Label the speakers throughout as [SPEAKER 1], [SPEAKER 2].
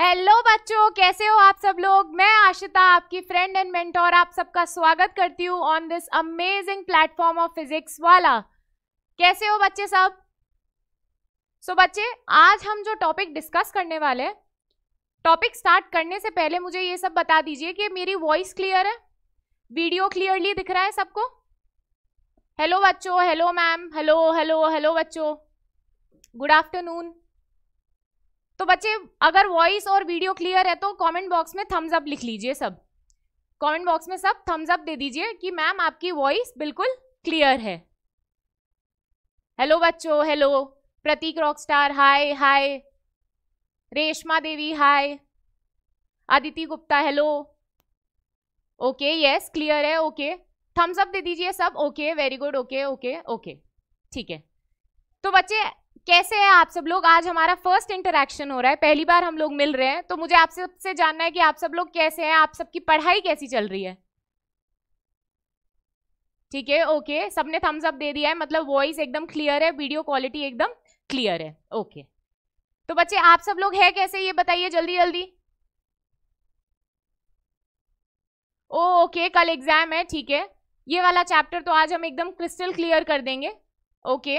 [SPEAKER 1] Hello बच्चों कैसे हो आप सब लोग मैं आशिता आपकी फ्रेंड एंड मेंटोर आप सबका स्वागत करती हूँ on this amazing platform of Physics Wallah कैसे हो बच्चे सब सो so, बच्चे आज हम जो टॉपिक डिस्कस करने वाले हैं टॉपिक स्टार्ट करने से पहले मुझे ये सब बता दीजिए कि मेरी वॉइस क्लियर है वीडियो क्लियरली दिख रहा है सबको हेलो बच्चों hello ma'am hello hello hello बच्चों गुड आफ्टरनून तो बच्चे अगर वॉइस और वीडियो क्लियर है तो कमेंट बॉक्स में थम्स अप लिख लीजिए सब कमेंट बॉक्स में सब थम्स अप दे दीजिए कि मैम आपकी वॉइस बिल्कुल क्लियर है हेलो बच्चों hello Prateek rockstar hi hi Reshma Devi hi Aditi Gupta hello okay yes clear है ओके थम्स अप दे दीजिए सब okay very good okay okay okay ठीक है तो बच्चे कैसे हैं आप सब लोग आज हमारा फर्स्ट इंटरेक्शन हो रहा है पहली बार हम लोग मिल रहे हैं तो मुझे आप सबसे जानना है कि आप सब लोग कैसे हैं आप सबकी पढ़ाई कैसी चल रही है ठीक है ओके सबने थम्स अप दे दिया है मतलब वॉइस एकदम क्लियर है वीडियो क्वालिटी एकदम क्लियर है ओके तो बच्चे आप सब लोग है कैसे ये बताइए जल्दी जल्दी ओ ओके कल एग्जाम है ठीक है ये वाला चैप्टर तो आज हम एकदम क्रिस्टल क्लियर कर देंगे okay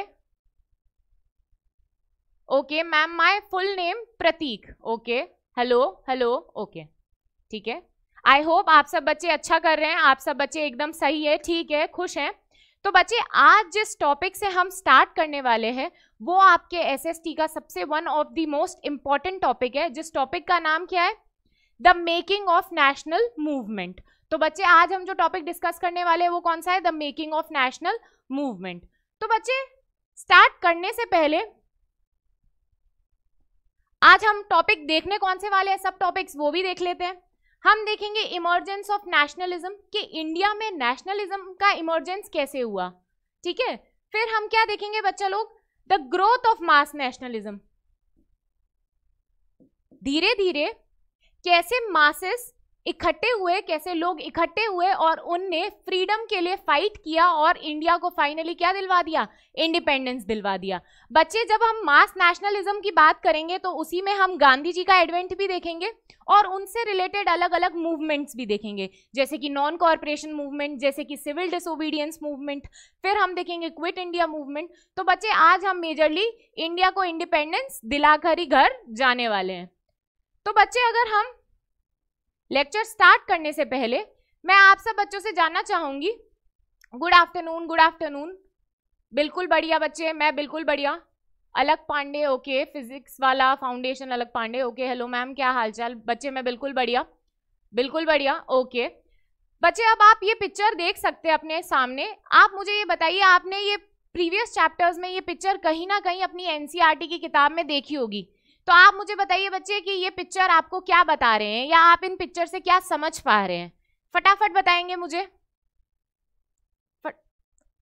[SPEAKER 1] okay ma'am my full name Prateek okay hello hello okay ठीक है आई होप आप सब बच्चे अच्छा कर रहे हैं आप सब बच्चे एकदम सही है ठीक है खुश हैं तो बच्चे आज जिस टॉपिक से हम स्टार्ट करने वाले हैं वो आपके एसएसटी का सबसे one of the most important topic है जिस टॉपिक का नाम क्या है the making of national movement तो बच्चे आज हम जो टॉपिक डिस्कस करने वाले हैं वो कौन सा है the making of national movement तो बच्चे स्टार्ट करने से पहले आज हम टॉपिक देखने कौन से वाले हैं सब टॉपिक्स वो भी देख लेते हैं हम देखेंगे इमरजेंस ऑफ नेशनलिज्म कि इंडिया में नेशनलिज्म का इमरजेंस कैसे हुआ ठीक है फिर हम क्या देखेंगे बच्चा लोग the growth of mass nationalism धीरे धीरे कैसे मासेस इकट्ठे हुए कैसे लोग इकट्ठे हुए और उनने फ्रीडम के लिए फाइट किया और इंडिया को फाइनली क्या दिलवा दिया इंडिपेंडेंस दिलवा दिया बच्चे जब हम मास नेशनलिज्म की बात करेंगे तो उसी में हम गांधी जी का एडवेंट भी देखेंगे और उनसे रिलेटेड अलग अलग मूवमेंट्स भी देखेंगे जैसे कि नॉन कॉरपोरेशन मूवमेंट जैसे कि सिविल डिसोबीडियंस मूवमेंट फिर हम देखेंगे क्विट इंडिया मूवमेंट तो बच्चे आज हम मेजरली इंडिया को इंडिपेंडेंस दिलाकर ही घर जाने वाले हैं तो बच्चे अगर हम लेक्चर स्टार्ट करने से पहले मैं आप सब बच्चों से जानना चाहूँगी गुड आफ्टरनून गुड आफ्टरनून बिल्कुल बढ़िया बच्चे मैं बिल्कुल बढ़िया Alakh Pandey okay Physics Wallah foundation Alakh Pandey okay hello ma'am क्या हालचाल बच्चे मैं बिल्कुल बढ़िया बिल्कुल बढ़िया ओके बच्चे अब आप ये पिक्चर देख सकते हैं अपने सामने आप मुझे ये बताइए आपने ये प्रीवियस चैप्टर्स में ये पिक्चर कहीं ना कहीं अपनी एनसीईआरटी e की किताब में देखी होगी तो आप मुझे बताइए बच्चे कि ये पिक्चर आपको क्या बता रहे हैं या आप इन पिक्चर से क्या समझ पा रहे हैं फटाफट बताएंगे मुझे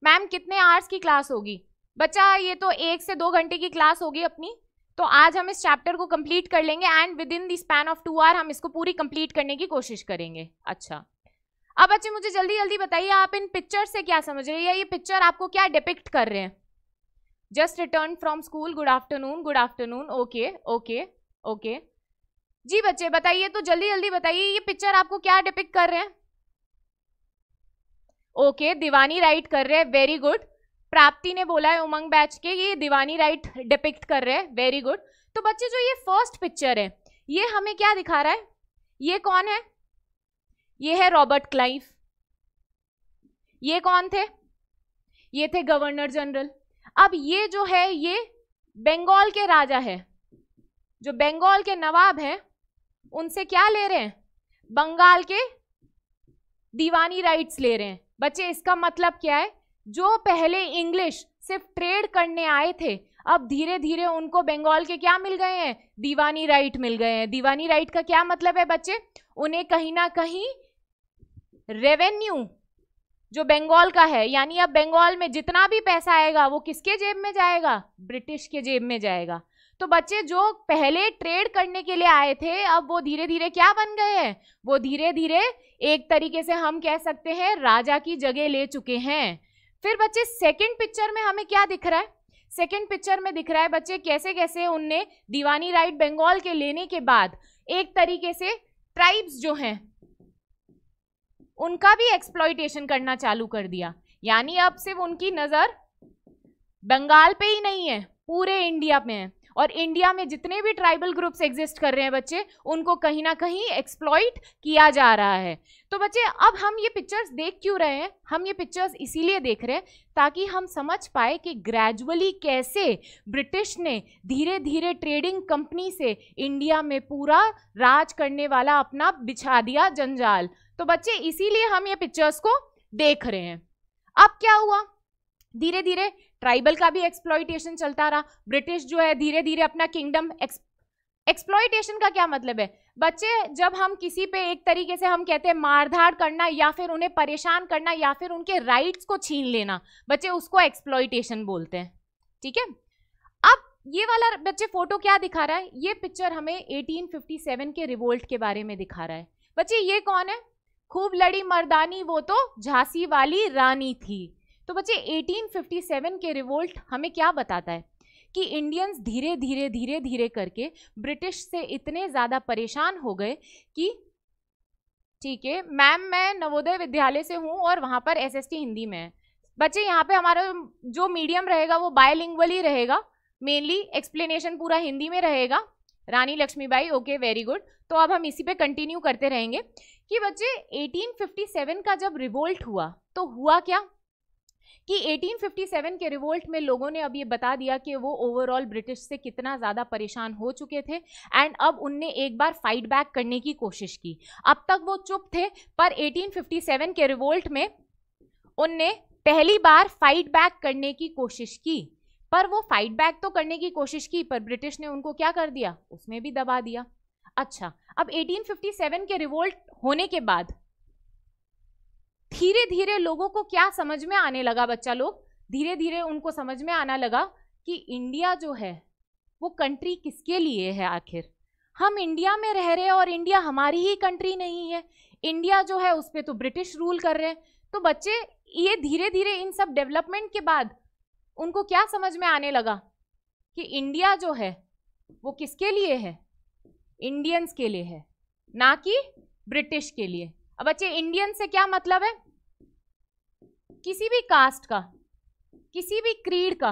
[SPEAKER 1] मैम कितने आवर्स की क्लास होगी बच्चा ये तो एक से दो घंटे की क्लास होगी अपनी तो आज हम इस चैप्टर को कंप्लीट कर लेंगे and within the span of two hour हम इसको पूरी कंप्लीट करने की कोशिश करेंगे अच्छा अब बच्चे मुझे जल्दी जल्दी बताइए आप इन पिक्चर से क्या समझ रहे हैं या ये पिक्चर आपको क्या डिपिक्ट कर रहे हैं just return from school good afternoon good afternoon okay okay okay जी बच्चे बताइए तो जल्दी जल्दी बताइए ये पिक्चर आपको क्या डिपिक्ट कर रहे हैं ओके okay, दीवानी राइट कर रहे हैं वेरी गुड प्राप्ति ने बोला है उमंग बैच के ये दीवानी राइट डिपिक्ट कर रहे हैं वेरी गुड तो बच्चे जो ये फर्स्ट पिक्चर है ये हमें क्या दिखा रहा है ये कौन है ये है रॉबर्ट क्लाइव ये कौन थे ये थे गवर्नर जनरल अब ये जो है ये बंगाल के राजा है जो बंगाल के नवाब हैं उनसे क्या ले रहे हैं बंगाल के दीवानी राइट्स ले रहे हैं बच्चे इसका मतलब क्या है जो पहले इंग्लिश सिर्फ ट्रेड करने आए थे अब धीरे धीरे उनको बंगाल के क्या मिल गए हैं दीवानी राइट मिल गए हैं दीवानी राइट का क्या मतलब है बच्चे उन्हें कहीं ना कहीं रेवेन्यू जो बंगाल का है यानी अब बंगाल में जितना भी पैसा आएगा वो किसके जेब में जाएगा ब्रिटिश के जेब में जाएगा तो बच्चे जो पहले ट्रेड करने के लिए आए थे अब वो धीरे धीरे क्या बन गए हैं वो धीरे धीरे एक तरीके से हम कह सकते हैं राजा की जगह ले चुके हैं फिर बच्चे सेकंड पिक्चर में हमें क्या दिख रहा है सेकंड पिक्चर में दिख रहा है बच्चे कैसे कैसे उनने दीवानी राइट बंगाल के लेने के बाद एक तरीके से ट्राइब्स जो हैं उनका भी एक्सप्लॉयटेशन करना चालू कर दिया यानी अब सिर्फ उनकी नज़र बंगाल पे ही नहीं है पूरे इंडिया में है और इंडिया में जितने भी ट्राइबल ग्रुप्स एग्जिस्ट कर रहे हैं बच्चे उनको कहीं ना कहीं एक्सप्लॉइट किया जा रहा है तो बच्चे अब हम ये पिक्चर्स देख क्यों रहे हैं हम ये पिक्चर्स इसीलिए देख रहे हैं ताकि हम समझ पाए कि ग्रेजुअली कैसे ब्रिटिश ने धीरे धीरे ट्रेडिंग कंपनी से इंडिया में पूरा राज करने वाला अपना बिछा दिया जंजाल तो बच्चे इसीलिए हम ये पिक्चर्स को देख रहे हैं अब क्या हुआ धीरे धीरे ट्राइबल का भी एक्सप्लॉयटेशन चलता रहा ब्रिटिश जो है धीरे धीरे अपना किंगडम एक्सप्लॉयटेशन का क्या मतलब है बच्चे जब हम किसी पे एक तरीके से हम कहते हैं मारधार करना या फिर उन्हें परेशान करना या फिर उनके राइट्स को छीन लेना बच्चे उसको एक्सप्लॉयटेशन बोलते हैं ठीक है अब ये वाला बच्चे फोटो क्या दिखा रहा है ये पिक्चर हमें 1857 के रिवोल्ट के बारे में दिखा रहा है बच्चे ये कौन है खूब लड़ी मर्दानी वो तो झांसी वाली रानी थी तो बच्चे 1857 के रिवोल्ट हमें क्या बताता है कि इंडियंस धीरे धीरे धीरे धीरे करके ब्रिटिश से इतने ज़्यादा परेशान हो गए कि ठीक है मैम मैं नवोदय विद्यालय से हूँ और वहाँ पर एसएसटी हिंदी में है बच्चे यहाँ पे हमारा जो मीडियम रहेगा वो बायोलिंगुअल ही रहेगा मेनली एक्सप्लेनेशन पूरा हिंदी में रहेगा Rani Lakshmibai okay very good तो अब हम इसी पे कंटिन्यू करते रहेंगे कि बच्चे 1857 का जब रिवोल्ट हुआ तो हुआ क्या कि 1857 के रिवोल्ट में लोगों ने अब ये बता दिया कि वो ओवरऑल ब्रिटिश से कितना ज़्यादा परेशान हो चुके थे एंड अब उनने एक बार फाइट बैक करने की कोशिश की अब तक वो चुप थे पर 1857 के रिवोल्ट में उनने पहली बार फाइट बैक करने की कोशिश की पर वो फाइट बैक तो करने की कोशिश की पर ब्रिटिश ने उनको क्या कर दिया उसमें भी दबा दिया अच्छा अब 1857 के रिवोल्ट होने के बाद धीरे धीरे लोगों को क्या समझ में आने लगा बच्चा लोग धीरे धीरे उनको समझ में आना लगा कि इंडिया जो है वो कंट्री किसके लिए है आखिर हम इंडिया में रह रहे हैं और इंडिया हमारी ही कंट्री नहीं है इंडिया जो है उस पर तो ब्रिटिश रूल कर रहे हैं तो बच्चे ये धीरे धीरे इन सब डेवलपमेंट के बाद उनको क्या समझ में आने लगा कि इंडिया जो है वो किसके लिए है इंडियंस के लिए है ना कि ब्रिटिश के लिए अब बच्चे इंडियन से क्या मतलब है किसी भी कास्ट का किसी भी क्रीड का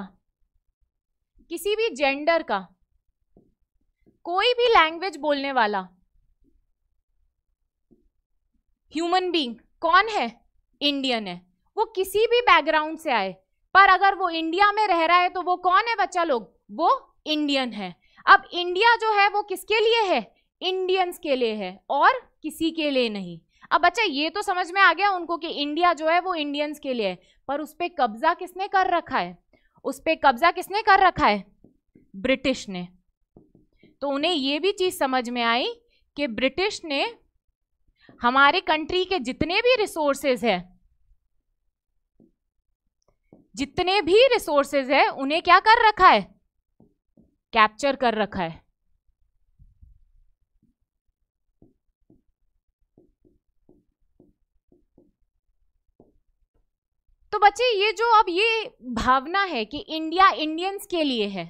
[SPEAKER 1] किसी भी जेंडर का कोई भी लैंग्वेज बोलने वाला ह्यूमन बीइंग कौन है इंडियन है वो किसी भी बैकग्राउंड से आए पर अगर वो इंडिया में रह रहा है तो वो कौन है बच्चा लोग वो इंडियन है अब इंडिया जो है वो किसके लिए है इंडियंस के लिए है और किसी के लिए नहीं अब बच्चा ये तो समझ में आ गया उनको कि इंडिया जो है वो इंडियंस के लिए है पर उस पर कब्जा किसने कर रखा है उस पर कब्जा किसने कर रखा है ब्रिटिश ने तो उन्हें ये भी चीज़ समझ में आई कि ब्रिटिश ने हमारे कंट्री के जितने भी रिसोर्सेज है जितने भी रिसोर्सेज है उन्हें क्या कर रखा है कैप्चर कर रखा है तो बच्चे ये जो अब ये भावना है कि इंडिया इंडियंस के लिए है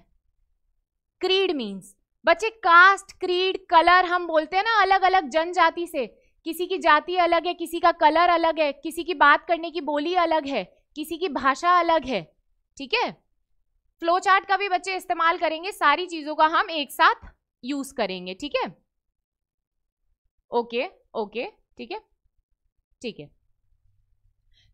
[SPEAKER 1] क्रीड मींस बच्चे कास्ट क्रीड कलर हम बोलते हैं ना अलग अलग जनजाति से किसी की जाति अलग है किसी का कलर अलग है किसी की बात करने की बोली अलग है किसी की भाषा अलग है ठीक है फ्लो चार्ट का भी बच्चे इस्तेमाल करेंगे सारी चीजों का हम एक साथ यूज करेंगे ठीक है ओके ओके ठीक है ठीक है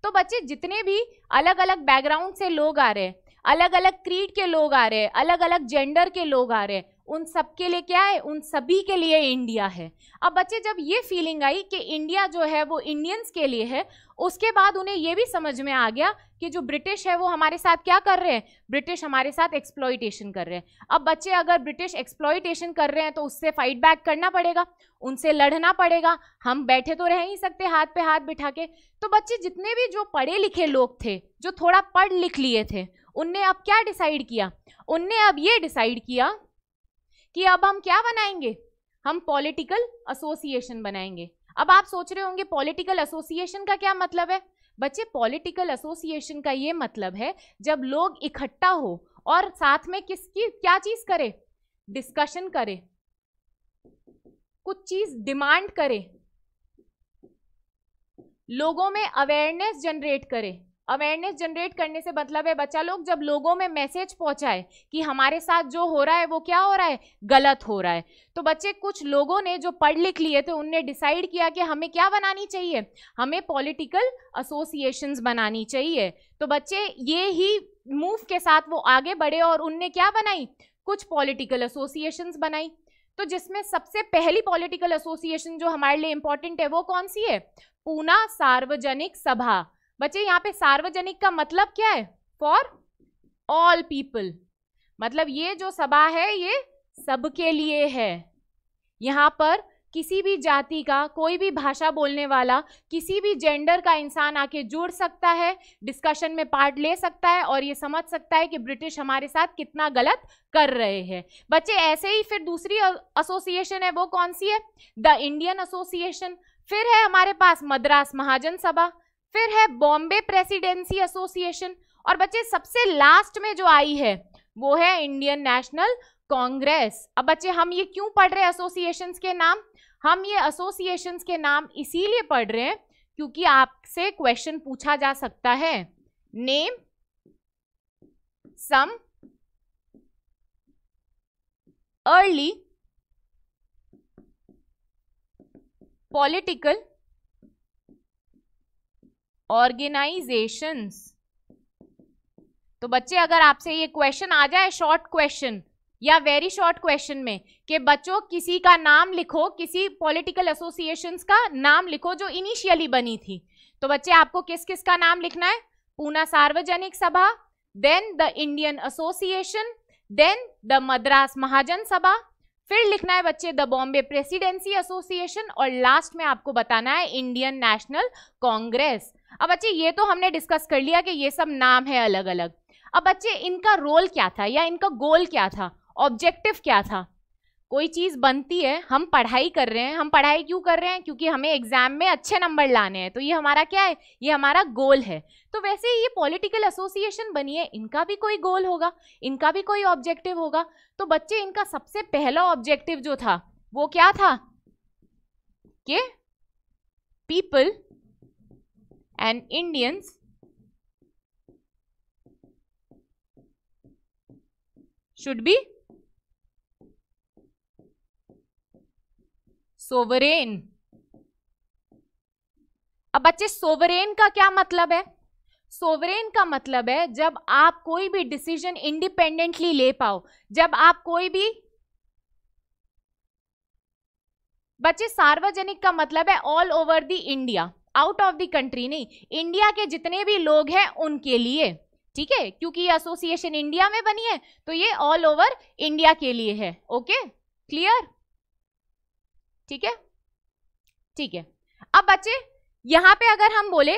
[SPEAKER 1] तो बच्चे जितने भी अलग अलग बैकग्राउंड से लोग आ रहे हैं अलग अलग क्रीड के लोग आ रहे हैं अलग अलग जेंडर के लोग आ रहे हैं उन सब के लिए क्या है उन सभी के लिए इंडिया है अब बच्चे जब ये फीलिंग आई कि इंडिया जो है वो इंडियंस के लिए है उसके बाद उन्हें यह भी समझ में आ गया कि जो ब्रिटिश है वो हमारे साथ क्या कर रहे हैं ब्रिटिश हमारे साथ एक्सप्लॉयटेशन कर रहे हैं अब बच्चे अगर ब्रिटिश एक्सप्लॉयटेशन कर रहे हैं तो उससे फाइट बैक करना पड़ेगा उनसे लड़ना पड़ेगा हम बैठे तो रह ही सकते हाथ पे हाथ बिठा के तो बच्चे जितने भी जो पढ़े लिखे लोग थे जो थोड़ा पढ़ लिख लिए थे उनने अब क्या डिसाइड किया उनने अब ये डिसाइड किया कि अब हम क्या बनाएंगे हम पॉलिटिकल एसोसिएशन बनाएंगे अब आप सोच रहे होंगे पॉलिटिकल एसोसिएशन का क्या मतलब है बच्चे पॉलिटिकल एसोसिएशन का ये मतलब है जब लोग इकट्ठा हो और साथ में किसकी क्या चीज करे डिस्कशन करे कुछ चीज डिमांड करे लोगों में अवेयरनेस जनरेट करे अवेयरनेस जनरेट करने से मतलब है बच्चा लोग जब लोगों में मैसेज पहुंचाए कि हमारे साथ जो हो रहा है वो क्या हो रहा है गलत हो रहा है तो बच्चे कुछ लोगों ने जो पढ़ लिख लिए थे उनने डिसाइड किया कि हमें क्या बनानी चाहिए हमें पॉलिटिकल एसोसिएशंस बनानी चाहिए तो बच्चे ये ही मूव के साथ वो आगे बढ़े और उनने क्या बनाई कुछ पॉलिटिकल एसोसिएशंस बनाई तो जिसमें सबसे पहली पॉलिटिकल एसोसिएशन जो हमारे लिए इंपॉर्टेंट है वो कौन सी है पूना सार्वजनिक सभा बच्चे यहाँ पे सार्वजनिक का मतलब क्या है फॉर ऑल पीपल मतलब ये जो सभा है ये सबके लिए है यहाँ पर किसी भी जाति का कोई भी भाषा बोलने वाला किसी भी जेंडर का इंसान आके जुड़ सकता है डिस्कशन में पार्ट ले सकता है और ये समझ सकता है कि ब्रिटिश हमारे साथ कितना गलत कर रहे हैं बच्चे ऐसे ही फिर दूसरी एसोसिएशन है वो कौन सी है द इंडियन एसोसिएशन फिर है हमारे पास मद्रास महाजन सभा फिर है बॉम्बे प्रेसिडेंसी एसोसिएशन और बच्चे सबसे लास्ट में जो आई है वो है इंडियन नेशनल कांग्रेस अब बच्चे हम ये क्यों पढ़ रहे हैं एसोसिएशन के नाम हम ये एसोसिएशन के नाम इसीलिए पढ़ रहे हैं क्योंकि आपसे क्वेश्चन पूछा जा सकता है name some early political organisations तो बच्चे अगर आपसे ये क्वेश्चन आ जाए शॉर्ट क्वेश्चन या वेरी शॉर्ट क्वेश्चन में कि बच्चों किसी का नाम लिखो किसी पॉलिटिकल एसोसिएशन का नाम लिखो जो इनिशियली बनी थी तो बच्चे आपको किस किस का नाम लिखना है Poona Sarvajanik Sabha then the Indian Association then the Madras Mahajan Sabha फिर लिखना है बच्चे द बॉम्बे प्रेसिडेंसी एसोसिएशन और लास्ट में आपको बताना है इंडियन नेशनल कांग्रेस अब बच्चे ये तो हमने डिस्कस कर लिया कि ये सब नाम है अलग अलग अब बच्चे इनका रोल क्या था या इनका गोल क्या था ऑब्जेक्टिव क्या था कोई चीज़ बनती है हम पढ़ाई कर रहे हैं हम पढ़ाई क्यों कर रहे हैं क्योंकि हमें एग्जाम में अच्छे नंबर लाने हैं तो ये हमारा क्या है ये हमारा गोल है तो वैसे ये पॉलिटिकल एसोसिएशन बनी है इनका भी कोई गोल होगा इनका भी कोई ऑब्जेक्टिव होगा तो बच्चे इनका सबसे पहला ऑब्जेक्टिव जो था वो क्या था कि people and Indians should be sovereign अब बच्चे सोवरेन का क्या मतलब है सोवरेन का मतलब है जब आप कोई भी डिसीजन इंडिपेंडेंटली ले पाओ जब आप कोई भी बच्चे सार्वजनिक का मतलब है all over the India out of the country नहीं इंडिया के जितने भी लोग हैं उनके लिए ठीक है क्योंकि ये एसोसिएशन इंडिया में बनी है तो ये ऑल ओवर इंडिया के लिए है ओके क्लियर ठीक है ठीक है अब बच्चे यहां पे अगर हम बोले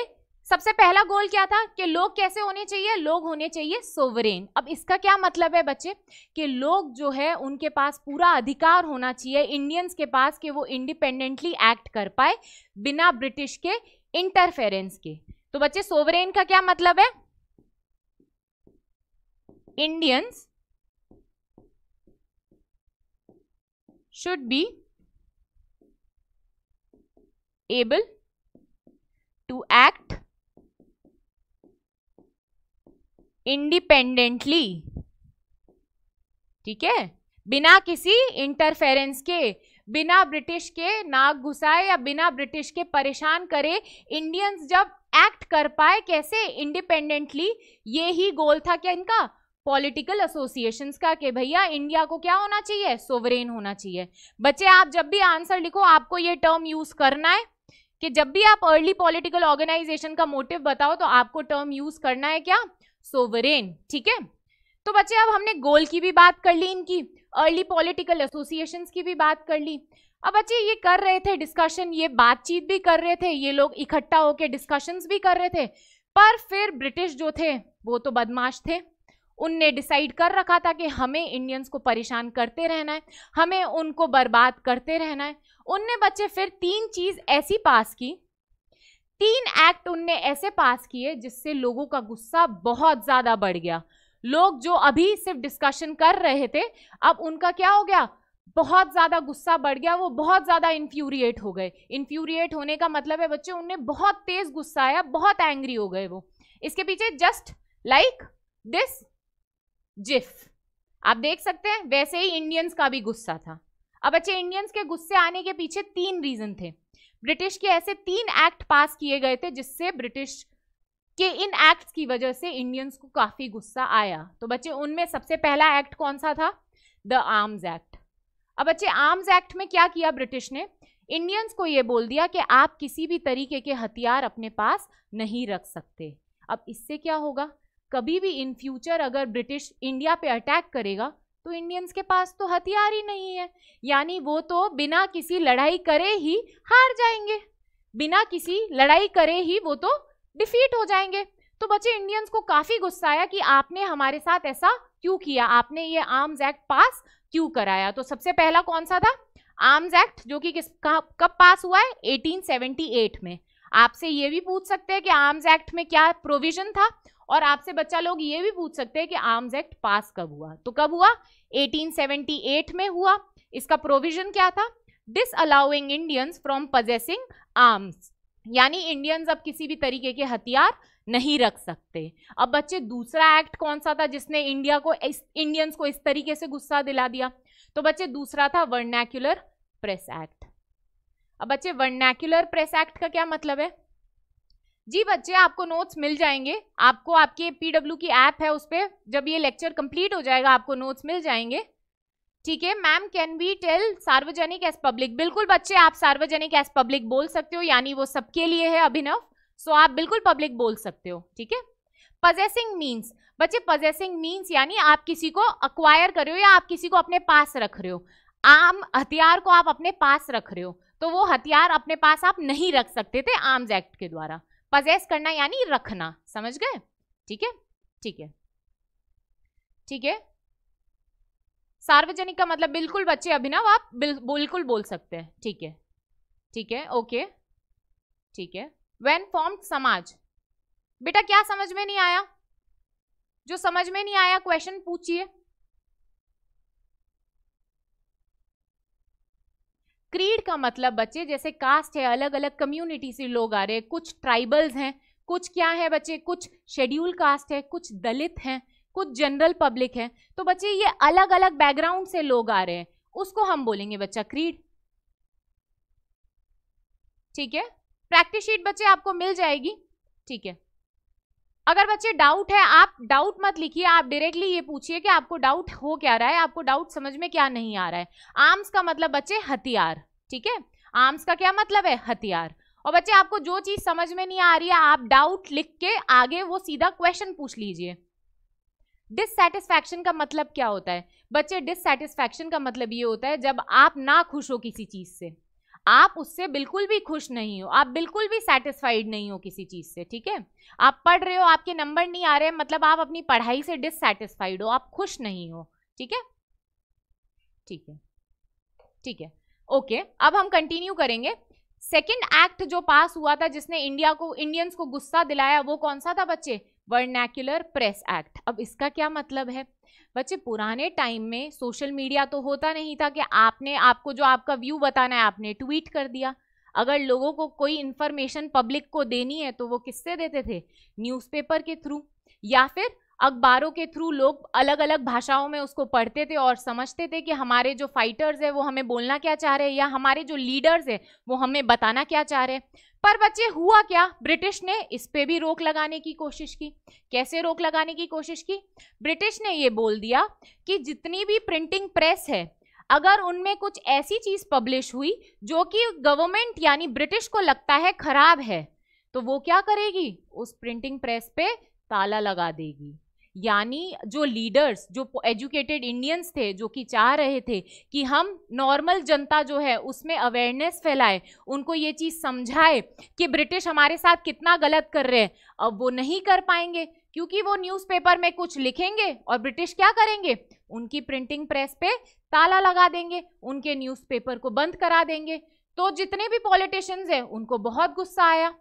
[SPEAKER 1] सबसे पहला गोल क्या था कि लोग कैसे होने चाहिए लोग होने चाहिए सोवरेन अब इसका क्या मतलब है बच्चे कि लोग जो है उनके पास पूरा अधिकार होना चाहिए इंडियंस के पास कि वो इंडिपेंडेंटली एक्ट कर पाए बिना ब्रिटिश के इंटरफेरेंस के तो बच्चे सोवरेन का क्या मतलब है Indians should be able to act independently ठीक है बिना किसी इंटरफेरेंस के बिना ब्रिटिश के नाक घुसाए या बिना ब्रिटिश के परेशान करे इंडियंस जब एक्ट कर पाए कैसे इंडिपेंडेंटली ये ही गोल था क्या इनका पॉलिटिकल एसोसिएशन का कि भैया इंडिया को क्या होना चाहिए सोवरेन होना चाहिए बच्चे आप जब भी आंसर लिखो आपको ये टर्म यूज करना है कि जब भी आप अर्ली पॉलिटिकल ऑर्गेनाइजेशन का मोटिव बताओ तो आपको टर्म यूज करना है क्या सोवरेन ठीक है तो बच्चे अब हमने गोल की भी बात कर ली इनकी अर्ली पॉलिटिकल एसोसिएशन की भी बात कर ली अब बच्चे ये कर रहे थे डिस्कशन ये बातचीत भी कर रहे थे ये लोग इकट्ठा होकर डिस्कशन भी कर रहे थे पर फिर ब्रिटिश जो थे वो तो बदमाश थे उनने डिसाइड कर रखा था कि हमें इंडियंस को परेशान करते रहना है हमें उनको बर्बाद करते रहना है उनने बच्चे फिर तीन चीज़ ऐसी पास की तीन एक्ट उनने ऐसे पास किए जिससे लोगों का गुस्सा बहुत ज़्यादा बढ़ गया लोग जो अभी सिर्फ डिस्कशन कर रहे थे अब उनका क्या हो गया बहुत ज़्यादा गुस्सा बढ़ गया वो बहुत ज़्यादा इन्फ्यूरिएट हो गए इन्फ्यूरिएट होने का मतलब है बच्चे उनने बहुत तेज़ गुस्सा आया बहुत एंग्री हो गए वो इसके पीछे जस्ट लाइक दिस जिफ आप देख सकते हैं वैसे ही इंडियंस का भी गुस्सा था अब बच्चे इंडियंस के गुस्से आने के पीछे तीन रीजन थे ब्रिटिश के ऐसे तीन एक्ट पास किए गए थे जिससे ब्रिटिश के इन एक्ट्स की वजह से इंडियंस को काफी गुस्सा आया तो बच्चे उनमें सबसे पहला एक्ट कौन सा था द आर्म्स एक्ट अब बच्चे आर्म्स एक्ट में क्या किया ब्रिटिश ने इंडियंस को ये बोल दिया कि आप किसी भी तरीके के हथियार अपने पास नहीं रख सकते अब इससे क्या होगा कभी भी इन फ्यूचर अगर ब्रिटिश इंडिया पे अटैक करेगा तो इंडियंस के पास तो हथियार ही नहीं है यानी वो तो बिना किसी लड़ाई करे ही हार जाएंगे बिना किसी लड़ाई करे ही वो तो डिफीट हो जाएंगे तो बच्चे इंडियंस को काफ़ी गुस्सा आया कि आपने हमारे साथ ऐसा क्यों किया आपने ये आर्म्स एक्ट पास क्यों कराया तो सबसे पहला कौन सा था आर्म्स एक्ट जो कि किस कब पास हुआ है 1878 में आपसे ये भी पूछ सकते हैं कि आर्म्स एक्ट में क्या प्रोविजन था और आपसे बच्चा लोग ये भी पूछ सकते हैं कि आर्म्स एक्ट पास कब हुआ तो कब हुआ 1878 में हुआ इसका प्रोविजन क्या था disallowing Indians from possessing arms यानी इंडियंस अब किसी भी तरीके के हथियार नहीं रख सकते अब बच्चे दूसरा एक्ट कौन सा था जिसने इंडिया को इस इंडियंस को इस तरीके से गुस्सा दिला दिया तो बच्चे दूसरा था वर्नैक्युलर प्रेस एक्ट अब बच्चे वर्नैक्युलर प्रेस एक्ट का क्या मतलब है जी बच्चे आपको नोट्स मिल जाएंगे आपको आपके पीडब्ल्यू की ऐप है उस पर जब ये लेक्चर कंप्लीट हो जाएगा आपको नोट्स मिल जाएंगे ठीक है मैम कैन वी टेल सार्वजनिक एस पब्लिक बिल्कुल बच्चे आप सार्वजनिक एस पब्लिक बोल सकते हो यानी वो सबके लिए है अभिनव सो आप बिल्कुल पब्लिक बोल सकते हो ठीक है पजेसिंग मीन्स बच्चे पजेसिंग मीन्स यानी आप किसी को अक्वायर कर रहे हो या आप किसी को अपने पास रख रहे हो आम हथियार को आप अपने पास रख रहे हो तो वो हथियार अपने पास आप नहीं रख सकते थे आर्म्स एक्ट के द्वारा पजेस करना यानी रखना समझ गए ठीक है ठीक है ठीक है सार्वजनिक का मतलब बिल्कुल बच्चे अभिनव आप बिल्कुल बोल सकते हैं ठीक है ठीक है ओके ठीक है वेन फॉर्म समाज बेटा क्या समझ में नहीं आया जो समझ में नहीं आया क्वेश्चन पूछिए क्रीड का मतलब बच्चे जैसे कास्ट है अलग अलग कम्युनिटी से लोग आ रहे हैं कुछ ट्राइबल्स हैं कुछ क्या है बच्चे कुछ शेड्यूल कास्ट है कुछ दलित हैं कुछ जनरल पब्लिक है तो बच्चे ये अलग अलग बैकग्राउंड से लोग आ रहे हैं उसको हम बोलेंगे बच्चा क्रीड ठीक है प्रैक्टिस शीट बच्चे आपको मिल जाएगी ठीक है अगर बच्चे डाउट है आप डाउट मत लिखिए आप डायरेक्टली ये पूछिए कि आपको डाउट हो क्या रहा है आपको डाउट समझ में क्या नहीं आ रहा है आर्म्स का मतलब बच्चे हथियार ठीक है आर्म्स का क्या मतलब है हथियार और बच्चे आपको जो चीज समझ में नहीं आ रही है आप डाउट लिख के आगे वो सीधा क्वेश्चन पूछ लीजिए डिससेटिस्फैक्शन का मतलब क्या होता है बच्चे डिससेटिस्फैक्शन का मतलब ये होता है जब आप ना खुश हो किसी चीज से आप उससे बिल्कुल भी खुश नहीं हो आप बिल्कुल भी सेटिस्फाइड नहीं हो किसी चीज़ से ठीक है आप पढ़ रहे हो आपके नंबर नहीं आ रहे मतलब आप अपनी पढ़ाई से डिससेटिस्फाइड हो आप खुश नहीं हो ठीक है ठीक है ठीक है ओके अब हम कंटिन्यू करेंगे सेकेंड एक्ट जो पास हुआ था जिसने इंडिया को इंडियंस को गुस्सा दिलाया वो कौन सा था बच्चे वर्नैक्युलर प्रेस एक्ट अब इसका क्या मतलब है बच्चे पुराने टाइम में सोशल मीडिया तो होता नहीं था कि आपने आपको जो आपका व्यू बताना है आपने ट्वीट कर दिया अगर लोगों को कोई इन्फॉर्मेशन पब्लिक को देनी है तो वो किससे देते थे न्यूज़पेपर के थ्रू या फिर अखबारों के थ्रू लोग अलग अलग भाषाओं में उसको पढ़ते थे और समझते थे कि हमारे जो फाइटर्स है वो हमें बोलना क्या चाह रहे हैं या हमारे जो लीडर्स है वो हमें बताना क्या चाह रहे हैं पर बच्चे हुआ क्या ब्रिटिश ने इस पर भी रोक लगाने की कोशिश की कैसे रोक लगाने की कोशिश की ब्रिटिश ने ये बोल दिया कि जितनी भी प्रिंटिंग प्रेस है अगर उनमें कुछ ऐसी चीज़ पब्लिश हुई जो कि गवर्नमेंट यानी ब्रिटिश को लगता है खराब है तो वो क्या करेगी उस प्रिंटिंग प्रेस पे ताला लगा देगी यानी जो लीडर्स जो एजुकेटेड इंडियंस थे जो कि चाह रहे थे कि हम नॉर्मल जनता जो है उसमें अवेयरनेस फैलाए उनको ये चीज़ समझाए कि ब्रिटिश हमारे साथ कितना गलत कर रहे हैं अब वो नहीं कर पाएंगे क्योंकि वो न्यूज़पेपर में कुछ लिखेंगे और ब्रिटिश क्या करेंगे उनकी प्रिंटिंग प्रेस पे ताला लगा देंगे उनके न्यूज़पेपर को बंद करा देंगे तो जितने भी पॉलिटिशियंस हैं उनको बहुत गुस्सा आया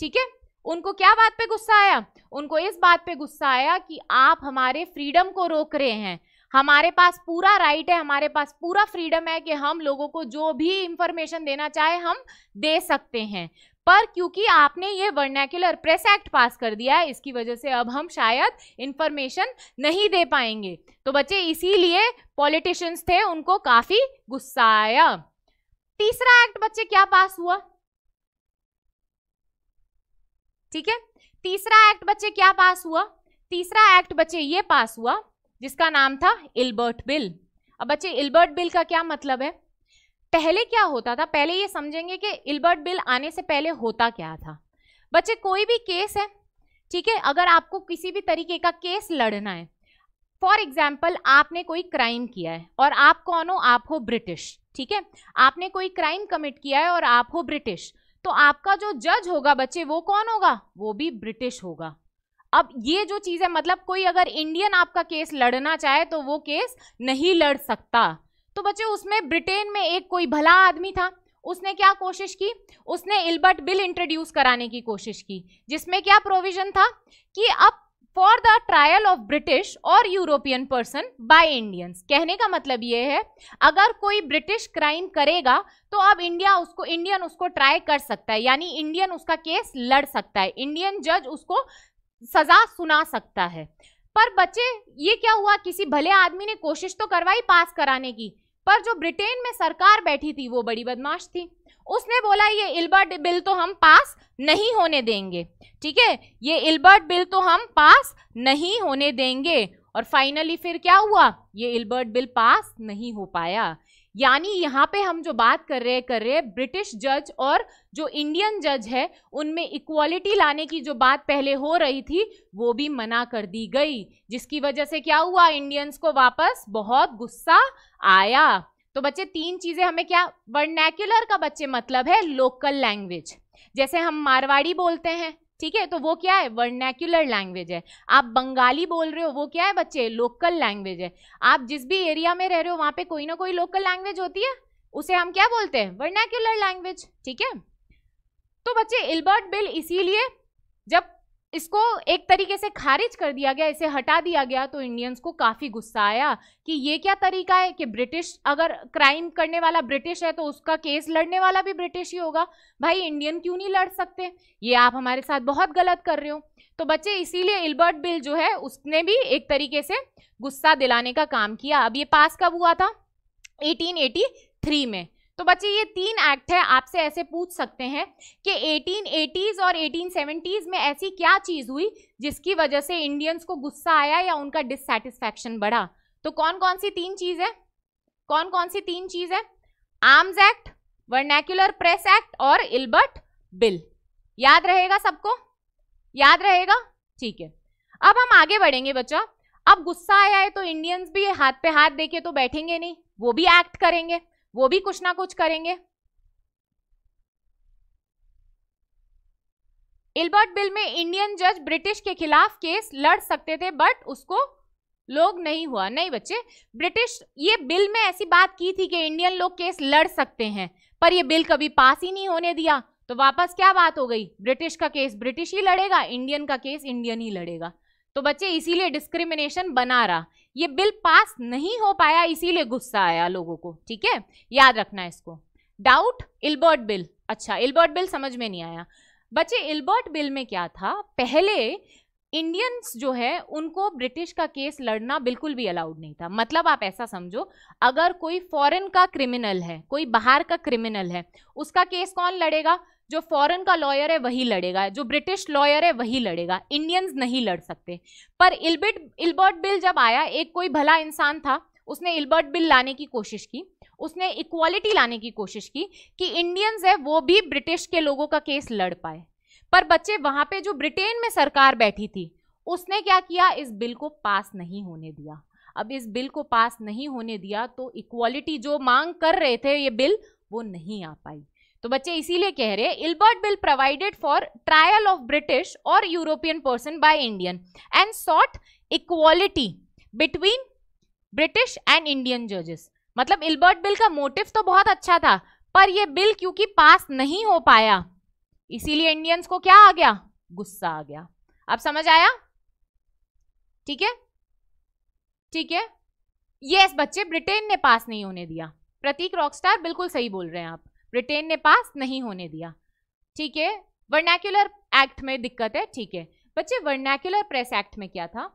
[SPEAKER 1] ठीक है उनको क्या बात पे गुस्सा आया उनको इस बात पे गुस्सा आया कि आप हमारे फ्रीडम को रोक रहे हैं हमारे पास पूरा राइट है हमारे पास पूरा फ्रीडम है कि हम लोगों को जो भी इंफॉर्मेशन देना चाहे हम दे सकते हैं पर क्योंकि आपने ये वर्नैकुलर प्रेस एक्ट पास कर दिया है इसकी वजह से अब हम शायद इन्फॉर्मेशन नहीं दे पाएंगे तो बच्चे इसीलिए पॉलिटिशियंस थे उनको काफ़ी गुस्सा आया तीसरा एक्ट बच्चे क्या पास हुआ ठीक है तीसरा एक्ट बच्चे क्या पास हुआ तीसरा एक्ट बच्चे ये पास हुआ जिसका नाम था इल्बर्ट बिल अब बच्चे इल्बर्ट बिल का क्या मतलब है पहले क्या होता था पहले ये समझेंगे कि इल्बर्ट बिल आने से पहले होता क्या था बच्चे कोई भी केस है ठीक है अगर आपको किसी भी तरीके का केस लड़ना है फॉर एग्जाम्पल आपने कोई क्राइम किया है और आप कौन हो आप हो ब्रिटिश ठीक है आपने कोई क्राइम कमिट किया है और आप हो ब्रिटिश तो आपका जो जज होगा बच्चे वो कौन होगा वो भी ब्रिटिश होगा अब ये जो चीज़ है मतलब कोई अगर इंडियन आपका केस लड़ना चाहे तो वो केस नहीं लड़ सकता तो बच्चे उसमें ब्रिटेन में एक कोई भला आदमी था उसने क्या कोशिश की उसने इल्बर्ट बिल इंट्रोड्यूस कराने की कोशिश की जिसमें क्या प्रोविजन था कि अब for the trial of British और यूरोपियन पर्सन बाय इंडियंस कहने का मतलब ये है अगर कोई ब्रिटिश क्राइम करेगा तो अब इंडिया उसको इंडियन उसको ट्राई कर सकता है यानी इंडियन उसका केस लड़ सकता है इंडियन जज उसको सजा सुना सकता है पर बच्चे ये क्या हुआ किसी भले आदमी ने कोशिश तो करवाई पास कराने की पर जो ब्रिटेन में सरकार बैठी थी वो बड़ी बदमाश थी उसने बोला ये इल्बर्ट बिल तो हम पास नहीं होने देंगे ठीक है ये इल्बर्ट बिल तो हम पास नहीं होने देंगे और फाइनली फिर क्या हुआ ये इल्बर्ट बिल पास नहीं हो पाया यानी यहाँ पे हम जो बात कर रहे कर रहे हैं ब्रिटिश जज और जो इंडियन जज है उनमें इक्वालिटी लाने की जो बात पहले हो रही थी वो भी मना कर दी गई जिसकी वजह से क्या हुआ इंडियंस को वापस बहुत गुस्सा आया तो बच्चे तीन चीजें हमें क्या वर्नैक्युलर का बच्चे मतलब है लोकल लैंग्वेज जैसे हम मारवाड़ी बोलते हैं ठीक है तो वो क्या है वर्नैक्यूलर लैंग्वेज है आप बंगाली बोल रहे हो वो क्या है बच्चे लोकल लैंग्वेज है आप जिस भी एरिया में रह रहे हो वहाँ पे कोई ना कोई लोकल लैंग्वेज होती है उसे हम क्या बोलते हैं वर्नैक्यूलर लैंग्वेज ठीक है तो बच्चे इल्बर्ट बिल इसीलिए जब इसको एक तरीके से खारिज कर दिया गया इसे हटा दिया गया तो इंडियंस को काफ़ी गुस्सा आया कि ये क्या तरीका है कि ब्रिटिश अगर क्राइम करने वाला ब्रिटिश है तो उसका केस लड़ने वाला भी ब्रिटिश ही होगा भाई इंडियन क्यों नहीं लड़ सकते ये आप हमारे साथ बहुत गलत कर रहे हो तो बच्चे इसीलिए इल्बर्ट बिल जो है उसने भी एक तरीके से गुस्सा दिलाने का काम किया अब ये पास कब हुआ था एटीन में तो बच्चे ये तीन एक्ट है आपसे ऐसे पूछ सकते हैं कि 1880s और 1870s में ऐसी क्या चीज़ हुई जिसकी वजह से इंडियंस को गुस्सा आया या उनका डिससेटिस्फैक्शन बढ़ा तो कौन कौन सी तीन चीज़ है कौन कौन सी तीन चीज़ है arms act vernacular press act और इल्बर्ट बिल याद रहेगा सबको याद रहेगा ठीक है अब हम आगे बढ़ेंगे बच्चा अब गुस्सा आया है तो इंडियंस भी हाथ पे हाथ देके तो बैठेंगे नहीं वो भी एक्ट करेंगे वो भी कुछ ना कुछ करेंगे इल्बर्ट बिल में इंडियन जज ब्रिटिश के खिलाफ केस लड़ सकते थे बट उसको लोग नहीं हुआ नहीं बच्चे ब्रिटिश ये बिल में ऐसी बात की थी कि इंडियन लोग केस लड़ सकते हैं पर ये बिल कभी पास ही नहीं होने दिया तो वापस क्या बात हो गई ब्रिटिश का केस ब्रिटिश ही लड़ेगा इंडियन का केस इंडियन ही लड़ेगा तो बच्चे इसीलिए डिस्क्रिमिनेशन बना रहा ये बिल पास नहीं हो पाया इसीलिए गुस्सा आया लोगों को ठीक है याद रखना इसको डाउट इल्बर्ट बिल अच्छा इल्बर्ट बिल समझ में नहीं आया बच्चे इल्बर्ट बिल में क्या था पहले इंडियंस जो है उनको ब्रिटिश का केस लड़ना बिल्कुल भी अलाउड नहीं था मतलब आप ऐसा समझो अगर कोई फॉरेन का क्रिमिनल है कोई बाहर का क्रिमिनल है उसका केस कौन लड़ेगा जो फॉरेन का लॉयर है वही लड़ेगा जो ब्रिटिश लॉयर है वही लड़ेगा इंडियंस नहीं लड़ सकते पर इल्बिट इल्बर्ट बिल जब आया एक कोई भला इंसान था उसने इल्बर्ट बिल लाने की कोशिश की उसने इक्वालिटी लाने की कोशिश की कि इंडियंस है वो भी ब्रिटिश के लोगों का केस लड़ पाए पर बच्चे वहाँ पर जो ब्रिटेन में सरकार बैठी थी उसने क्या किया इस बिल को पास नहीं होने दिया अब इस बिल को पास नहीं होने दिया तो इक्वालिटी जो मांग कर रहे थे ये बिल वो नहीं आ पाई तो बच्चे इसीलिए कह रहे Ilbert bill provided for trial of British और European person by Indian and sought equality between British and Indian जजेस मतलब इल्बर्ट बिल का मोटिव तो बहुत अच्छा था पर यह बिल क्योंकि पास नहीं हो पाया इसीलिए इंडियंस को क्या आ गया गुस्सा आ गया अब समझ आया ठीक है ठीक है यस बच्चे ब्रिटेन ने पास नहीं होने दिया प्रतीक रॉकस्टार बिल्कुल सही बोल रहे हैं आप ब्रिटेन ने पास नहीं होने दिया ठीक है वर्नैक्युलर एक्ट में दिक्कत है ठीक है बच्चे वर्नैक्युलर प्रेस एक्ट में क्या था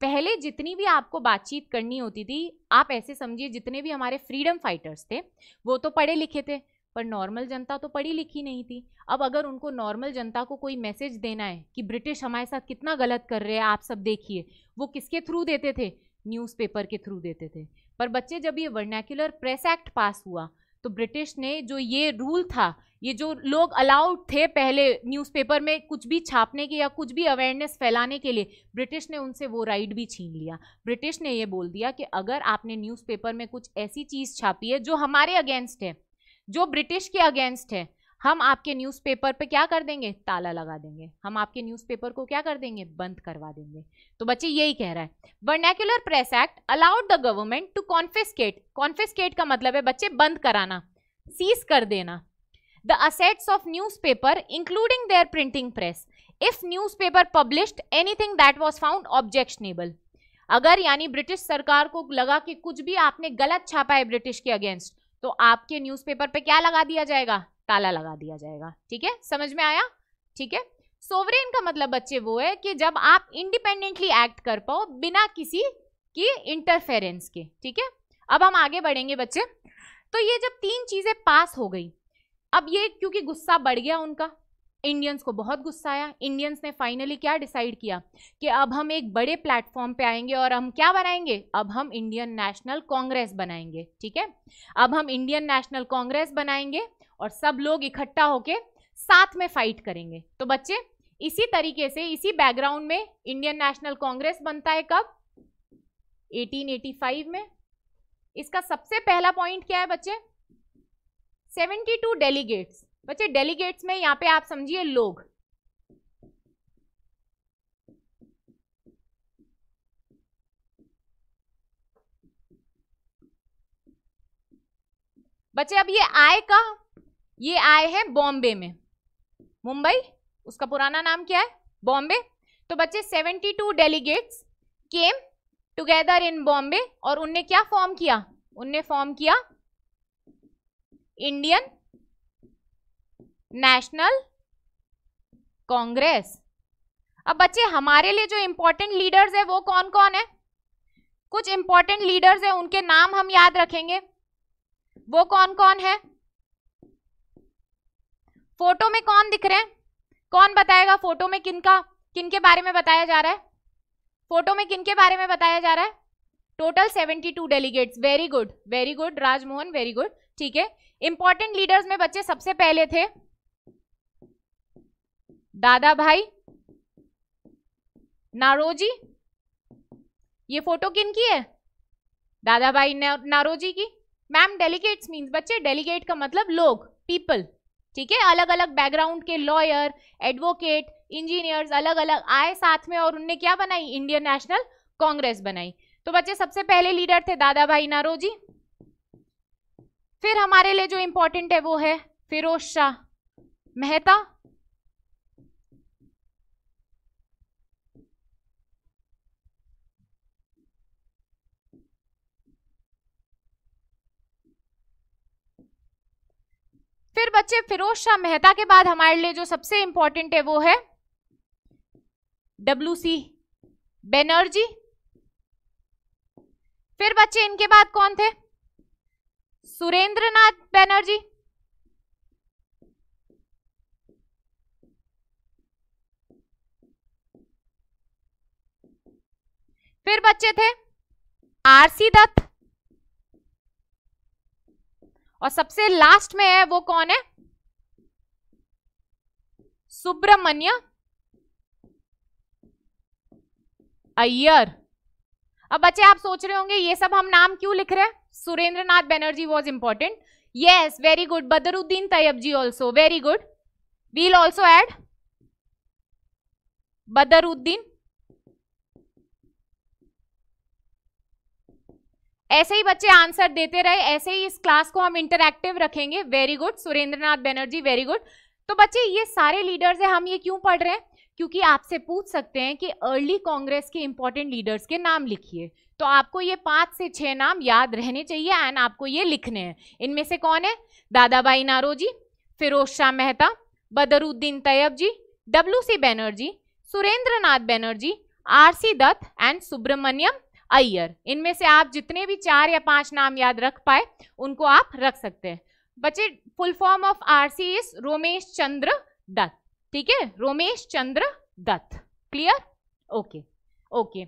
[SPEAKER 1] पहले जितनी भी आपको बातचीत करनी होती थी आप ऐसे समझिए जितने भी हमारे फ्रीडम फाइटर्स थे वो तो पढ़े लिखे थे पर नॉर्मल जनता तो पढ़ी लिखी नहीं थी अब अगर उनको नॉर्मल जनता को कोई मैसेज देना है कि ब्रिटिश हमारे साथ कितना गलत कर रहे हैं आप सब देखिए वो किसके थ्रू देते थे न्यूज़पेपर के थ्रू देते थे पर बच्चे जब ये वर्नैक्युलर प्रेस एक्ट पास हुआ तो ब्रिटिश ने जो ये रूल था ये जो लोग अलाउड थे पहले न्यूज़पेपर में कुछ भी छापने के या कुछ भी अवेयरनेस फैलाने के लिए ब्रिटिश ने उनसे वो राइट भी छीन लिया ब्रिटिश ने ये बोल दिया कि अगर आपने न्यूज़पेपर में कुछ ऐसी चीज़ छापी है जो हमारे अगेंस्ट है जो ब्रिटिश के अगेंस्ट है हम आपके न्यूज़पेपर पे क्या कर देंगे ताला लगा देंगे हम आपके न्यूज़पेपर को क्या कर देंगे बंद करवा देंगे तो बच्चे यही कह रहा है vernacular press act allowed the government to confiscate confiscate का मतलब है बच्चे बंद कराना सीज कर देना the assets of newspaper including their printing press if newspaper published anything that was found objectionable अगर यानी ब्रिटिश सरकार को लगा कि कुछ भी आपने गलत छापा है ब्रिटिश के अगेंस्ट तो आपके न्यूज़पेपर पे क्या लगा दिया जाएगा ताला लगा दिया जाएगा ठीक है समझ में आया ठीक है सोवरेन का मतलब बच्चे वो है कि जब आप इंडिपेंडेंटली एक्ट कर पाओ बिना किसी की इंटरफेरेंस के ठीक है अब हम आगे बढ़ेंगे बच्चे तो ये जब तीन चीज़ें पास हो गई अब ये क्योंकि गुस्सा बढ़ गया उनका इंडियंस को बहुत गुस्सा आया इंडियंस ने फाइनली क्या डिसाइड किया कि अब हम एक बड़े प्लेटफॉर्म पे आएंगे और हम क्या बनाएंगे अब हम इंडियन नेशनल कांग्रेस बनाएंगे ठीक है अब हम इंडियन नेशनल कांग्रेस बनाएंगे और सब लोग इकट्ठा होके साथ में फाइट करेंगे तो बच्चे इसी तरीके से इसी बैकग्राउंड में इंडियन नेशनल कांग्रेस बनता है कब 1885 में इसका सबसे पहला पॉइंट क्या है बच्चे 72 डेलीगेट्स बच्चे डेलीगेट्स में यहां पे आप समझिए लोग बच्चे अब ये आय का ये आए हैं बॉम्बे में मुंबई उसका पुराना नाम क्या है बॉम्बे तो बच्चे 72 delegates came together in Bombay और उनने क्या फॉर्म किया उनने फॉर्म किया इंडियन नेशनल कांग्रेस अब बच्चे हमारे लिए जो इंपॉर्टेंट लीडर्स है वो कौन कौन है कुछ इंपॉर्टेंट लीडर्स है उनके नाम हम याद रखेंगे वो कौन कौन है फोटो में कौन दिख रहे हैं कौन बताएगा फोटो में किनका किन के बारे में बताया जा रहा है फोटो में किन के बारे में बताया जा रहा है total 72 delegates very good very good Rajmohan very good ठीक है इंपॉर्टेंट लीडर्स में बच्चे सबसे पहले थे दादा भाई नारोजी ये फोटो किन की है दादा भाई नारोजी की मैम डेलीगेट्स मीन्स बच्चे डेलीगेट का मतलब लोग पीपल ठीक है अलग अलग बैकग्राउंड के लॉयर एडवोकेट इंजीनियर्स अलग अलग आए साथ में और उनने क्या बनाई इंडियन नेशनल कांग्रेस बनाई तो बच्चे सबसे पहले लीडर थे दादा भाई नारोजी फिर हमारे लिए जो इंपॉर्टेंट है वो है फिरोज शाह मेहता फिर बच्चे फिरोज शाह मेहता के बाद हमारे लिए जो सबसे इंपॉर्टेंट है वो है डब्ल्यू सी बेनर्जी फिर बच्चे इनके बाद कौन थे सुरेंद्रनाथ बैनर्जी फिर बच्चे थे आरसी दत्त और सबसे लास्ट में है वो कौन है सुब्रमण्य अय्यर अब बच्चे आप सोच रहे होंगे ये सब हम नाम क्यों लिख रहे हैं Surendranath Banerjee was important yes very good Badruddin Tyabji also very good we'll also add Badruddin ऐसे ही बच्चे आंसर देते रहे ऐसे ही इस क्लास को हम इंटरक्टिव रखेंगे very good Surendranath Banerjee very good तो बच्चे ये सारे लीडर्स हैं हम ये क्यों पढ़ रहे हैं क्योंकि आपसे पूछ सकते हैं कि अर्ली कांग्रेस के इंपॉर्टेंट लीडर्स के नाम लिखिए तो आपको ये पाँच से छः नाम याद रहने चाहिए एंड आपको ये लिखने हैं इनमें से कौन है Dadabhai Naoroji Pherozeshah Mehta Badruddin Tyabji W C Banerjee Nath Banerjee R C Dutt and Subramania Iyer इनमें से आप जितने भी चार या पांच नाम याद रख पाए उनको आप रख सकते हैं बच्चे full form of R C is Romesh Chandra Dutt ठीक है Romesh Chandra Dutt clear okay okay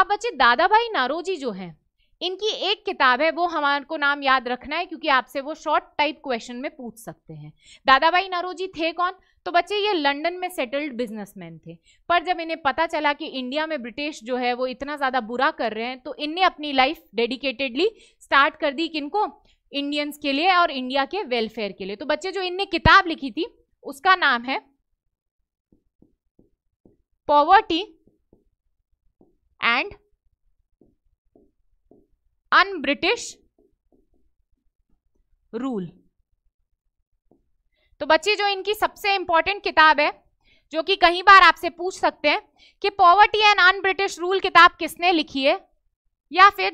[SPEAKER 1] अब बच्चे दादा भाई नारोजी जो हैं इनकी एक किताब है वो हमारे को नाम याद रखना है क्योंकि आपसे वो शॉर्ट टाइप क्वेश्चन में पूछ सकते हैं दादा भाई नारोजी थे कौन तो बच्चे ये लंदन में सेटल्ड बिजनेसमैन थे पर जब इन्हें पता चला कि इंडिया में ब्रिटिश जो है वो इतना ज़्यादा बुरा कर रहे हैं तो इनने अपनी लाइफ डेडिकेटेडली स्टार्ट कर दी किनको इंडियंस के लिए और इंडिया के वेलफेयर के लिए तो बच्चे जो इनने किताब लिखी थी उसका नाम है poverty and un British rule तो बच्चे जो इनकी सबसे इंपॉर्टेंट किताब है जो कि कई बार आपसे पूछ सकते हैं कि poverty and un British rule किताब किसने लिखी है या फिर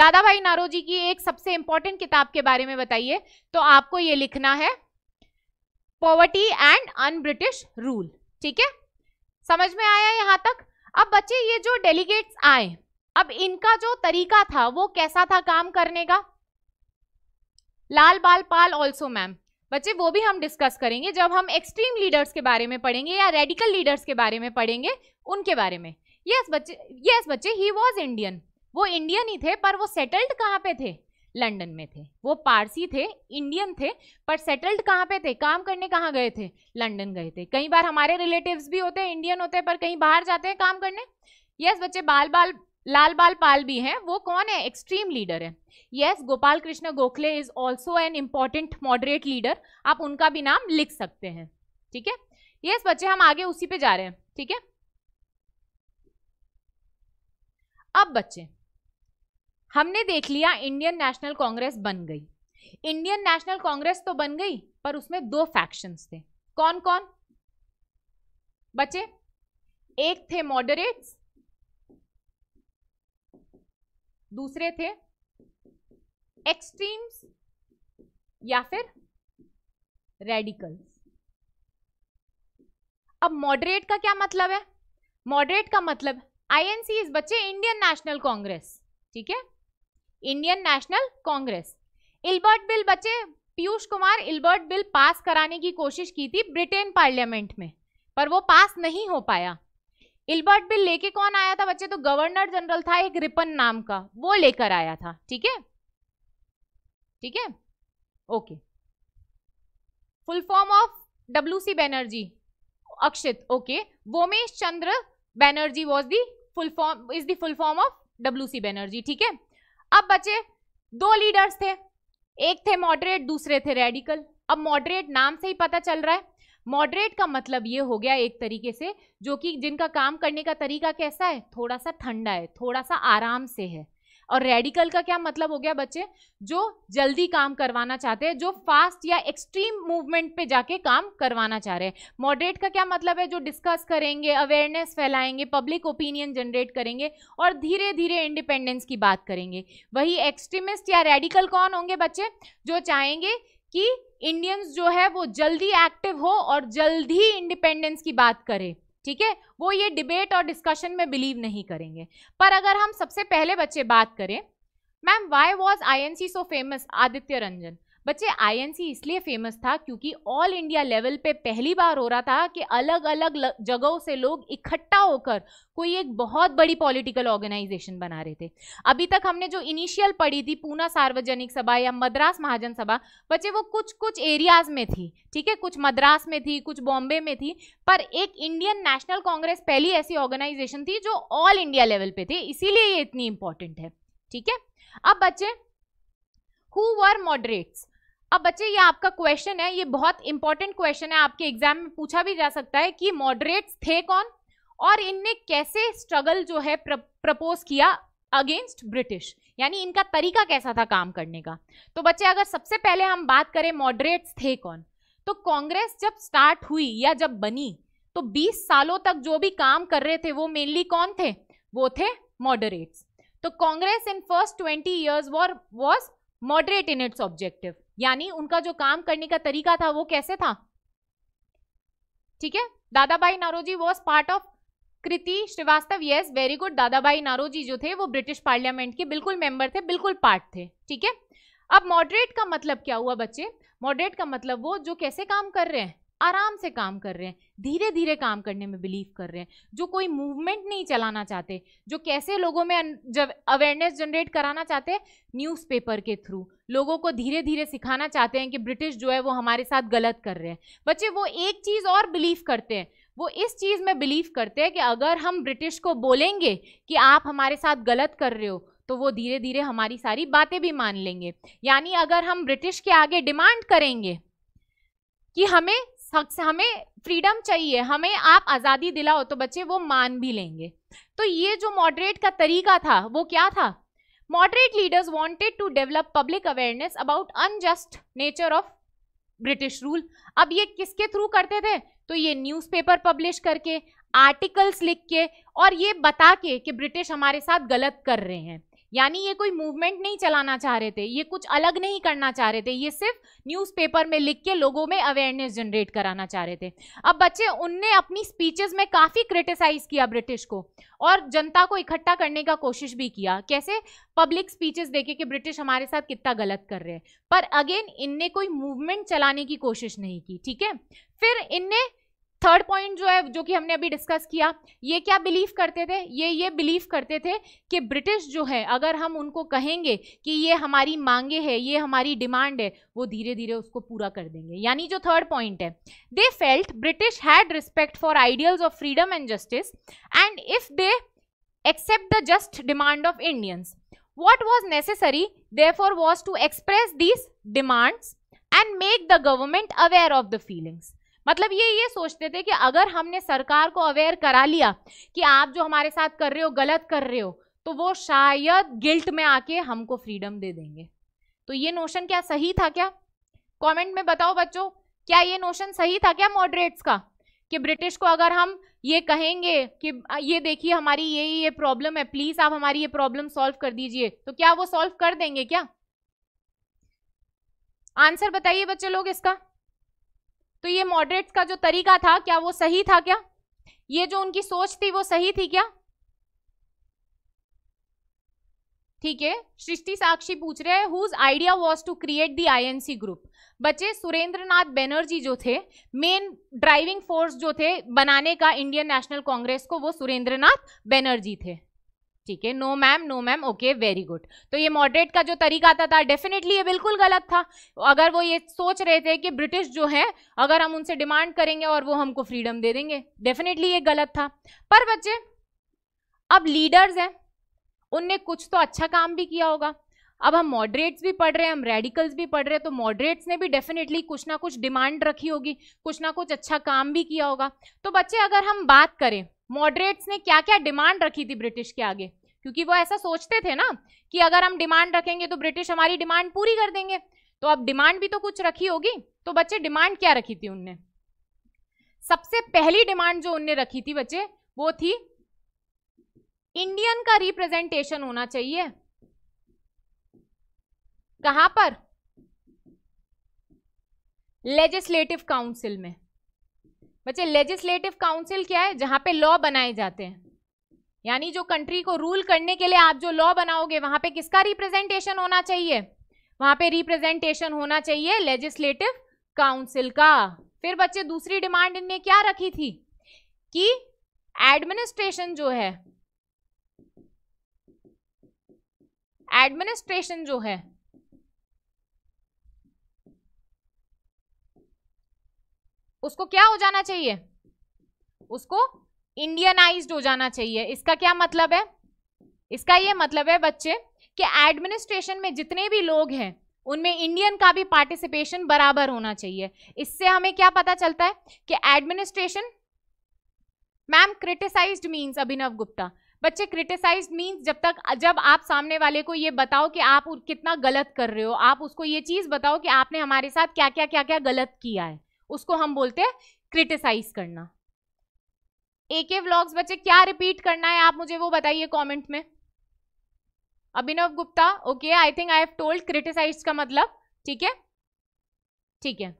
[SPEAKER 1] दादा भाई नारोजी की एक सबसे इंपॉर्टेंट किताब के बारे में बताइए तो आपको ये लिखना है poverty and un British rule ठीक है समझ में आया यहाँ तक अब बच्चे ये जो डेलीगेट्स आए अब इनका जो तरीका था वो कैसा था काम करने का लाल बाल पाल ऑल्सो मैम बच्चे वो भी हम डिस्कस करेंगे जब हम एक्सट्रीम लीडर्स के बारे में पढ़ेंगे या रेडिकल लीडर्स के बारे में पढ़ेंगे उनके बारे में यस बच्चे यस बच्चे ही वॉज इंडियन वो इंडियन ही थे पर वो सेटल्ड कहाँ पे थे लंदन में थे वो पारसी थे इंडियन थे पर सेटल्ड कहाँ पे थे काम करने कहाँ गए थे लंदन गए थे कई बार हमारे रिलेटिव्स भी होते हैं इंडियन होते हैं पर कहीं बाहर जाते हैं काम करने यस बच्चे बाल बाल लाल बाल पाल भी हैं वो कौन है एक्सट्रीम लीडर है yes Gopal Krishna Gokhale is also an important moderate leader आप उनका भी नाम लिख सकते हैं ठीक है यस बच्चे हम आगे उसी पे जा रहे हैं ठीक है अब बच्चे हमने देख लिया इंडियन नेशनल कांग्रेस बन गई इंडियन नेशनल कांग्रेस तो बन गई पर उसमें दो फैक्शन थे कौन कौन बच्चे एक थे मॉडरेट्स दूसरे थे एक्सट्रीम्स या फिर रेडिकल्स अब मॉडरेट का क्या मतलब है मॉडरेट का मतलब आईएनसी इस बच्चे इंडियन नेशनल कांग्रेस ठीक है Indian National Congress Ilbert bill बच्चे Piyush Kumar Ilbert bill pass कराने की कोशिश की थी ब्रिटेन पार्लियामेंट में पर वो पास नहीं हो पाया इल्बर्ट बिल लेके कौन आया था बच्चे तो गवर्नर जनरल था एक रिपन नाम का वो लेकर आया था ठीक है ठीक है okay full form of W C Banerjee Akshit okay Womesh Chandra Banerjee was the full form is the full form of W C Banerjee ठीक है अब बच्चे दो लीडर्स थे एक थे मॉडरेट दूसरे थे रेडिकल अब मॉडरेट नाम से ही पता चल रहा है मॉडरेट का मतलब ये हो गया एक तरीके से जो कि जिनका काम करने का तरीका कैसा है थोड़ा सा ठंडा है थोड़ा सा आराम से है और रेडिकल का क्या मतलब हो गया बच्चे जो जल्दी काम करवाना चाहते हैं जो फास्ट या एक्सट्रीम मूवमेंट पे जाके काम करवाना चाह रहे हैं मॉडरेट का क्या मतलब है जो डिस्कस करेंगे अवेयरनेस फैलाएंगे पब्लिक ओपिनियन जनरेट करेंगे और धीरे धीरे इंडिपेंडेंस की बात करेंगे वही एक्सट्रीमिस्ट या रेडिकल कौन होंगे बच्चे जो चाहेंगे कि इंडियंस जो है वो जल्दी एक्टिव हो और जल्दी इंडिपेंडेंस की बात करें ठीक है वो ये डिबेट और डिस्कशन में बिलीव नहीं करेंगे पर अगर हम सबसे पहले बच्चे बात करें ma'am why was I N C so famous Aditya Ranjan बच्चे आईएनसी इसलिए फेमस था क्योंकि ऑल इंडिया लेवल पे पहली बार हो रहा था कि अलग अलग जगहों से लोग इकट्ठा होकर कोई एक बहुत बड़ी पॉलिटिकल ऑर्गेनाइजेशन बना रहे थे अभी तक हमने जो इनिशियल पढ़ी थी पूना सार्वजनिक सभा या मद्रास महाजन सभा बच्चे वो कुछ कुछ एरियाज में थी ठीक है कुछ मद्रास में थी कुछ बॉम्बे में थी पर एक इंडियन नेशनल कांग्रेस पहली ऐसी ऑर्गेनाइजेशन थी जो ऑल इंडिया लेवल पे थी इसीलिए ये इतनी इंपॉर्टेंट है ठीक है अब बच्चे हु वर मॉडरेट्स अब बच्चे ये आपका क्वेश्चन है ये बहुत इंपॉर्टेंट क्वेश्चन है आपके एग्जाम में पूछा भी जा सकता है कि मॉडरेट्स थे कौन और इनने कैसे स्ट्रगल जो है प्र, प्रपोज किया अगेंस्ट ब्रिटिश यानी इनका तरीका कैसा था काम करने का तो बच्चे अगर सबसे पहले हम बात करें मॉडरेट्स थे कौन तो कांग्रेस जब स्टार्ट हुई या जब बनी तो 20 सालों तक जो भी काम कर रहे थे वो मेनली कौन थे वो थे मॉडरेट्स तो Congress in first 20 years war was moderate in its objective यानी उनका जो काम करने का तरीका था वो कैसे था ठीक है Dadabhai Naoroji was part of Kriti Srivastava yes very good Dadabhai Naoroji जो थे वो ब्रिटिश पार्लियामेंट के बिल्कुल मेंबर थे बिल्कुल पार्ट थे ठीक है अब मॉडरेट का मतलब क्या हुआ बच्चे मॉडरेट का मतलब वो जो कैसे काम कर रहे हैं आराम से काम कर रहे हैं धीरे धीरे काम करने में बिलीव कर रहे हैं जो कोई मूवमेंट नहीं चलाना चाहते जो कैसे लोगों में जब अवेयरनेस जनरेट कराना चाहते हैं न्यूज़पेपर के थ्रू लोगों को धीरे धीरे सिखाना चाहते हैं कि ब्रिटिश जो है वो हमारे साथ गलत कर रहे हैं बच्चे वो एक चीज़ और बिलीव करते हैं वो इस चीज़ में बिलीव करते हैं कि अगर हम ब्रिटिश को बोलेंगे कि आप हमारे साथ गलत कर रहे हो तो वो धीरे धीरे हमारी सारी बातें भी मान लेंगे यानी अगर हम ब्रिटिश के आगे डिमांड करेंगे कि हमें हमें फ्रीडम चाहिए हमें आप आज़ादी दिलाओ तो बच्चे वो मान भी लेंगे तो ये जो मॉडरेट का तरीका था वो क्या था moderate leaders wanted to develop public awareness about unjust nature of British rule अब ये किसके थ्रू करते थे तो ये न्यूज़पेपर पब्लिश करके आर्टिकल्स लिख के और ये बता के कि ब्रिटिश हमारे साथ गलत कर रहे हैं यानी ये कोई मूवमेंट नहीं चलाना चाह रहे थे ये कुछ अलग नहीं करना चाह रहे थे ये सिर्फ न्यूज़पेपर में लिख के लोगों में अवेयरनेस जनरेट कराना चाह रहे थे अब बच्चे उनने अपनी स्पीचेस में काफ़ी क्रिटिसाइज़ किया ब्रिटिश को और जनता को इकट्ठा करने का कोशिश भी किया कैसे पब्लिक स्पीचेस देखे कि ब्रिटिश हमारे साथ कितना गलत कर रहे हैं पर अगेन इनने कोई मूवमेंट चलाने की कोशिश नहीं की ठीक है फिर इनने थर्ड पॉइंट जो है जो कि हमने अभी डिस्कस किया ये क्या बिलीव करते थे ये ये बिलीव करते थे कि ब्रिटिश जो है अगर हम उनको कहेंगे कि ये हमारी मांगे है ये हमारी डिमांड है वो धीरे धीरे उसको पूरा कर देंगे यानी जो थर्ड पॉइंट है they felt British had respect for ideals of freedom and justice and if they accept the just demand of Indians was necessary necessary for was to express these demands and make the government aware of the feelings मतलब ये ये सोचते थे कि अगर हमने सरकार को अवेयर करा लिया कि आप जो हमारे साथ कर रहे हो गलत कर रहे हो तो वो शायद गिल्ट में आके हमको फ्रीडम दे देंगे तो ये नोशन क्या सही था क्या कमेंट में बताओ बच्चों क्या ये नोशन सही था क्या मॉडरेट्स का कि ब्रिटिश को अगर हम ये कहेंगे कि ये देखिए हमारी ये ये प्रॉब्लम है प्लीज आप हमारी ये प्रॉब्लम सॉल्व कर दीजिए तो क्या वो सॉल्व कर देंगे क्या आंसर बताइए बच्चे लोग इसका तो ये मॉडरेट का जो तरीका था क्या वो सही था क्या ये जो उनकी सोच थी वो सही थी क्या ठीक है सृष्टि साक्षी पूछ रहे हैं whose idea was to create the INC group बच्चे सुरेंद्रनाथ बैनर्जी जो थे मेन ड्राइविंग फोर्स जो थे बनाने का इंडियन नेशनल कांग्रेस को वो सुरेंद्रनाथ बैनर्जी थे ठीक है no ma'am no ma'am okay very good तो ये मॉडरेट का जो तरीका आता था डेफिनेटली ये बिल्कुल गलत था अगर वो ये सोच रहे थे कि ब्रिटिश जो है अगर हम उनसे डिमांड करेंगे और वो हमको फ्रीडम दे देंगे डेफिनेटली ये गलत था पर बच्चे अब लीडर्स हैं उनने कुछ तो अच्छा काम भी किया होगा अब हम मॉडरेट्स भी पढ़ रहे हैं हम रेडिकल्स भी पढ़ रहे हैं तो मॉडरेट्स ने भी डेफिनेटली कुछ ना कुछ डिमांड रखी होगी कुछ ना कुछ अच्छा काम भी किया होगा तो बच्चे अगर हम बात करें मॉडरेट्स ने क्या क्या डिमांड रखी थी ब्रिटिश के आगे क्योंकि वो ऐसा सोचते थे ना कि अगर हम डिमांड रखेंगे तो ब्रिटिश हमारी डिमांड पूरी कर देंगे तो अब डिमांड भी तो कुछ रखी होगी तो बच्चे डिमांड क्या रखी थी उनने सबसे पहली डिमांड जो उनने रखी थी बच्चे वो थी इंडियन का रिप्रेजेंटेशन होना चाहिए कहां पर लेजिस्लेटिव काउंसिल में बच्चे लेजिस्लेटिव काउंसिल क्या है जहां पे लॉ बनाए जाते हैं यानी जो कंट्री को रूल करने के लिए आप जो लॉ बनाओगे वहां पे किसका रिप्रेजेंटेशन होना चाहिए वहां पे रिप्रेजेंटेशन होना चाहिए लेजिस्लेटिव काउंसिल का फिर बच्चे दूसरी डिमांड इनने क्या रखी थी कि एडमिनिस्ट्रेशन जो है एडमिनिस्ट्रेशन जो है उसको क्या हो जाना चाहिए उसको इंडियनाइज्ड हो जाना चाहिए इसका क्या मतलब है इसका ये मतलब है बच्चे कि एडमिनिस्ट्रेशन में जितने भी लोग हैं उनमें इंडियन का भी पार्टिसिपेशन बराबर होना चाहिए इससे हमें क्या पता चलता है कि administration ma'am criticised means Abhinav Gupta बच्चे क्रिटिसाइज मीन्स जब तक जब आप सामने वाले को ये बताओ कि आप कितना गलत कर रहे हो आप उसको ये चीज़ बताओ कि आपने हमारे साथ क्या क्या क्या क्या गलत किया है उसको हम बोलते हैं क्रिटिसाइज करना एके व्लॉग्स बच्चे क्या रिपीट करना है आप मुझे वो बताइए कमेंट में Abhinav Gupta okay I think I have told criticise का मतलब ठीक है ठीक है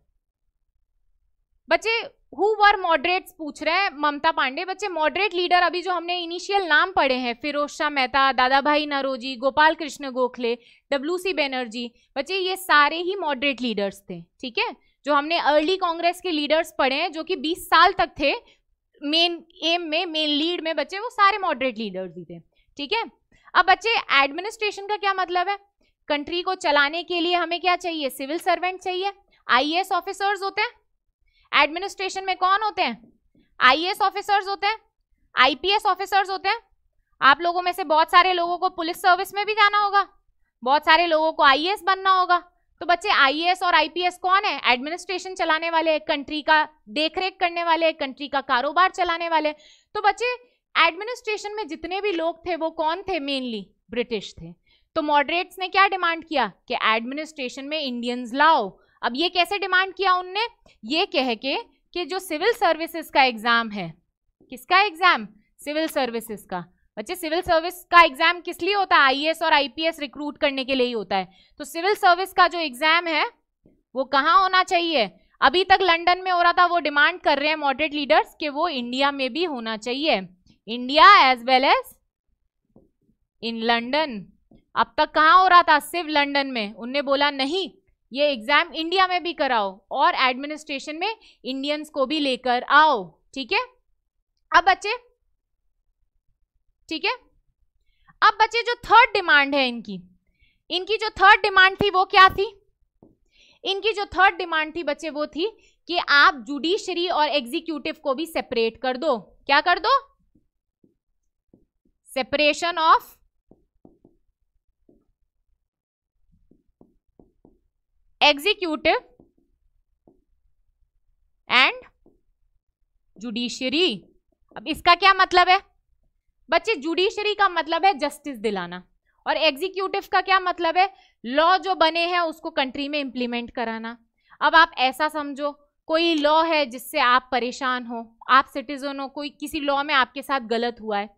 [SPEAKER 1] बच्चे हु वर मॉडरेट्स पूछ रहे हैं ममता पांडे बच्चे मॉडरेट लीडर अभी जो हमने इनिशियल नाम पढ़े हैं Firoz Pherozeshah Mehta Dadabhai Naoroji Gopal Krishna Gokhale W C Banerjee बच्चे ये सारे ही मॉडरेट लीडर्स थे ठीक है जो हमने अर्ली कांग्रेस के लीडर्स पढ़े हैं जो कि 20 साल तक थे मेन एम में मेन लीड में बच्चे वो सारे मॉडरेट लीडर्स ही थे ठीक है अब बच्चे एडमिनिस्ट्रेशन का क्या मतलब है कंट्री को चलाने के लिए हमें क्या चाहिए सिविल सर्वेंट चाहिए आई ऑफिसर्स होते हैं एडमिनिस्ट्रेशन में कौन होते हैं आई ऑफिसर्स होते हैं आई ऑफिसर्स होते हैं आप लोगों में से बहुत सारे लोगों को पुलिस सर्विस में भी जाना होगा बहुत सारे लोगों को आई बनना होगा तो बच्चे आईएएस और आईपीएस कौन है एडमिनिस्ट्रेशन चलाने वाले कंट्री का देखरेख करने वाले कंट्री का कारोबार चलाने वाले तो बच्चे एडमिनिस्ट्रेशन में जितने भी लोग थे वो कौन थे मेनली ब्रिटिश थे तो मॉडरेट्स ने क्या डिमांड किया कि एडमिनिस्ट्रेशन में इंडियंस लाओ अब ये कैसे डिमांड किया उनने ये कह के कि जो सिविल सर्विसेज का एग्जाम है किसका एग्जाम सिविल सर्विसेज का बच्चे सिविल सर्विस का एग्जाम किस लिए होता है आईएएस और आईपीएस रिक्रूट करने के लिए ही होता है तो सिविल सर्विस का जो एग्जाम है वो कहाँ होना चाहिए अभी तक लंदन में हो रहा था वो डिमांड कर रहे हैं मॉडरेट लीडर्स कि वो इंडिया में भी होना चाहिए India as well as in London अब तक कहाँ हो रहा था सिर्फ लंडन में उनने बोला नहीं ये एग्जाम इंडिया में भी कराओ और एडमिनिस्ट्रेशन में इंडियंस को भी लेकर आओ ठीक है अब बच्चे ठीक है अब बचे जो थर्ड डिमांड है इनकी इनकी जो थर्ड डिमांड थी वो क्या थी इनकी जो थर्ड डिमांड थी बच्चे वो थी कि आप जुडिशरी और एग्जीक्यूटिव को भी सेपरेट कर दो क्या कर दो separation of executive and judiciary अब इसका क्या मतलब है बच्चे जुडिशरी का मतलब है जस्टिस दिलाना और एग्जीक्यूटिव का क्या मतलब है लॉ जो बने हैं उसको कंट्री में इम्प्लीमेंट कराना अब आप ऐसा समझो कोई लॉ है जिससे आप परेशान हो आप सिटीजन हो कोई किसी लॉ में आपके साथ गलत हुआ है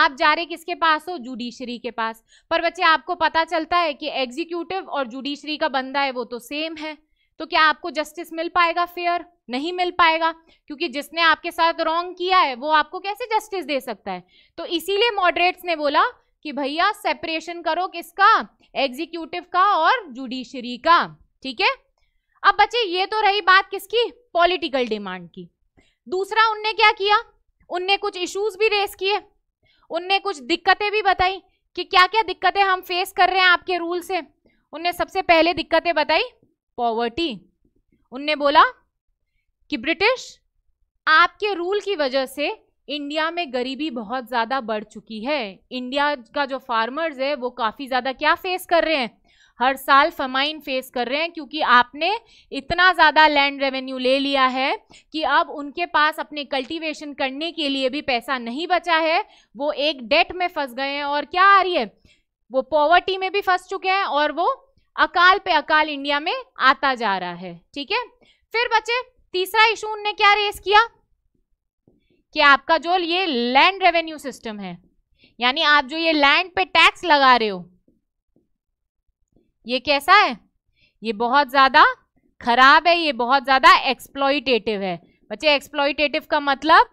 [SPEAKER 1] आप जा रहे किसके पास हो जुडिशरी के पास पर बच्चे आपको पता चलता है कि एग्जीक्यूटिव और जुडिशरी का बंदा है वो तो सेम है तो क्या आपको जस्टिस मिल पाएगा फेयर नहीं मिल पाएगा क्योंकि जिसने आपके साथ रॉन्ग किया है वो आपको कैसे जस्टिस दे सकता है तो इसीलिए मॉडरेट्स ने बोला कि भैया सेपरेशन करो किसका एग्जीक्यूटिव का और जुडिशरी का ठीक है अब बच्चे ये तो रही बात किसकी पॉलिटिकल डिमांड की दूसरा उनने क्या किया उनने कुछ इश्यूज भी रेस किए उनने कुछ दिक्कतें भी बताई कि क्या क्या दिक्कतें हम फेस कर रहे हैं आपके रूल से उनने सबसे पहले दिक्कतें बताई पॉवर्टी उनने बोला कि ब्रिटिश आपके रूल की वजह से इंडिया में गरीबी बहुत ज़्यादा बढ़ चुकी है इंडिया का जो फार्मर्स है वो काफ़ी ज़्यादा क्या फेस कर रहे हैं हर साल फमाइन फेस कर रहे हैं क्योंकि आपने इतना ज़्यादा लैंड रेवेन्यू ले लिया है कि अब उनके पास अपने कल्टीवेशन करने के लिए भी पैसा नहीं बचा है वो एक डेट में फंस गए हैं और क्या आ रही है वो पॉवर्टी में भी फंस चुके हैं और वो अकाल पे अकाल इंडिया में आता जा रहा है ठीक है फिर बच्चे तीसरा इशू उनने क्या रेस किया कि आपका जो ये लैंड रेवेन्यू सिस्टम है यानी आप जो ये लैंड पे टैक्स लगा रहे हो ये कैसा है ये बहुत ज्यादा खराब है ये बहुत ज्यादा एक्सप्लोइटेटिव है बच्चे एक्सप्लोइटेटिव का मतलब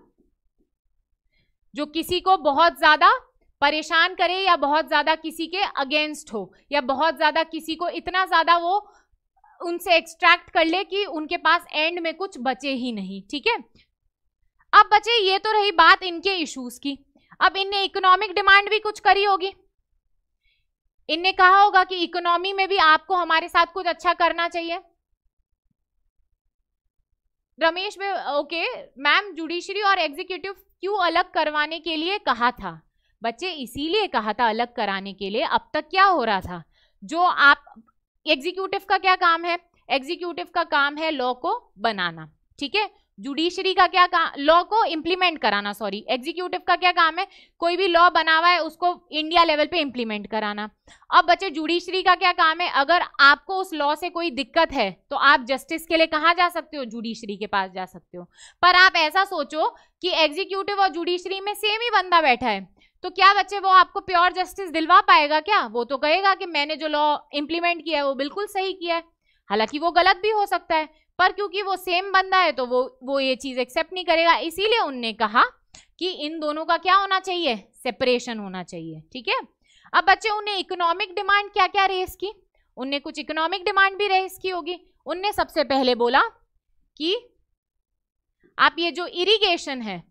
[SPEAKER 1] जो किसी को बहुत ज्यादा परेशान करे या बहुत ज़्यादा किसी के अगेंस्ट हो या बहुत ज़्यादा किसी को इतना ज़्यादा वो उनसे एक्सट्रैक्ट कर ले कि उनके पास एंड में कुछ बचे ही नहीं ठीक है अब बचे ये तो रही बात इनके इश्यूज की अब इनने इकोनॉमिक डिमांड भी कुछ करी होगी इनने कहा होगा कि इकोनॉमी में भी आपको हमारे साथ कुछ अच्छा करना चाहिए रमेश ओके मैम जुडिशरी और एग्जीक्यूटिव क्यों अलग करवाने के लिए कहा था बच्चे इसीलिए कहा था अलग कराने के लिए अब तक क्या हो रहा था जो आप एग्जीक्यूटिव का क्या काम है एग्जीक्यूटिव का काम है लॉ को बनाना ठीक है जुडिशरी का क्या काम लॉ को इम्प्लीमेंट कराना सॉरी एग्जीक्यूटिव का क्या काम है कोई भी लॉ बना हुआ है उसको इंडिया लेवल पे इम्प्लीमेंट कराना अब बच्चे जुडिशरी का क्या काम है अगर आपको उस लॉ से कोई दिक्कत है तो आप जस्टिस के लिए कहाँ जा सकते हो जुडिशरी के पास जा सकते हो पर आप ऐसा सोचो कि एग्जीक्यूटिव और जुडिशरी में सेम ही बंदा बैठा है तो क्या बच्चे वो आपको प्योर जस्टिस दिलवा पाएगा क्या वो तो कहेगा कि मैंने जो लॉ इम्प्लीमेंट किया है वो बिल्कुल सही किया है हालांकि वो गलत भी हो सकता है पर क्योंकि वो सेम बंदा है तो वो वो ये चीज़ एक्सेप्ट नहीं करेगा इसीलिए उनने कहा कि इन दोनों का क्या होना चाहिए सेपरेशन होना चाहिए ठीक है अब बच्चे उन्हें इकोनॉमिक डिमांड क्या क्या रेस की उनने कुछ इकोनॉमिक डिमांड भी रेस की होगी उनने सबसे पहले बोला कि आप ये जो इरिगेशन है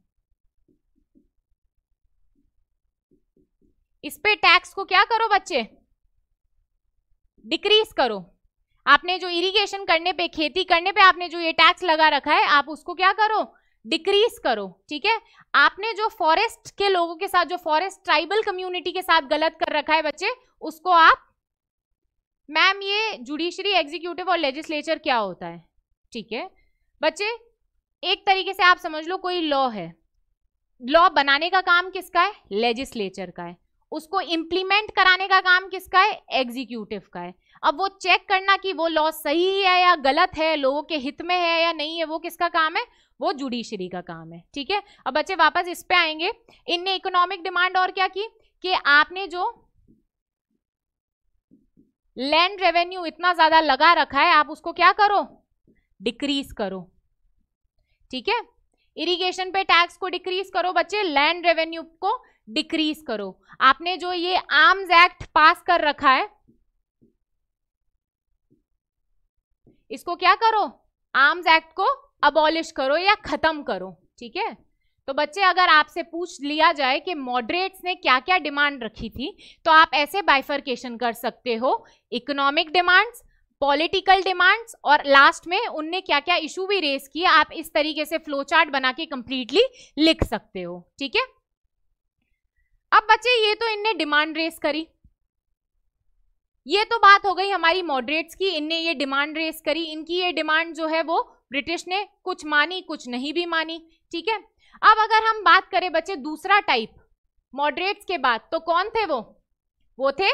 [SPEAKER 1] इस पे टैक्स को क्या करो बच्चे डिक्रीज करो आपने जो इरिगेशन करने पे खेती करने पे आपने जो ये टैक्स लगा रखा है आप उसको क्या करो डिक्रीज करो ठीक है आपने जो फॉरेस्ट के लोगों के साथ जो फॉरेस्ट ट्राइबल कम्युनिटी के साथ गलत कर रखा है बच्चे उसको आप मैम ये जुडिशरी एग्जीक्यूटिव और लेजिस्लेचर क्या होता है ठीक है बच्चे एक तरीके से आप समझ लो कोई लॉ है लॉ बनाने का काम किसका है लेजिस्लेचर का है उसको इम्प्लीमेंट कराने का काम किसका है एग्जीक्यूटिव का है अब वो चेक करना कि वो लॉ सही है या गलत है लोगों के हित में है या नहीं है वो किसका काम है वो जुडिशरी का काम है ठीक है अब बच्चे वापस इस पे आएंगे इनने इकोनॉमिक डिमांड और क्या की कि आपने जो लैंड रेवेन्यू इतना ज्यादा लगा रखा है आप उसको क्या करो डिक्रीज करो ठीक है इरिगेशन पे टैक्स को डिक्रीज करो बच्चे लैंड रेवेन्यू को डिक्रीज करो आपने जो ये आर्म्स एक्ट पास कर रखा है इसको क्या करो आर्म्स एक्ट को अबॉलिश करो या खत्म करो ठीक है तो बच्चे अगर आपसे पूछ लिया जाए कि मॉडरेट्स ने क्या क्या डिमांड रखी थी तो आप ऐसे बाइफर्केशन कर सकते हो इकोनॉमिक डिमांड्स पॉलिटिकल डिमांड्स और लास्ट में उनने क्या क्या इशू भी रेस किए आप इस तरीके से फ्लो चार्ट बना के कंप्लीटली लिख सकते हो ठीक है अब बच्चे ये तो इनने डिमांड रेस करी ये तो बात हो गई हमारी मॉडरेट्स की इनने ये डिमांड रेस करी इनकी ये डिमांड जो है वो ब्रिटिश ने कुछ मानी कुछ नहीं भी मानी ठीक है अब अगर हम बात करें बच्चे दूसरा टाइप मॉडरेट्स के बाद तो कौन थे वो वो थे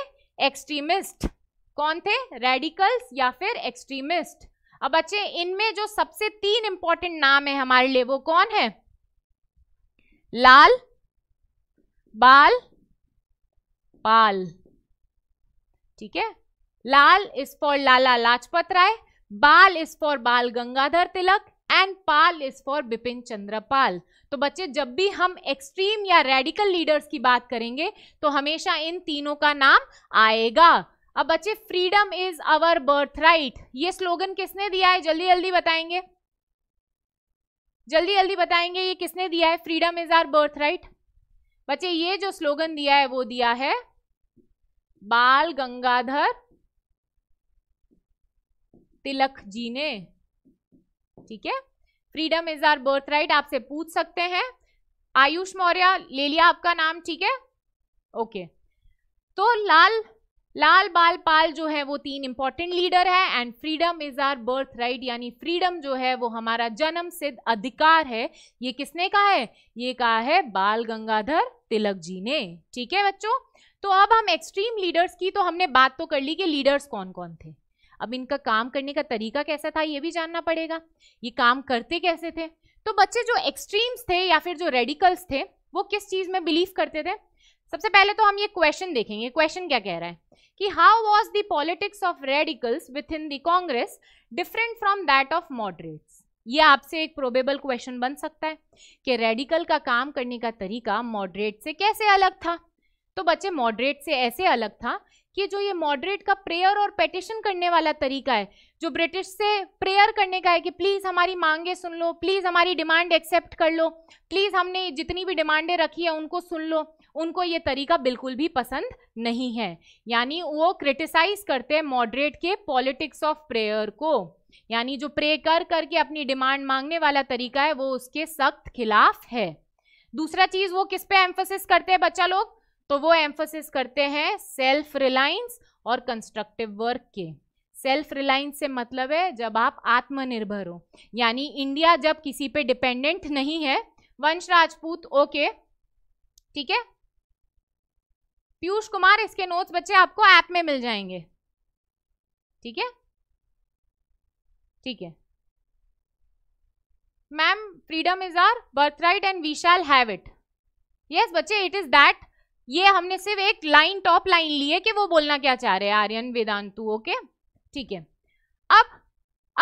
[SPEAKER 1] एक्सट्रीमिस्ट कौन थे रेडिकल्स या फिर एक्सट्रीमिस्ट अब बच्चे इनमें जो सबसे तीन इंपॉर्टेंट नाम है हमारे लिए वो कौन है लाल बाल पाल ठीक है Lal is for Lala Lajpat Rai Bal is for Bal Gangadhar Tilak and Pal is for Bipin Chandra Pal तो बच्चे जब भी हम एक्सट्रीम या रेडिकल लीडर्स की बात करेंगे तो हमेशा इन तीनों का नाम आएगा अब बच्चे freedom is our birthright ये स्लोगन किसने दिया है जल्दी जल्दी बताएंगे जल्दी जल्दी बताएंगे ये किसने दिया है freedom is our birthright बच्चे ये जो स्लोगन दिया है वो दिया है बाल गंगाधर तिलक जी ने ठीक है freedom is our birthright आपसे पूछ सकते हैं आयुष मौर्य ले लिया आपका नाम ठीक है ओके तो लाल लाल बाल पाल जो है वो तीन इंपॉर्टेंट लीडर है and freedom is our birthright यानी फ्रीडम जो है वो हमारा जन्म सिद्ध अधिकार है ये किसने कहा है ये कहा है बाल गंगाधर तिलक जी ने ठीक है बच्चों तो अब हम एक्सट्रीम लीडर्स की तो हमने बात तो कर ली कि लीडर्स कौन कौन थे अब इनका काम करने का तरीका कैसा था ये भी जानना पड़ेगा ये काम करते कैसे थे तो बच्चे जो एक्सट्रीम्स थे या फिर जो रेडिकल्स थे वो किस चीज़ में बिलीव करते थे सबसे पहले तो हम ये क्वेश्चन देखेंगे क्वेश्चन क्या कह रहा है कि how was the politics of radicals within Congress different from that of moderates ये आपसे एक प्रोबेबल क्वेश्चन बन सकता है कि रेडिकल का काम करने का तरीका मॉडरेट से कैसे अलग था तो बच्चे मॉडरेट से ऐसे अलग था कि जो ये मॉडरेट का प्रेयर और पेटिशन करने वाला तरीका है जो ब्रिटिश से प्रेयर करने का है कि प्लीज़ हमारी मांगे सुन लो प्लीज़ हमारी डिमांड एक्सेप्ट कर लो प्लीज़ हमने जितनी भी डिमांडें रखी है उनको सुन लो उनको ये तरीका बिल्कुल भी पसंद नहीं है यानी वो क्रिटिसाइज करते हैं मॉडरेट के पॉलिटिक्स ऑफ प्रेयर को यानी जो प्रे कर करके अपनी डिमांड मांगने वाला तरीका है वो उसके सख्त खिलाफ है दूसरा चीज वो किस पे एम्फोसिस करते हैं बच्चा लोग तो वो एम्फोसिस करते हैं सेल्फ रिलायंस और कंस्ट्रक्टिव वर्क के सेल्फ रिलायंस से मतलब है जब आप आत्मनिर्भर हो यानी इंडिया जब किसी पे डिपेंडेंट नहीं है वंश राजपूत ओके ठीक है पीयूष कुमार इसके नोट्स बच्चे आपको ऐप में मिल जाएंगे ठीक है ठीक है ma'am freedom is our birthright and we shall have it yes बच्चे इट इज दैट ये हमने सिर्फ एक लाइन टॉप लाइन ली है कि वो बोलना क्या चाह रहे हैं आर्यन वेदांतु ओके ठीक है अब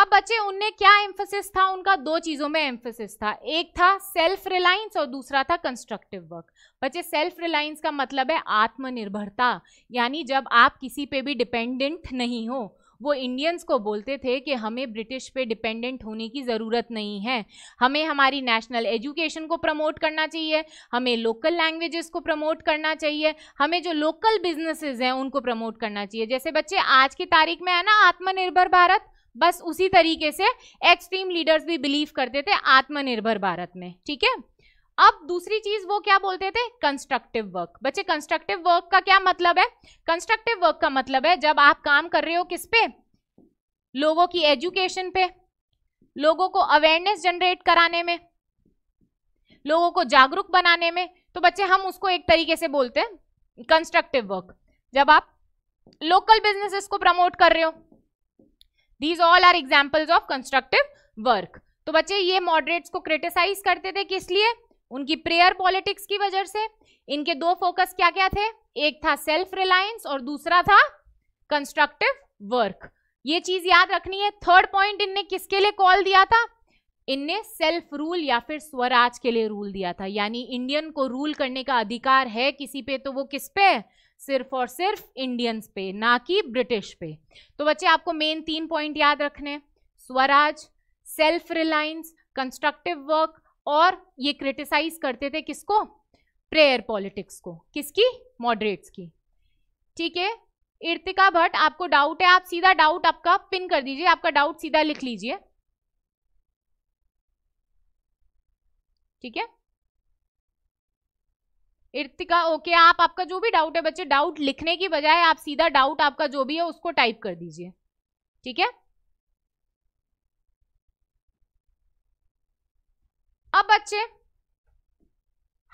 [SPEAKER 1] अब बच्चे उनने क्या एम्फोसिस था उनका दो चीजों में एम्फोसिस था एक था सेल्फ रिलायंस और दूसरा था कंस्ट्रक्टिव वर्क बच्चे सेल्फ रिलायंस का मतलब है आत्मनिर्भरता यानी जब आप किसी पे भी डिपेंडेंट नहीं हो वो इंडियंस को बोलते थे कि हमें ब्रिटिश पे डिपेंडेंट होने की ज़रूरत नहीं है हमें हमारी नेशनल एजुकेशन को प्रमोट करना चाहिए हमें लोकल लैंग्वेजेस को प्रमोट करना चाहिए हमें जो लोकल बिजनेसेस हैं उनको प्रमोट करना चाहिए जैसे बच्चे आज की तारीख में है ना आत्मनिर्भर भारत बस उसी तरीके से एक्सट्रीम लीडर्स भी बिलीव करते थे आत्मनिर्भर भारत में ठीक है अब दूसरी चीज वो क्या बोलते थे कंस्ट्रक्टिव वर्क बच्चे कंस्ट्रक्टिव वर्क का क्या मतलब है कंस्ट्रक्टिव वर्क का मतलब है जब आप काम कर रहे हो किस पे लोगों की एजुकेशन पे लोगों को अवेयरनेस जनरेट कराने में लोगों को जागरूक बनाने में तो बच्चे हम उसको एक तरीके से बोलते हैं कंस्ट्रक्टिव वर्क जब आप लोकल बिजनेसेस को प्रमोट कर रहे हो these all are examples of constructive work तो बच्चे ये मॉडरेट्स को क्रिटिसाइज करते थे किस लिए उनकी प्रेयर पॉलिटिक्स की वजह से इनके दो फोकस क्या क्या थे एक था सेल्फ रिलायंस और दूसरा था कंस्ट्रक्टिव वर्क ये चीज याद रखनी है थर्ड पॉइंट इनने किसके लिए कॉल दिया था इनने सेल्फ रूल या फिर स्वराज के लिए रूल दिया था यानी इंडियन को रूल करने का अधिकार है किसी पे तो वो किस पे है? सिर्फ और सिर्फ इंडियंस पे ना कि ब्रिटिश पे तो बच्चे आपको मेन तीन पॉइंट याद रखने Swaraj self reliance constructive work और ये क्रिटिसाइज करते थे किसको प्रेयर पॉलिटिक्स को किसकी मॉडरेट्स की ठीक है इर्तिका भट्ट आपको डाउट है आप सीधा डाउट आपका पिन कर दीजिए आपका डाउट सीधा लिख लीजिए ठीक है इर्तिका ओके आप आपका जो भी डाउट है बच्चे डाउट लिखने की बजाय आप सीधा डाउट आपका जो भी है उसको टाइप कर दीजिए ठीक है अब बच्चे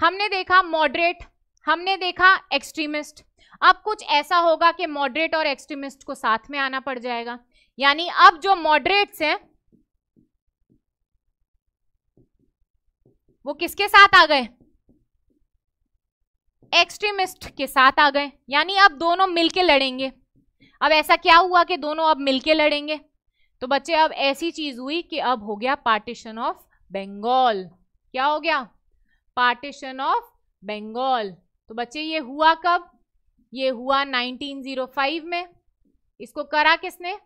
[SPEAKER 1] हमने देखा मॉडरेट हमने देखा एक्सट्रीमिस्ट अब कुछ ऐसा होगा कि मॉडरेट और एक्सट्रीमिस्ट को साथ में आना पड़ जाएगा यानी अब जो मॉडरेट्स हैं वो किसके साथ आ गए एक्सट्रीमिस्ट के साथ आ गए यानी अब दोनों मिलके लड़ेंगे अब ऐसा क्या हुआ कि दोनों अब मिलके लड़ेंगे तो बच्चे अब ऐसी चीज हुई कि अब हो गया पार्टीशन ऑफ बंगाल क्या हो गया पार्टीशन ऑफ बंगाल तो बच्चे ये हुआ कब ये हुआ 1905 में इसको करा किसने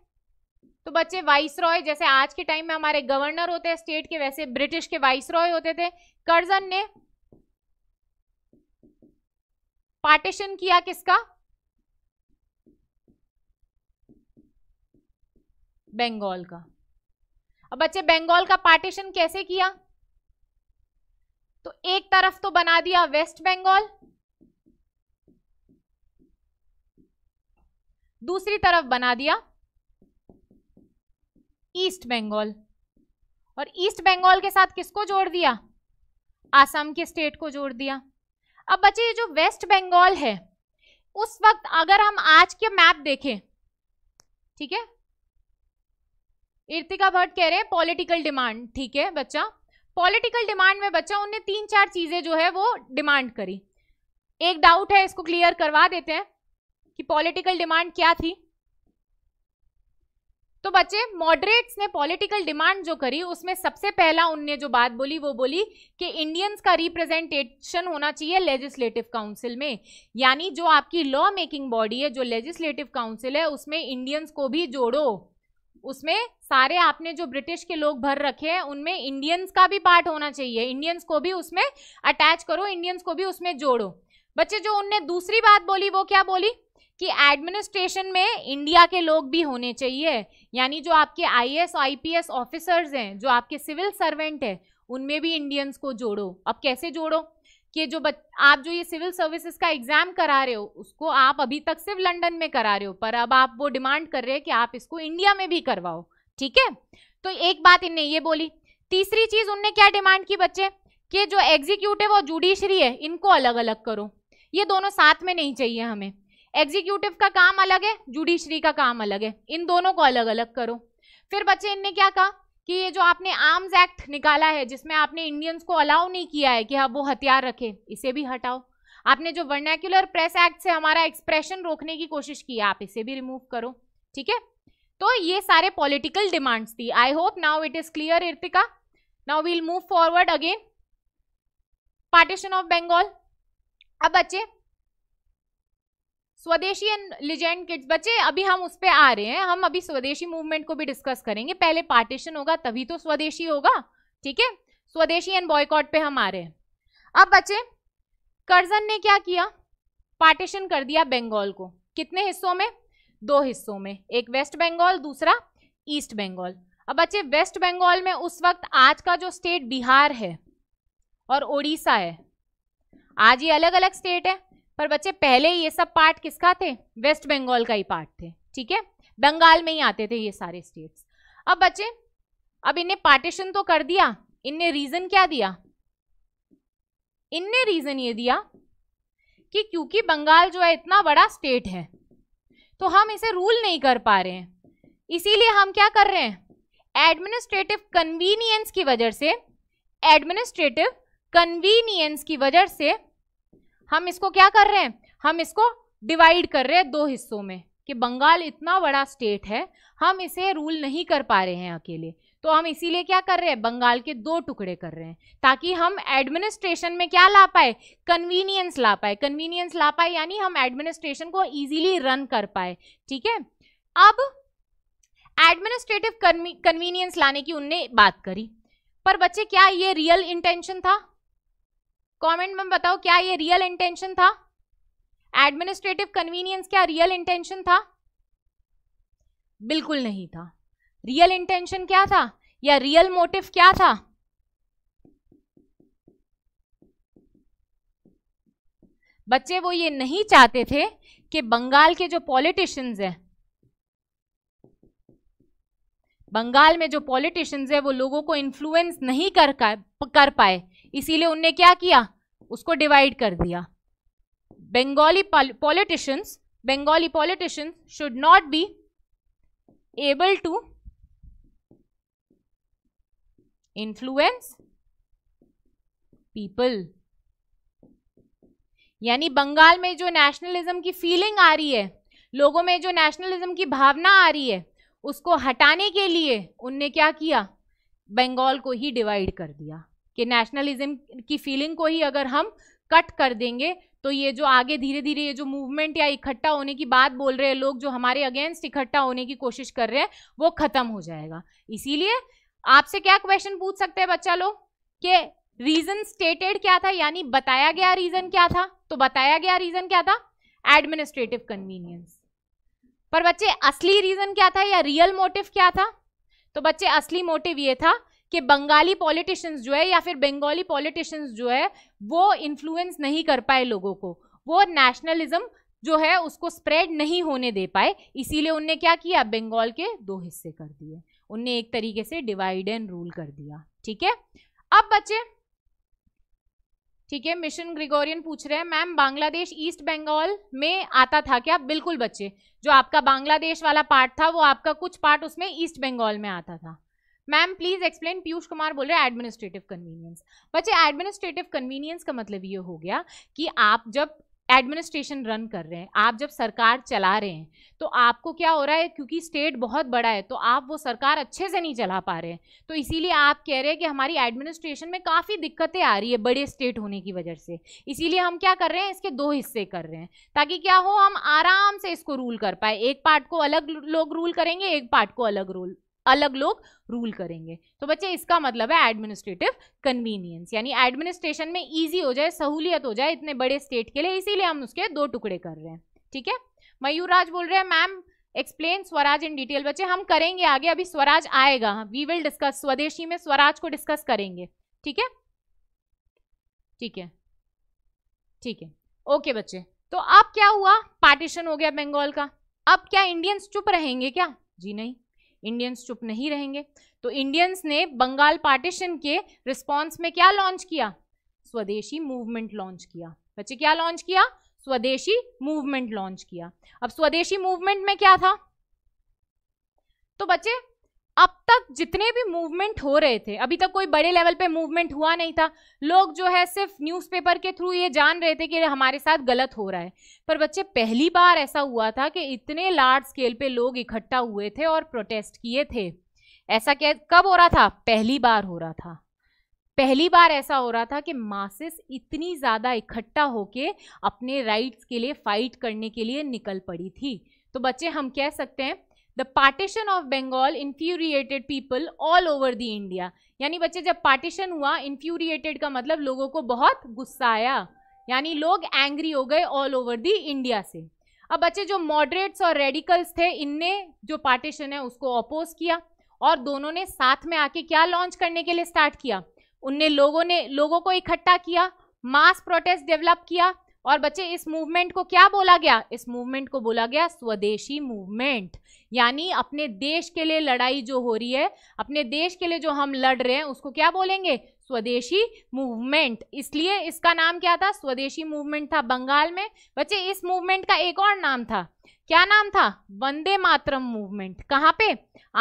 [SPEAKER 1] तो बच्चे वाइस रॉय जैसे आज के टाइम में हमारे गवर्नर होते हैं स्टेट के वैसे ब्रिटिश के वाइस रॉय होते थे कर्जन ने पार्टीशन किया किसका बंगाल का अब बच्चे बंगाल का पार्टीशन कैसे किया तो एक तरफ तो बना दिया वेस्ट बंगाल दूसरी तरफ बना दिया ईस्ट बंगाल और ईस्ट बंगाल के साथ किसको जोड़ दिया आसाम के स्टेट को जोड़ दिया अब बच्चे ये जो वेस्ट बंगाल है उस वक्त अगर हम आज के मैप देखें ठीक है इर्तिका भट्ट कह रहे हैं पॉलिटिकल डिमांड ठीक है बच्चा पॉलिटिकल डिमांड में बच्चा उनने तीन चार चीजें जो है वो डिमांड करी एक डाउट है इसको क्लियर करवा देते हैं कि पॉलिटिकल डिमांड क्या थी तो बच्चे मॉडरेट्स ने पॉलिटिकल डिमांड जो करी उसमें सबसे पहला उनने जो बात बोली वो बोली कि इंडियंस का रिप्रेजेंटेशन होना चाहिए लेजिस्लेटिव काउंसिल में यानी जो आपकी लॉ मेकिंग बॉडी है जो लेजिस्लेटिव काउंसिल है उसमें इंडियंस को भी जोड़ो उसमें सारे आपने जो ब्रिटिश के लोग भर रखे हैं उनमें इंडियंस का भी पार्ट होना चाहिए इंडियंस को भी उसमें अटैच करो इंडियंस को भी उसमें जोड़ो बच्चे जो उनने दूसरी बात बोली वो क्या बोली कि एडमिनिस्ट्रेशन में इंडिया के लोग भी होने चाहिए यानी जो आपके पी एस ऑफिसर्स हैं जो आपके सिविल सर्वेंट हैं उनमें भी इंडियंस को जोड़ो अब कैसे जोड़ो कि जो बच, आप जो ये सिविल सर्विसेज का एग्ज़ाम करा रहे हो उसको आप अभी तक सिर्फ लंदन में करा रहे हो पर अब आप वो डिमांड कर रहे हैं कि आप इसको इंडिया में भी करवाओ ठीक है तो एक बात इनने ये बोली तीसरी चीज़ उनने क्या डिमांड की बच्चे कि जो एग्जीक्यूटिव और जुडिशरी है इनको अलग अलग करो ये दोनों साथ में नहीं चाहिए हमें एग्जीक्यूटिव का काम अलग है जुडिशरी का काम अलग है इन दोनों को अलग अलग करो फिर बच्चे इनने क्या कहा कि ये जो आपने आर्म्स एक्ट निकाला है जिसमें आपने इंडियंस को अलाउ नहीं किया है कि हाँ वो हथियार रखे इसे भी हटाओ आपने जो वर्नैक्यूलर प्रेस एक्ट से हमारा एक्सप्रेशन रोकने की कोशिश की आप इसे भी रिमूव करो ठीक है तो ये सारे पॉलिटिकल डिमांड्स थी I hope now it is clear Irtiqa now we'll move forward again partition of Bengal अब बच्चे स्वदेशी एंड लिजेंड किड्स बच्चे अभी हम उस पर आ रहे हैं हम अभी स्वदेशी मूवमेंट को भी डिस्कस करेंगे पहले पार्टीशन होगा तभी तो स्वदेशी होगा ठीक है स्वदेशी एंड बॉयकॉट पे हम आ रहे हैं अब बच्चे कर्जन ने क्या किया पार्टीशन कर दिया बंगाल को कितने हिस्सों में दो हिस्सों में एक वेस्ट बंगाल दूसरा ईस्ट बंगाल अब बच्चे वेस्ट बंगाल में उस वक्त आज का जो स्टेट बिहार है और उड़ीसा है आज ये अलग अलग स्टेट है पर बच्चे पहले ये सब पार्ट किसका थे वेस्ट बंगाल का ही पार्ट थे ठीक है बंगाल में ही आते थे ये सारे स्टेट्स अब बच्चे अब इनने पार्टीशन तो कर दिया इनने रीजन क्या दिया इनने रीजन ये दिया कि क्योंकि बंगाल जो है इतना बड़ा स्टेट है तो हम इसे रूल नहीं कर पा रहे हैं इसीलिए हम क्या कर रहे हैं एडमिनिस्ट्रेटिव कन्वीनियंस की वजह से एडमिनिस्ट्रेटिव कन्वीनियंस की वजह से हम इसको क्या कर रहे हैं हम इसको डिवाइड कर रहे हैं दो हिस्सों में कि बंगाल इतना बड़ा स्टेट है हम इसे रूल नहीं कर पा रहे हैं अकेले तो हम इसीलिए क्या कर रहे हैं बंगाल के दो टुकड़े कर रहे हैं ताकि हम एडमिनिस्ट्रेशन में क्या ला पाए कन्वीनियंस ला पाए कन्वीनियंस ला पाए यानी हम एडमिनिस्ट्रेशन को इजीली रन कर पाए ठीक है अब एडमिनिस्ट्रेटिव कन्वीनियंस लाने की उनने बात करी पर बच्चे क्या ये रियल इंटेंशन था कमेंट में बताओ क्या ये रियल इंटेंशन था एडमिनिस्ट्रेटिव कन्वीनियंस क्या रियल इंटेंशन था बिल्कुल नहीं था रियल इंटेंशन क्या था या रियल मोटिव क्या था बच्चे वो ये नहीं चाहते थे कि बंगाल के जो पॉलिटिशियंस हैं बंगाल में जो पॉलिटिशियंस है वो लोगों को इन्फ्लुएंस नहीं कर कर पाए इसीलिए उनने क्या किया उसको डिवाइड कर दिया Bengali politicians Bengali politicians should not be able to influence people यानी बंगाल में जो नेशनलिज्म की फीलिंग आ रही है लोगों में जो नेशनलिज्म की भावना आ रही है उसको हटाने के लिए उनने क्या किया बंगाल को ही डिवाइड कर दिया कि नेशनलिज्म की फीलिंग को ही अगर हम कट कर देंगे तो ये जो आगे धीरे धीरे ये जो मूवमेंट या इकट्ठा होने की बात बोल रहे हैं लोग जो हमारे अगेंस्ट इकट्ठा होने की कोशिश कर रहे हैं वो खत्म हो जाएगा इसीलिए आपसे क्या क्वेश्चन पूछ सकते हैं बच्चा लोग कि रीजन स्टेटेड क्या था यानी बताया गया रीजन क्या था तो बताया गया रीजन क्या था एडमिनिस्ट्रेटिव कन्वीनियंस पर बच्चे असली रीजन क्या था या रियल मोटिव क्या था तो बच्चे असली मोटिव ये था कि बंगाली पॉलिटिशियंस जो है या फिर बंगाली पॉलिटिशियंस जो है वो इन्फ्लुएंस नहीं कर पाए लोगों को वो नेशनलिज्म जो है उसको स्प्रेड नहीं होने दे पाए इसीलिए उनने क्या किया बंगाल के दो हिस्से कर दिए उनने एक तरीके से डिवाइड एंड रूल कर दिया ठीक है अब बच्चे ठीक है मिशन ग्रिगोरियन पूछ रहे हैं मैम बांग्लादेश ईस्ट बंगाल में आता था क्या बिल्कुल बच्चे जो आपका बांग्लादेश वाला पार्ट था वो आपका कुछ पार्ट उसमें ईस्ट बंगाल में आता था ma'am please explain Piyush Kumar बोल रहे हैं एडमिनिस्ट्रेटिव कन्वीनियंस बच्चे एडमिनिस्ट्रेटिव कन्वीनियंस का मतलब ये हो गया कि आप जब एडमिनिस्ट्रेशन रन कर रहे हैं आप जब सरकार चला रहे हैं तो आपको क्या हो रहा है क्योंकि स्टेट बहुत बड़ा है तो आप वो सरकार अच्छे से नहीं चला पा रहे हैं तो इसीलिए आप कह रहे हैं कि हमारी एडमिनिस्ट्रेशन में काफ़ी दिक्कतें आ रही है बड़े स्टेट होने की वजह से इसीलिए हम क्या कर रहे हैं इसके दो हिस्से कर रहे हैं ताकि क्या हो हम आराम से इसको रूल कर पाए एक पार्ट को अलग लोग रूल करेंगे एक पार्ट को अलग रूल अलग लोग रूल करेंगे तो बच्चे इसका मतलब है एडमिनिस्ट्रेटिव कन्वीनियंस यानी एडमिनिस्ट्रेशन में ईजी हो जाए सहूलियत हो जाए इतने बड़े स्टेट के लिए इसीलिए हम उसके दो टुकड़े कर रहे हैं ठीक है मयूराज बोल रहे हैं ma'am explain Swaraj in detail बच्चे हम करेंगे आगे अभी स्वराज आएगा वी विल डिस्कस स्वदेशी में स्वराज को डिस्कस करेंगे ठीक है ठीक है ठीक है ओके बच्चे तो अब क्या हुआ पार्टीशन हो गया बंगाल का अब क्या इंडियंस चुप रहेंगे क्या जी नहीं इंडियंस चुप नहीं रहेंगे तो इंडियंस ने बंगाल पार्टीशन के रिस्पॉन्स में क्या लॉन्च किया स्वदेशी मूवमेंट लॉन्च किया बच्चे क्या लॉन्च किया स्वदेशी मूवमेंट लॉन्च किया अब स्वदेशी मूवमेंट में क्या था तो बच्चे अब तक जितने भी मूवमेंट हो रहे थे अभी तक कोई बड़े लेवल पे मूवमेंट हुआ नहीं था लोग जो है सिर्फ न्यूज़पेपर के थ्रू ये जान रहे थे कि हमारे साथ गलत हो रहा है पर बच्चे पहली बार ऐसा हुआ था कि इतने लार्ज स्केल पे लोग इकट्ठा हुए थे और प्रोटेस्ट किए थे ऐसा क्या कब हो रहा था पहली बार हो रहा था पहली बार ऐसा हो रहा था कि मासिस इतनी ज़्यादा इकट्ठा होके अपने राइट्स के लिए फाइट करने के लिए निकल पड़ी थी तो बच्चे हम कह सकते हैं the partition of Bengal infuriated people all over the India यानी बच्चे जब पार्टीशन हुआ इन्फ्यूरिएटेड का मतलब लोगों को बहुत गुस्सा आया यानी लोग एंग्री हो गए ऑल ओवर द इंडिया से अब बच्चे जो मॉडरेट्स और रेडिकल्स थे इनने जो पार्टीशन है उसको अपोज किया और दोनों ने साथ में आके क्या लॉन्च करने के लिए स्टार्ट किया उनने लोगों ने लोगों को इकट्ठा किया मास प्रोटेस्ट डेवलप किया और बच्चे इस मूवमेंट को क्या बोला गया इस मूवमेंट को बोला गया स्वदेशी मूवमेंट यानी अपने देश के लिए लड़ाई जो हो रही है अपने देश के लिए जो हम लड़ रहे हैं उसको क्या बोलेंगे स्वदेशी मूवमेंट इसलिए इसका नाम क्या था स्वदेशी मूवमेंट था बंगाल में बच्चे इस मूवमेंट का एक और नाम था क्या नाम था वंदे मातरम मूवमेंट कहाँ पे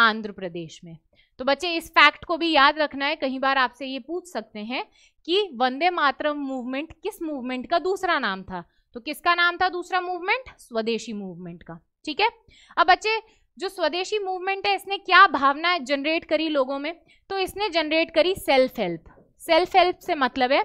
[SPEAKER 1] आंध्र प्रदेश में तो बच्चे इस फैक्ट को भी याद रखना है कहीं बार आपसे ये पूछ सकते हैं कि वंदे मातरम मूवमेंट किस मूवमेंट का दूसरा नाम था तो किसका नाम था दूसरा मूवमेंट स्वदेशी मूवमेंट का ठीक है अब बच्चे जो स्वदेशी मूवमेंट है इसने क्या भावना जनरेट करी लोगों में तो इसने जनरेट करी सेल्फ हेल्प सेल्फ हेल्प से मतलब है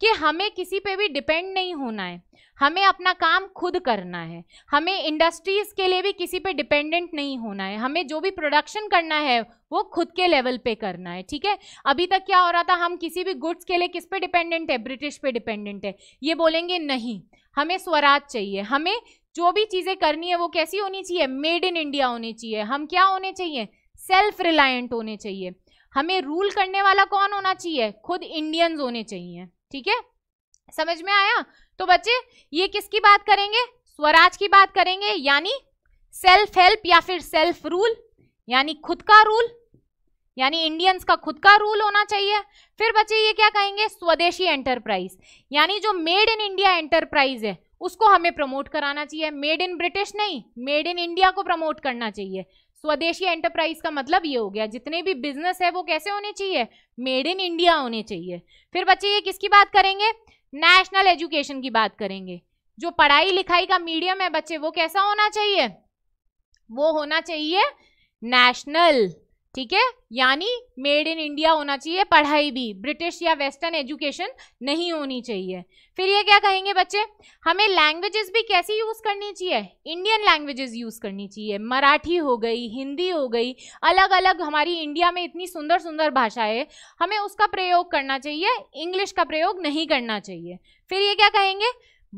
[SPEAKER 1] कि हमें किसी पे भी डिपेंड नहीं होना है हमें अपना काम खुद करना है हमें इंडस्ट्रीज़ के लिए भी किसी पे डिपेंडेंट नहीं होना है हमें जो भी प्रोडक्शन करना है वो खुद के लेवल पे करना है ठीक है अभी तक क्या हो रहा था हम किसी भी गुड्स के लिए किस पे डिपेंडेंट है ब्रिटिश पे डिपेंडेंट है ये बोलेंगे नहीं हमें स्वराज चाहिए हमें जो भी चीज़ें करनी है वो कैसी होनी चाहिए मेड इन इंडिया होनी चाहिए हम क्या होने चाहिए सेल्फ रिलायंट होने चाहिए हमें रूल करने वाला कौन होना चाहिए खुद इंडियंस होने चाहिए ठीक है समझ में आया तो बच्चे ये किसकी बात करेंगे स्वराज की बात करेंगे यानी सेल्फ हेल्प या फिर सेल्फ रूल यानी खुद का रूल यानी इंडियंस का खुद का रूल होना चाहिए फिर बच्चे ये क्या कहेंगे स्वदेशी एंटरप्राइज यानी जो मेड इन इंडिया एंटरप्राइज है उसको हमें प्रमोट कराना चाहिए मेड इन ब्रिटिश नहीं मेड इन इंडिया को प्रमोट करना चाहिए स्वदेशी एंटरप्राइज का मतलब ये हो गया जितने भी बिजनेस है वो कैसे होने चाहिए मेड इन इंडिया होने चाहिए फिर बच्चे ये किसकी बात करेंगे नेशनल एजुकेशन की बात करेंगे जो पढ़ाई लिखाई का मीडियम है बच्चे वो कैसा होना चाहिए वो होना चाहिए नेशनल ठीक है यानी मेड इन इंडिया होना चाहिए पढ़ाई भी ब्रिटिश या वेस्टर्न एजुकेशन नहीं होनी चाहिए फिर ये क्या कहेंगे बच्चे हमें लैंग्वेजेस भी कैसी यूज़ करनी चाहिए इंडियन लैंग्वेजेस यूज़ करनी चाहिए मराठी हो गई हिंदी हो गई अलग अलग हमारी इंडिया में इतनी सुंदर सुंदर भाषाएं हमें उसका प्रयोग करना चाहिए इंग्लिश का प्रयोग नहीं करना चाहिए फिर ये क्या कहेंगे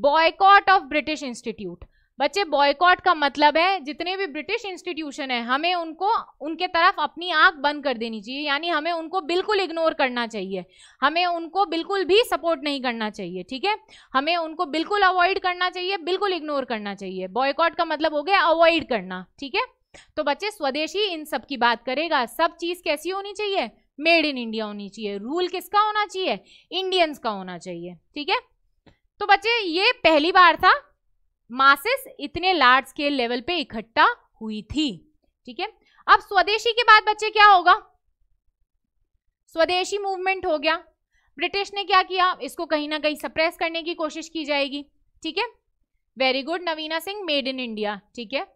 [SPEAKER 1] बॉयकॉट ऑफ ब्रिटिश इंस्टीट्यूट बच्चे बॉयकॉट का मतलब है जितने भी ब्रिटिश इंस्टीट्यूशन है हमें उनको उनके तरफ अपनी आंख बंद कर देनी चाहिए यानी हमें उनको बिल्कुल इग्नोर करना चाहिए हमें उनको बिल्कुल भी सपोर्ट नहीं करना चाहिए ठीक है हमें उनको बिल्कुल अवॉइड करना चाहिए बिल्कुल इग्नोर करना चाहिए बॉयकॉट का मतलब हो गया अवॉइड करना ठीक है तो बच्चे स्वदेशी इन सब की बात करेगा सब चीज़ कैसी होनी चाहिए मेड इन इंडिया होनी चाहिए रूल किसका होना चाहिए इंडियंस का होना चाहिए ठीक है तो बच्चे ये पहली बार था मासेस इतने लार्ज स्केल लेवल पे इकट्ठा हुई थी ठीक है अब स्वदेशी के बाद बच्चे क्या होगा स्वदेशी मूवमेंट हो गया ब्रिटिश ने क्या किया इसको कहीं ना कहीं सप्रेस करने की कोशिश की जाएगी ठीक है very good Navina Singh made in India ठीक है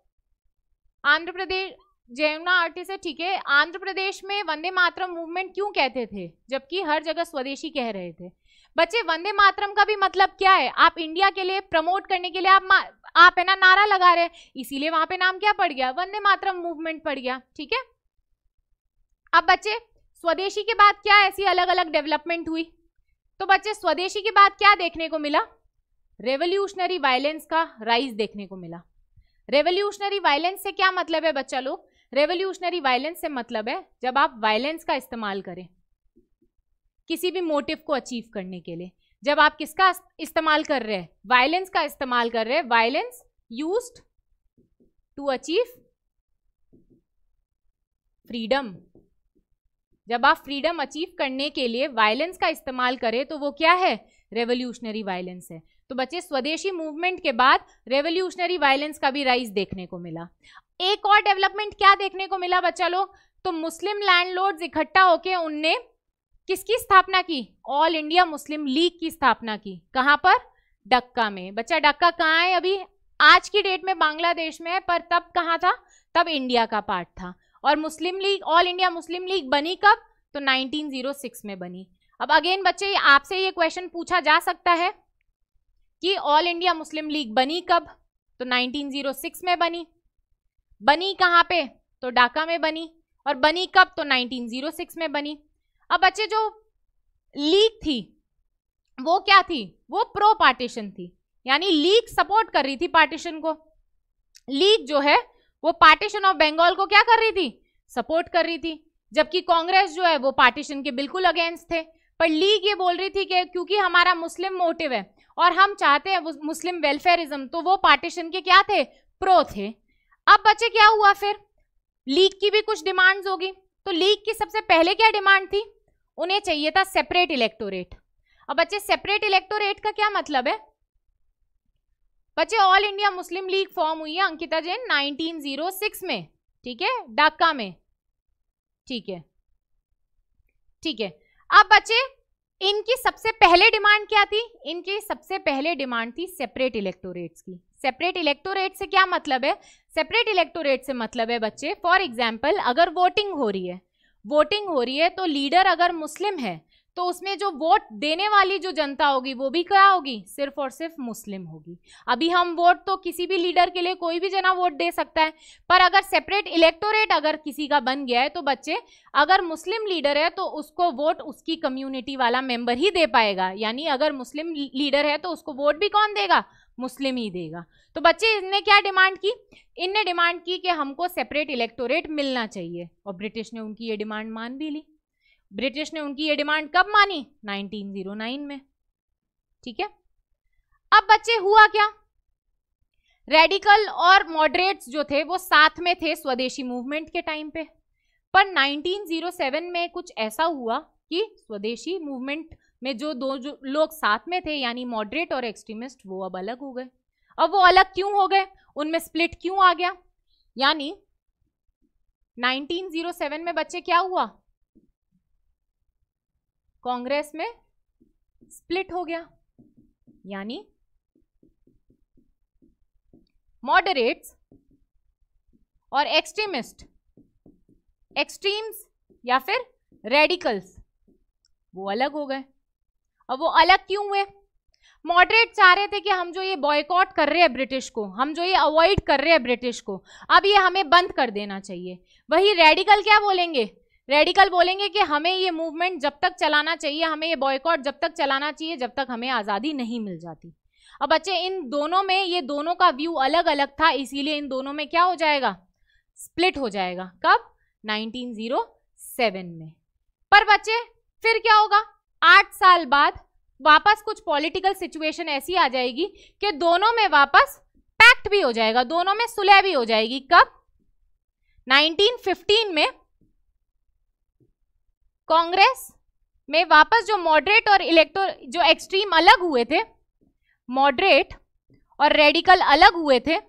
[SPEAKER 1] आंध्र प्रदेश जयना आर्टिस्ट है ठीक है आंध्र प्रदेश में वंदे मातरम मूवमेंट क्यों कहते थे जबकि हर जगह स्वदेशी कह रहे थे बच्चे वंदे मातरम का भी मतलब क्या है आप इंडिया के लिए प्रमोट करने के लिए आप आप है ना नारा लगा रहे इसीलिए वहां पे नाम क्या पड़ गया वंदे मातरम मूवमेंट पड़ गया ठीक है अब बच्चे स्वदेशी के बाद क्या ऐसी अलग अलग डेवलपमेंट हुई तो बच्चे स्वदेशी के बाद क्या देखने को मिला रेवोल्यूशनरी वायलेंस का राइज देखने को मिला रेवोल्यूशनरी वायलेंस से क्या मतलब है बच्चा लोग रेवोल्यूशनरी वायलेंस से मतलब है जब आप वायलेंस का इस्तेमाल करें किसी भी मोटिव को अचीव करने के लिए जब आप किसका इस्तेमाल कर रहे हैं वायलेंस का इस्तेमाल कर रहे हैं violence use to achieve freedom जब आप फ्रीडम अचीव करने के लिए वायलेंस का इस्तेमाल करें तो वो क्या है रेवोल्यूशनरी वायलेंस है तो बच्चे स्वदेशी मूवमेंट के बाद रेवोल्यूशनरी वायलेंस का भी राइज देखने को मिला एक और डेवलपमेंट क्या देखने को मिला बच्चा लोग तो मुस्लिम लैंडलॉर्ड्स इकट्ठा होकर उनने किसकी स्थापना की ऑल इंडिया मुस्लिम लीग की स्थापना की कहां पर डक्का में बच्चा डक्का कहाँ है अभी आज की डेट में बांग्लादेश में है पर तब कहाँ था तब इंडिया का पार्ट था और Muslim League all India Muslim League बनी कब तो 1906 में बनी अब अगेन बच्चे आपसे ये क्वेश्चन पूछा जा सकता है कि ऑल इंडिया मुस्लिम लीग बनी कब तो 1906 में बनी बनी कहाँ पे तो ढाका में बनी और बनी कब तो 1906 में बनी अब बच्चे जो लीग थी वो क्या थी वो प्रो पार्टीशन थी यानी लीग सपोर्ट कर रही थी पार्टीशन को लीग जो है वो पार्टीशन ऑफ बंगाल को क्या कर रही थी सपोर्ट कर रही थी जबकि कांग्रेस जो है वो पार्टीशन के बिल्कुल अगेंस्ट थे पर लीग ये बोल रही थी कि क्योंकि हमारा मुस्लिम मोटिव है और हम चाहते हैं मुस्लिम वेलफेयरिज्म तो वो पार्टीशन के क्या थे प्रो थे अब बच्चे क्या हुआ फिर लीग की भी कुछ डिमांड्स होगी तो लीग की सबसे पहले क्या डिमांड थी उन्हें चाहिए था सेपरेट इलेक्टोरेट अब बच्चे सेपरेट इलेक्टोरेट का क्या मतलब है बच्चे all India Muslim League form हुई है अंकिता जैन 1906 में ठीक है डाका में ठीक है ठीक है अब बच्चे इनकी सबसे पहले डिमांड क्या थी इनकी सबसे पहले डिमांड थी सेपरेट इलेक्टोरेट्स की सेपरेट इलेक्टोरेट से क्या मतलब है सेपरेट इलेक्टोरेट से मतलब है बच्चे फॉर एग्जाम्पल अगर वोटिंग हो रही है वोटिंग हो रही है तो लीडर अगर मुस्लिम है तो उसमें जो वोट देने वाली जो जनता होगी वो भी क्या होगी सिर्फ और सिर्फ मुस्लिम होगी अभी हम वोट तो किसी भी लीडर के लिए कोई भी जना वोट दे सकता है पर अगर सेपरेट इलेक्टोरेट अगर किसी का बन गया है तो बच्चे अगर मुस्लिम लीडर है तो उसको वोट उसकी कम्युनिटी वाला मेंबर ही दे पाएगा यानी अगर मुस्लिम लीडर है तो उसको वोट भी कौन देगा मुस्लिम ही देगा तो बच्चे इनने क्या डिमांड की इनने डिमांड की कि हमको सेपरेट इलेक्टोरेट मिलना चाहिए और ब्रिटिश ने उनकी ये डिमांड मान भी ली ब्रिटिश ने उनकी ये डिमांड कब मानी 1909 में ठीक है अब बच्चे हुआ क्या रेडिकल और मॉडरेट्स जो थे वो साथ में थे स्वदेशी मूवमेंट के टाइम पे पर 1907 में कुछ ऐसा हुआ कि स्वदेशी मूवमेंट में जो दो जो लोग साथ में थे यानी मॉडरेट और एक्सट्रीमिस्ट वो अब अलग हो गए अब वो अलग क्यों हो गए उनमें स्प्लिट क्यों आ गया यानी 1907 में बच्चे क्या हुआ कांग्रेस में स्प्लिट हो गया यानी मॉडरेट्स और एक्सट्रीमिस्ट एक्सट्रीम्स या फिर रेडिकल्स वो अलग हो गए और वो अलग क्यों हुए मॉडरेट चाह रहे थे कि हम जो ये बॉयकॉट कर रहे हैं ब्रिटिश को हम जो ये अवॉइड कर रहे हैं ब्रिटिश को अब ये हमें बंद कर देना चाहिए वही रेडिकल क्या बोलेंगे रेडिकल बोलेंगे कि हमें ये मूवमेंट जब तक चलाना चाहिए हमें ये बॉयकॉट जब तक चलाना चाहिए जब तक हमें आज़ादी नहीं मिल जाती अब बच्चे इन दोनों में ये दोनों का व्यू अलग अलग था इसीलिए इन दोनों में क्या हो जाएगा स्प्लिट हो जाएगा कब 1907 में पर बच्चे फिर क्या होगा आठ साल बाद वापस कुछ पॉलिटिकल सिचुएशन ऐसी आ जाएगी कि दोनों में वापस पैक्ट भी हो जाएगा दोनों में सुलह भी हो जाएगी कब 1915 में कांग्रेस में वापस जो मॉडरेट और इलेक्टोर जो एक्सट्रीम अलग हुए थे मॉडरेट और रेडिकल अलग हुए थे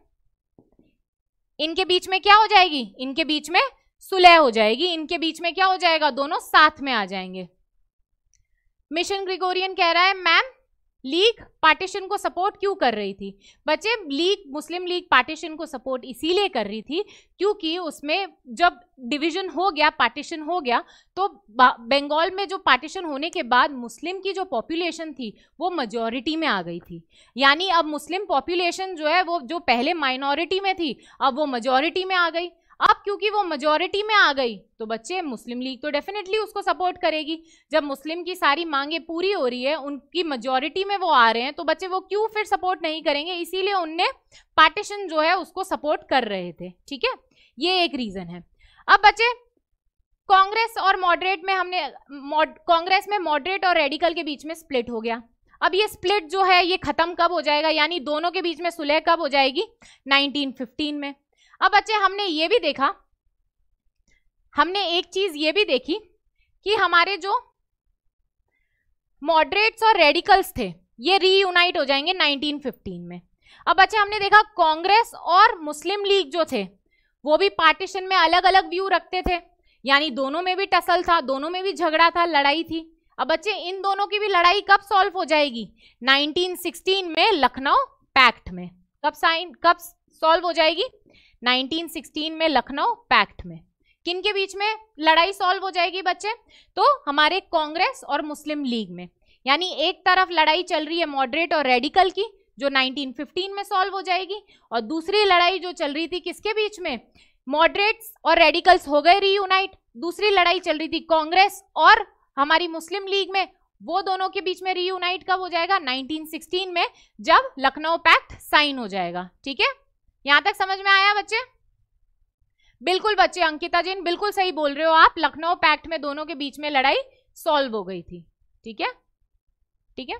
[SPEAKER 1] इनके बीच में क्या हो जाएगी इनके बीच में सुलह हो जाएगी इनके बीच में क्या हो जाएगा दोनों साथ में आ जाएंगे मिशन ग्रिगोरियन कह रहा है मैम लीग पार्टीशन को सपोर्ट क्यों कर रही थी बच्चे लीग मुस्लिम लीग पार्टीशन को सपोर्ट इसीलिए कर रही थी क्योंकि उसमें जब डिवीजन हो गया पार्टीशन हो गया तो बंगाल में जो पार्टीशन होने के बाद मुस्लिम की जो पॉपुलेशन थी वो मजॉरिटी में आ गई थी यानी अब मुस्लिम पॉपुलेशन जो है वो जो पहले माइनॉरिटी में थी अब वो मजॉरिटी में आ गई अब क्योंकि वो मेजोरिटी में आ गई तो बच्चे मुस्लिम लीग तो डेफिनेटली उसको सपोर्ट करेगी जब मुस्लिम की सारी मांगे पूरी हो रही है उनकी मेजोरिटी में वो आ रहे हैं तो बच्चे वो क्यों फिर सपोर्ट नहीं करेंगे इसीलिए उनने पार्टीशन जो है उसको सपोर्ट कर रहे थे ठीक है ये एक रीजन है अब बच्चे कांग्रेस और मॉडरेट में हमने कांग्रेस में मॉडरेट और रेडिकल के बीच में स्प्लिट हो गया अब ये स्प्लिट जो है ये खत्म कब हो जाएगा यानी दोनों के बीच में सुलह कब हो जाएगी 1915 में अब बच्चे हमने ये भी देखा हमने एक चीज ये भी देखी कि हमारे जो मॉडरेट्स और रेडिकल्स थे ये रीयूनाइट हो जाएंगे 1915 में अब बच्चे हमने देखा कांग्रेस और मुस्लिम लीग जो थे वो भी पार्टीशन में अलग अलग व्यू रखते थे यानी दोनों में भी टसल था दोनों में भी झगड़ा था लड़ाई थी अब बच्चे इन दोनों की भी लड़ाई कब सॉल्व हो जाएगी 1916 में लखनऊ पैक्ट में कब साइन कब सॉल्व हो जाएगी 1916 में लखनऊ पैक्ट में किन के बीच में लड़ाई सॉल्व हो जाएगी बच्चे तो हमारे कांग्रेस और मुस्लिम लीग में यानी एक तरफ लड़ाई चल रही है मॉडरेट और रेडिकल की जो 1915 में सॉल्व हो जाएगी और दूसरी लड़ाई जो चल रही थी किसके बीच में मॉडरेट्स और रेडिकल्स हो गए रीयूनाइट दूसरी लड़ाई चल रही थी कांग्रेस और हमारी मुस्लिम लीग में वो दोनों के बीच में रीयूनाइट कब हो जाएगा 1916 में जब लखनऊ पैक्ट साइन हो जाएगा ठीक है यहां तक समझ में आया बच्चे बिल्कुल बच्चे अंकिता जी बिल्कुल सही बोल रहे हो आप लखनऊ पैक्ट में दोनों के बीच में लड़ाई सॉल्व हो गई थी ठीक है ठीक है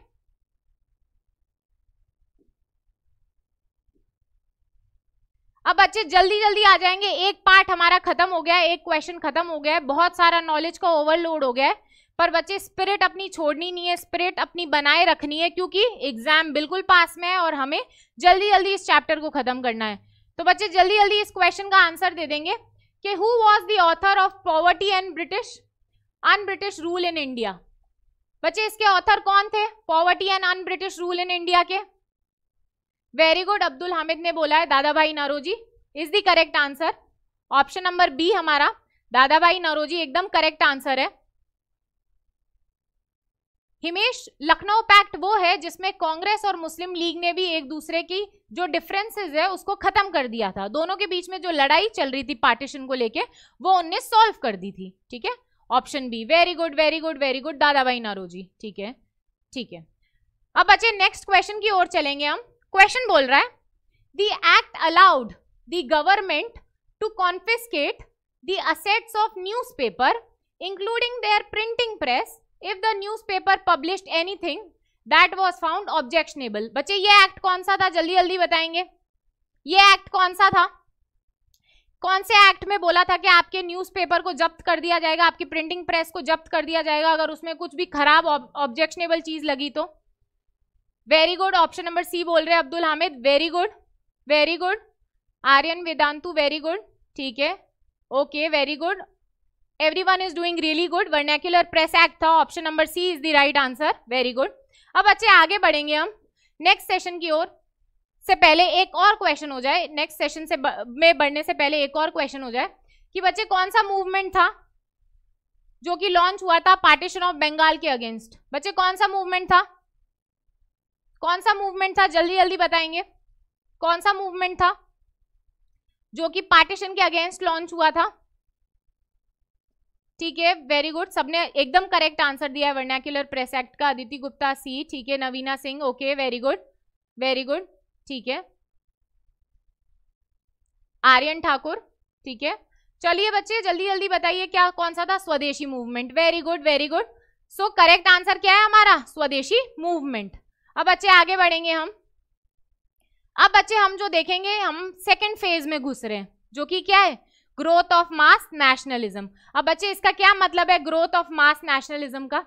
[SPEAKER 1] अब बच्चे जल्दी जल्दी आ जाएंगे एक पार्ट हमारा खत्म हो गया एक क्वेश्चन खत्म हो गया है बहुत सारा नॉलेज का ओवरलोड हो गया है पर बच्चे स्पिरिट अपनी छोड़नी नहीं है स्पिरिट अपनी बनाए रखनी है क्योंकि एग्जाम बिल्कुल पास में है और हमें जल्दी जल्दी इस चैप्टर को खत्म करना है तो बच्चे जल्दी जल्दी इस क्वेश्चन का आंसर दे देंगे कि who was the author of poverty and British un British rule in India बच्चे इसके ऑथर कौन थे poverty and un British rule in India के वेरी गुड अब्दुल हामिद ने बोला है Dadabhai Naoroji is the correct answer option number B हमारा Dadabhai Naoroji एकदम करेक्ट आंसर है हिमेश लखनऊ पैक्ट वो है जिसमें कांग्रेस और मुस्लिम लीग ने भी एक दूसरे की जो डिफरेंसेस है उसको खत्म कर दिया था दोनों के बीच में जो लड़ाई चल रही थी पार्टीशन को लेके वो उनने सॉल्व कर दी थी ठीक है option B very good very good very good Dadabhai Naoroji ठीक है ठीक है अब बच्चे नेक्स्ट क्वेश्चन की ओर चलेंगे हम क्वेश्चन बोल रहा है the act allowed the government to confiscate the assets of newspaper including their printing press if newspaper publish anything that was found objectionable बच्चे ये एक्ट कौन सा था जल्दी जल्दी बताएंगे ये एक्ट कौन सा था कौन से एक्ट में बोला था कि आपके न्यूज़पेपर को जब्त कर दिया जाएगा आपकी प्रिंटिंग प्रेस को जब्त कर दिया जाएगा अगर उसमें कुछ भी खराब ऑब्जेक्शनेबल चीज लगी तो very good option number C बोल रहे Abdul Hamid very good very good Aryan Vedantu very good ठीक है okay very good every everyone is doing really good vernacular press act था option number C is the right answer very good अब बच्चे आगे बढ़ेंगे हम नेक्स्ट सेशन की ओर से पहले एक और क्वेश्चन हो जाए नेक्स्ट सेशन से में बढ़ने से पहले एक और क्वेश्चन हो जाए कि बच्चे कौन सा मूवमेंट था जो कि लॉन्च हुआ था पार्टीशन ऑफ बंगाल के अगेंस्ट बच्चे कौन सा मूवमेंट था कौन सा मूवमेंट था जल्दी जल्दी बताएंगे कौन सा मूवमेंट था जो कि पार्टीशन के अगेंस्ट लॉन्च हुआ था ठीक है वेरी गुड सबने एकदम करेक्ट आंसर दिया है वर्नाक्यूलर प्रेस एक्ट का अदिति गुप्ता सी ठीक है Navina Singh okay very good very good ठीक है आर्यन ठाकुर ठीक है चलिए बच्चे जल्दी जल्दी बताइए क्या कौन सा था swadeshi movement very good very good so correct answer क्या है हमारा स्वदेशी मूवमेंट अब बच्चे आगे बढ़ेंगे हम अब बच्चे हम जो देखेंगे हम सेकेंड फेज में घुस रहे हैं जो कि क्या है ग्रोथ ऑफ मास नेशनलिज्म अब बच्चे इसका क्या मतलब है ग्रोथ ऑफ मास नेशनलिज्म का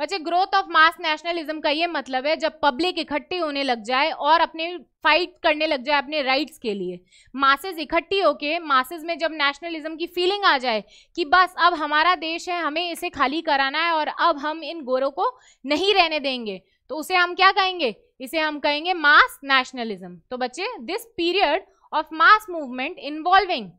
[SPEAKER 1] बच्चे ग्रोथ ऑफ मास नेशनलिज्म का ये मतलब है जब पब्लिक इकट्ठी होने लग जाए और अपने फाइट करने लग जाए अपने राइट्स के लिए मासेज इकट्ठी होके मासेज में जब नेशनलिज्म की फीलिंग आ जाए कि बस अब हमारा देश है हमें इसे खाली कराना है और अब हम इन गोरों को नहीं रहने देंगे तो उसे हम क्या कहेंगे इसे हम कहेंगे मास नेशनलिज्म तो बच्चे this period of mass movement involving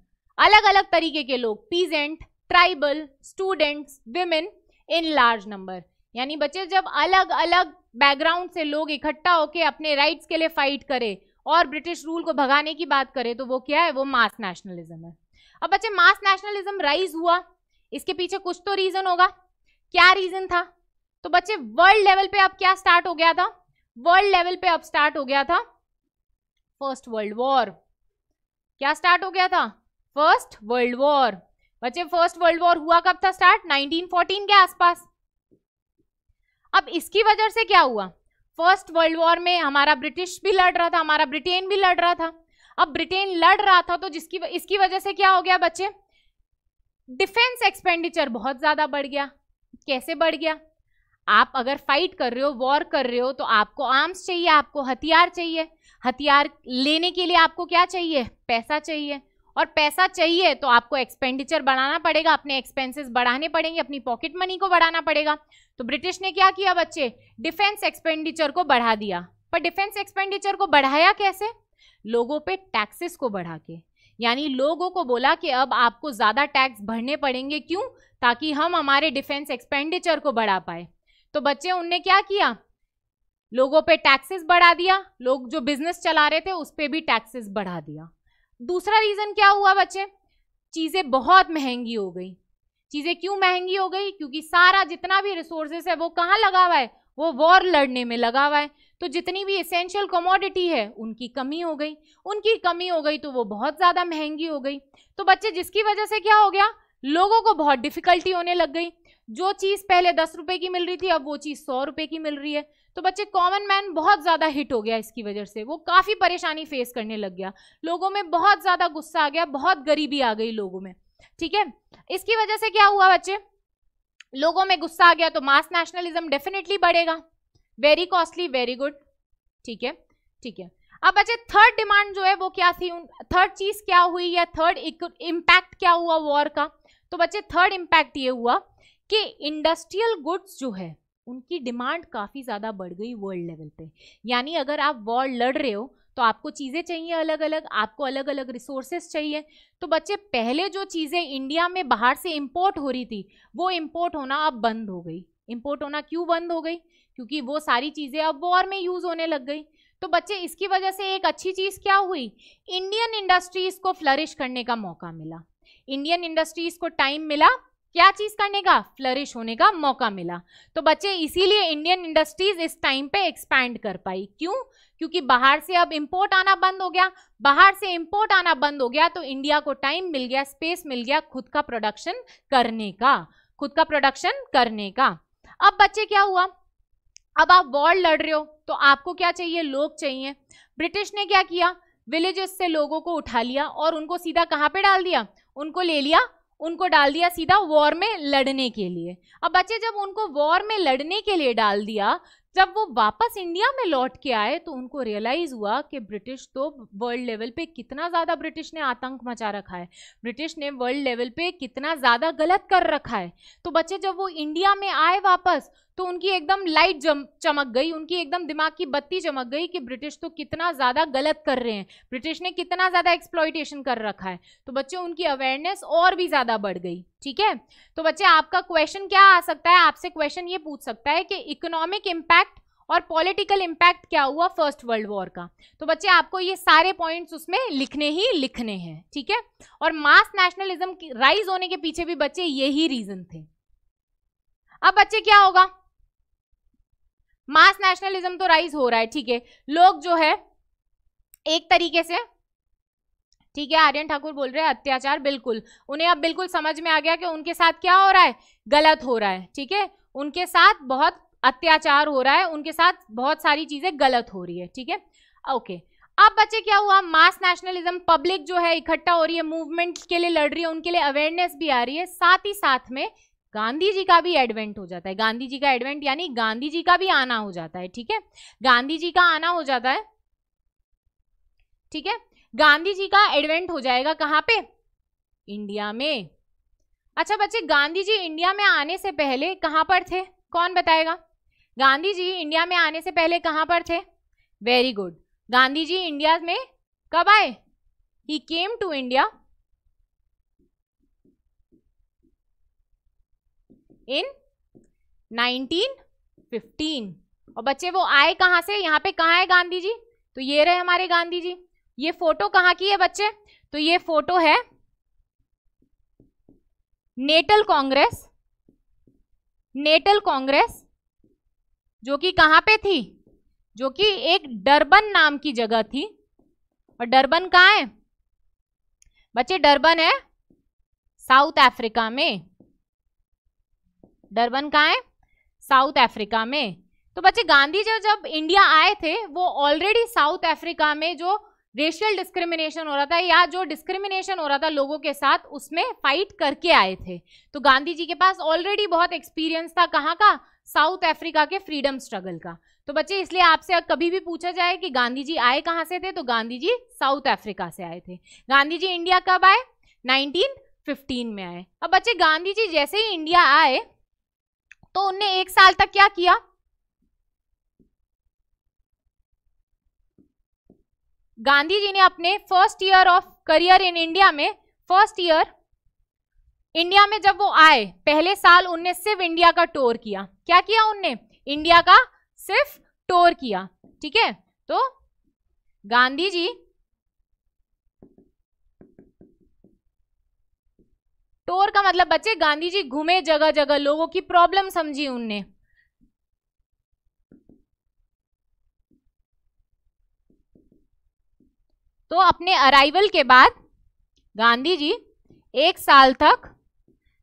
[SPEAKER 1] अलग अलग तरीके के लोग peasant tribal students women in large number यानी बच्चे जब अलग अलग बैकग्राउंड से लोग इकट्ठा होकर अपने राइट्स के लिए फाइट करें और ब्रिटिश रूल को भगाने की बात करें तो वो क्या है वो मास नेशनलिज्म है अब बच्चे मास नेशनलिज्म राइज हुआ इसके पीछे कुछ तो रीजन होगा क्या रीजन था तो बच्चे वर्ल्ड लेवल पे अब क्या स्टार्ट हो गया था वर्ल्ड लेवल पे अब स्टार्ट हो गया था फर्स्ट वर्ल्ड वॉर क्या स्टार्ट हो गया था फर्स्ट वर्ल्ड वॉर बच्चे फर्स्ट वर्ल्ड वॉर हुआ कब था स्टार्ट 1914 के आसपास अब इसकी वजह से क्या हुआ फर्स्ट वर्ल्ड वॉर में हमारा ब्रिटिश भी लड़ रहा था हमारा ब्रिटेन भी लड़ रहा था अब ब्रिटेन लड़ रहा था तो जिसकी इसकी वजह से क्या हो गया बच्चे डिफेंस एक्सपेंडिचर बहुत ज़्यादा बढ़ गया कैसे बढ़ गया आप अगर फाइट कर रहे हो वॉर कर रहे हो तो आपको आर्म्स चाहिए आपको हथियार चाहिए हथियार लेने के लिए आपको क्या चाहिए पैसा चाहिए और पैसा चाहिए तो आपको एक्सपेंडिचर बढ़ाना पड़ेगा अपने एक्सपेंसेस बढ़ाने पड़ेंगे अपनी पॉकेट मनी को बढ़ाना पड़ेगा तो ब्रिटिश ने क्या किया बच्चे डिफेंस एक्सपेंडिचर को बढ़ा दिया पर डिफेंस एक्सपेंडिचर को बढ़ाया कैसे लोगों पे टैक्सेस को बढ़ा के यानी लोगों को बोला कि अब आपको ज़्यादा टैक्स भरने पड़ेंगे क्यों ताकि हम हमारे डिफेंस एक्सपेंडिचर को बढ़ा पाए तो बच्चे उनने क्या किया लोगों पे टैक्सेस बढ़ा दिया लोग जो बिजनेस चला रहे थे उस पर भी टैक्सेस बढ़ा दिया दूसरा रीजन क्या हुआ बच्चे चीजें बहुत महंगी हो गई चीजें क्यों महंगी हो गई क्योंकि सारा जितना भी रिसोर्सेस है वो कहाँ लगा हुआ है वो वॉर लड़ने में लगा हुआ है तो जितनी भी इसेंशियल कमोडिटी है उनकी कमी हो गई उनकी कमी हो गई तो वो बहुत ज़्यादा महंगी हो गई तो बच्चे जिसकी वजह से क्या हो गया लोगों को बहुत डिफिकल्टी होने लग गई जो चीज़ पहले दस रुपये की मिल रही थी अब वो चीज़ सौ रुपये की मिल रही है तो बच्चे कॉमन मैन बहुत ज़्यादा हिट हो गया इसकी वजह से वो काफ़ी परेशानी फेस करने लग गया लोगों में बहुत ज़्यादा गुस्सा आ गया बहुत गरीबी आ गई लोगों में ठीक है इसकी वजह से क्या हुआ बच्चे लोगों में गुस्सा आ गया तो मास नेशनलिज्म डेफिनेटली बढ़ेगा वेरी कॉस्टली वेरी गुड ठीक है ठीक है अब बच्चे थर्ड डिमांड जो है वो क्या थी थर्ड चीज क्या हुई या थर्ड इम्पैक्ट क्या हुआ वॉर का तो बच्चे थर्ड इम्पैक्ट ये हुआ कि इंडस्ट्रियल गुड्स जो है उनकी डिमांड काफ़ी ज़्यादा बढ़ गई वर्ल्ड लेवल पे यानी अगर आप वॉर लड़ रहे हो तो आपको चीज़ें चाहिए अलग अलग आपको अलग अलग रिसोर्सेज चाहिए तो बच्चे पहले जो चीज़ें इंडिया में बाहर से इम्पोर्ट हो रही थी वो इम्पोर्ट होना अब बंद हो गई इम्पोर्ट होना क्यों बंद हो गई क्योंकि वो सारी चीज़ें अब वॉर में यूज़ होने लग गई तो बच्चे इसकी वजह से एक अच्छी चीज़ क्या हुई इंडियन इंडस्ट्रीज़ को फ्लरिश करने का मौका मिला इंडियन इंडस्ट्रीज़ को टाइम मिला क्या चीज करने का फ्लरिश होने का मौका मिला तो बच्चे इसीलिए इंडियन इंडस्ट्रीज इस टाइम पे एक्सपैंड कर पाई क्यों क्योंकि बाहर से अब इंपोर्ट आना बंद हो गया बाहर से इंपोर्ट आना बंद हो गया तो इंडिया को टाइम मिल गया स्पेस मिल गया खुद का प्रोडक्शन करने का खुद का प्रोडक्शन करने का अब बच्चे क्या हुआ अब आप वॉर लड़ रहे हो तो आपको क्या चाहिए लोग चाहिए ब्रिटिश ने क्या किया विलेजेस से लोगों को उठा लिया और उनको सीधा कहाँ पे डाल दिया उनको ले लिया उनको डाल दिया सीधा वॉर में लड़ने के लिए अब बच्चे जब उनको वॉर में लड़ने के लिए डाल दिया जब वो वापस इंडिया में लौट के आए तो उनको रियलाइज़ हुआ कि ब्रिटिश तो वर्ल्ड लेवल पे कितना ज़्यादा ब्रिटिश ने आतंक मचा रखा है ब्रिटिश ने वर्ल्ड लेवल पे कितना ज़्यादा गलत कर रखा है तो बच्चे जब वो इंडिया में आए वापस तो उनकी एकदम लाइट चमक गई उनकी एकदम दिमाग की बत्ती चमक गई कि ब्रिटिश तो कितना ज़्यादा गलत कर रहे हैं ब्रिटिश ने कितना ज़्यादा एक्सप्लॉयटेशन कर रखा है तो बच्चे उनकी अवेयरनेस और भी ज़्यादा बढ़ गई ठीक है तो बच्चे आपका क्वेश्चन क्या आ सकता है आपसे क्वेश्चन ये पूछ सकता है कि इकोनॉमिक इम्पैक्ट और पॉलिटिकल इम्पैक्ट क्या हुआ फर्स्ट वर्ल्ड वॉर का तो बच्चे आपको ये सारे पॉइंट्स उसमें लिखने ही लिखने हैं ठीक है और मास नेशनलिज्म राइज होने के पीछे भी बच्चे यही रीजन थे अब बच्चे क्या होगा मास नेशनलिज्म तो राइज हो रहा है ठीक है लोग जो है एक तरीके से ठीक है आर्यन ठाकुर बोल रहे हैं अत्याचार बिल्कुल उन्हें अब बिल्कुल समझ में आ गया कि उनके साथ क्या हो रहा है गलत हो रहा है ठीक है उनके साथ बहुत अत्याचार हो रहा है उनके साथ बहुत सारी चीजें गलत हो रही है ठीक है ओके अब बच्चे क्या हुआ मास नेशनलिज्म पब्लिक जो है इकट्ठा हो रही है मूवमेंट के लिए लड़ रही है उनके लिए अवेयरनेस भी आ रही है साथ ही साथ में गांधी जी का भी एडवेंट हो जाता है गांधी जी का एडवेंट यानी गांधी जी का भी आना हो जाता है ठीक है गांधी जी का आना हो जाता है ठीक है गांधी जी का एडवेंट हो जाएगा कहाँ पे इंडिया में अच्छा बच्चे गांधी जी इंडिया में आने से पहले कहाँ पर थे कौन बताएगा गांधी जी इंडिया में आने से पहले कहाँ पर थे very good Gandhi ji India में कब आए ही केम टू इंडिया इन 1915 और बच्चे वो आए कहाँ से यहाँ पे कहाँ है गांधी जी तो ये रहे हमारे गांधी जी ये फोटो कहाँ की है बच्चे तो ये फोटो है नेटल कांग्रेस नेटल कांग्रेस जो कि कहाँ पे थी जो कि एक डरबन नाम की जगह थी और डरबन कहाँ है बच्चे डरबन है साउथ अफ्रीका में डरबन कहाँ है साउथ अफ्रीका में तो बच्चे गांधी जी जब इंडिया आए थे वो ऑलरेडी साउथ अफ्रीका में जो रेशियल डिस्क्रिमिनेशन हो रहा था या जो डिस्क्रिमिनेशन हो रहा था लोगों के साथ उसमें फाइट करके आए थे तो गांधी जी के पास ऑलरेडी बहुत एक्सपीरियंस था कहाँ का साउथ अफ्रीका के फ्रीडम स्ट्रगल का तो बच्चे इसलिए आपसे कभी भी पूछा जाए कि गांधी जी आए कहाँ से थे तो गांधी जी साउथ अफ्रीका से आए थे गांधी जी इंडिया कब आए 1915 में आए अब बच्चे गांधी जी जैसे ही इंडिया आए तो उनने एक साल तक क्या किया गांधी जी ने अपने first year of career in India में फर्स्ट ईयर इंडिया में जब वो आए पहले साल उनने सिर्फ इंडिया का टूर किया क्या किया उनने इंडिया का सिर्फ टूर किया ठीक है तो गांधी जी टोर का मतलब बच्चे गांधी जी घूमे जगह जगह लोगों की प्रॉब्लम समझी उनने तो अपने अराइवल के बाद गांधी जी एक साल तक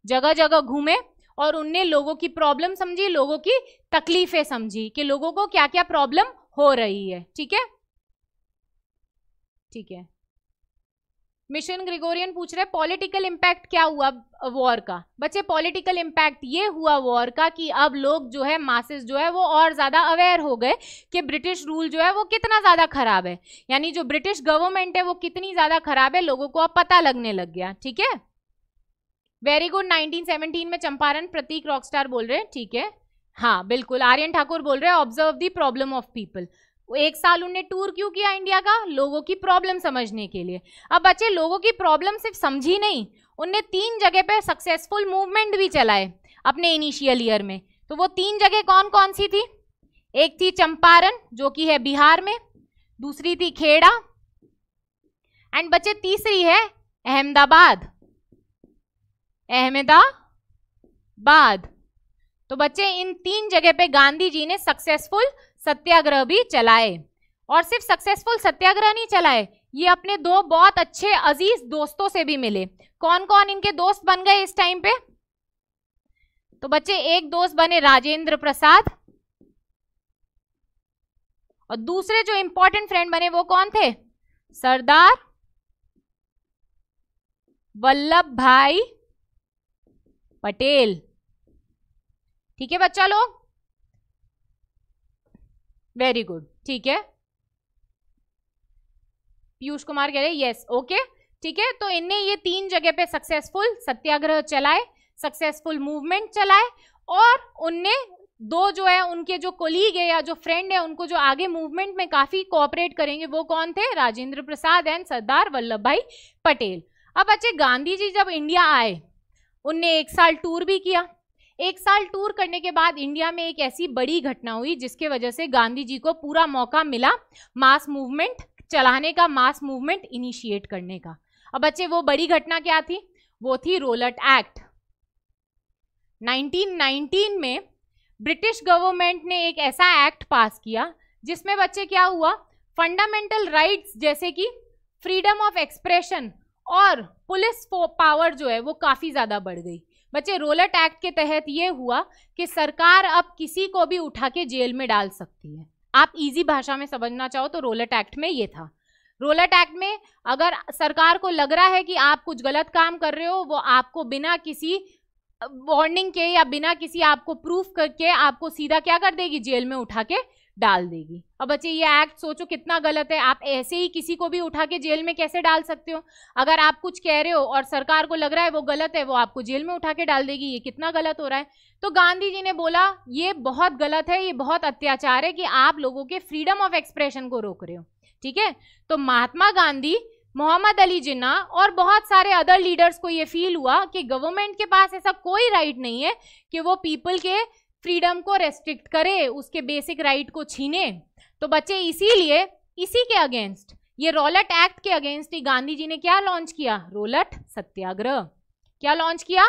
[SPEAKER 1] जगह जगह घूमे और उनने लोगों की प्रॉब्लम समझी लोगों की तकलीफें समझी कि लोगों को क्या क्या प्रॉब्लम हो रही है ठीक है ठीक है मिशन ग्रिगोरियन पूछ रहे पॉलिटिकल इम्पैक्ट क्या हुआ वॉर का बच्चे पॉलिटिकल इम्पैक्ट ये हुआ वॉर का कि अब लोग जो है मासेस जो है वो और ज़्यादा अवेयर हो गए कि ब्रिटिश रूल जो है वो कितना ज़्यादा ख़राब है यानी जो ब्रिटिश गवर्नमेंट है वो कितनी ज़्यादा ख़राब है लोगों को अब पता लगने लग गया ठीक है वेरी गुड नाइनटीन में चंपारण प्रतीक रॉक बोल रहे हैं ठीक है हाँ बिल्कुल आर्यन ठाकुर बोल रहे हैं observe the problem of people एक साल उनने टूर क्यों किया इंडिया का लोगों की प्रॉब्लम समझने के लिए अब बच्चे लोगों की प्रॉब्लम सिर्फ समझी नहीं उनने तीन जगह पर सक्सेसफुल मूवमेंट भी चलाए अपने इनिशियल ईयर में तो वो तीन जगह कौन कौन सी थी एक थी चंपारण जो कि है बिहार में दूसरी थी खेड़ा एंड बच्चे तीसरी है अहमदाबाद अहमदाबाद तो बच्चे इन तीन जगह पे गांधी जी ने सक्सेसफुल सत्याग्रह भी चलाए और सिर्फ सक्सेसफुल सत्याग्रह नहीं चलाए ये अपने दो बहुत अच्छे अजीज दोस्तों से भी मिले कौन कौन इनके दोस्त बन गए इस टाइम पे तो बच्चे एक दोस्त बने राजेंद्र प्रसाद और दूसरे जो इंपॉर्टेंट फ्रेंड बने वो कौन थे सरदार वल्लभ भाई पटेल ठीक है बच्चा लोग वेरी गुड ठीक है पीयूष कुमार कह रहे यस ओके ठीक है तो इनने ये तीन जगह पे सक्सेसफुल सत्याग्रह चलाए सक्सेसफुल मूवमेंट चलाए और उनने दो जो है उनके जो कोलीग है या जो फ्रेंड है उनको जो आगे मूवमेंट में काफी कोऑपरेट करेंगे वो कौन थे राजेंद्र प्रसाद एंड सरदार वल्लभ भाई पटेल अब अच्छे गांधी जी जब इंडिया आए उनने एक साल टूर भी किया एक साल टूर करने के बाद इंडिया में एक ऐसी बड़ी घटना हुई जिसके वजह से गांधी जी को पूरा मौका मिला मास मूवमेंट चलाने का मास मूवमेंट इनिशिएट करने का अब बच्चे वो बड़ी घटना क्या थी वो थी रोलट एक्ट 1919 में ब्रिटिश गवर्नमेंट ने एक ऐसा एक्ट पास किया जिसमें बच्चे क्या हुआ फंडामेंटल राइट्स जैसे कि फ्रीडम ऑफ एक्सप्रेशन और पुलिस पावर जो है वो काफ़ी ज़्यादा बढ़ गई बच्चे रोलट एक्ट के तहत ये हुआ कि सरकार अब किसी को भी उठा के जेल में डाल सकती है आप इजी भाषा में समझना चाहो तो रोलट एक्ट में ये था रोलट एक्ट में अगर सरकार को लग रहा है कि आप कुछ गलत काम कर रहे हो वो आपको बिना किसी वार्निंग के या बिना किसी आपको प्रूफ करके आपको सीधा क्या कर देगी जेल में उठा के डाल देगी अब बच्चे ये एक्ट सोचो कितना गलत है आप ऐसे ही किसी को भी उठा के जेल में कैसे डाल सकते हो अगर आप कुछ कह रहे हो और सरकार को लग रहा है वो गलत है वो आपको जेल में उठा के डाल देगी ये कितना गलत हो रहा है तो गांधी जी ने बोला ये बहुत गलत है ये बहुत अत्याचार है कि आप लोगों के फ्रीडम ऑफ एक्सप्रेशन को रोक रहे हो ठीक है तो महात्मा गांधी मोहम्मद अली जिन्ना और बहुत सारे अदर लीडर्स को ये फील हुआ कि गवर्नमेंट के पास ऐसा कोई राइट नहीं है कि वो पीपल के फ्रीडम को रेस्ट्रिक्ट करे उसके बेसिक राइट right को छीने तो बच्चे इसीलिए इसी के अगेंस्ट ये रोलट एक्ट के अगेंस्ट ही गांधी जी ने क्या लॉन्च किया रोलट सत्याग्रह क्या लॉन्च किया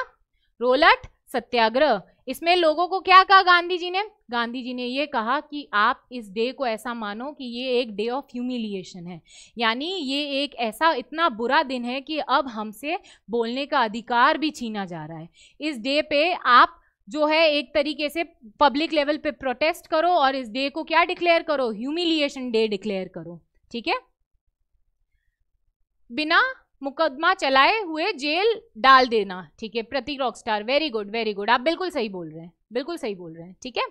[SPEAKER 1] रोलट सत्याग्रह इसमें लोगों को क्या कहा गांधी जी ने गांधी जी ने ये कहा कि आप इस डे को ऐसा मानो कि ये एक डे ऑफ ह्यूमिलिएशन है यानी ये एक ऐसा इतना बुरा दिन है कि अब हमसे बोलने का अधिकार भी छीना जा रहा है इस डे पे आप जो है एक तरीके से पब्लिक लेवल पे प्रोटेस्ट करो और इस डे को क्या डिक्लेयर करो ह्यूमिलिएशन डे डिक्लेयर करो ठीक है बिना मुकदमा चलाए हुए जेल डाल देना ठीक है Prateek rock star very good very good आप बिल्कुल सही बोल रहे हैं बिल्कुल सही बोल रहे हैं ठीक है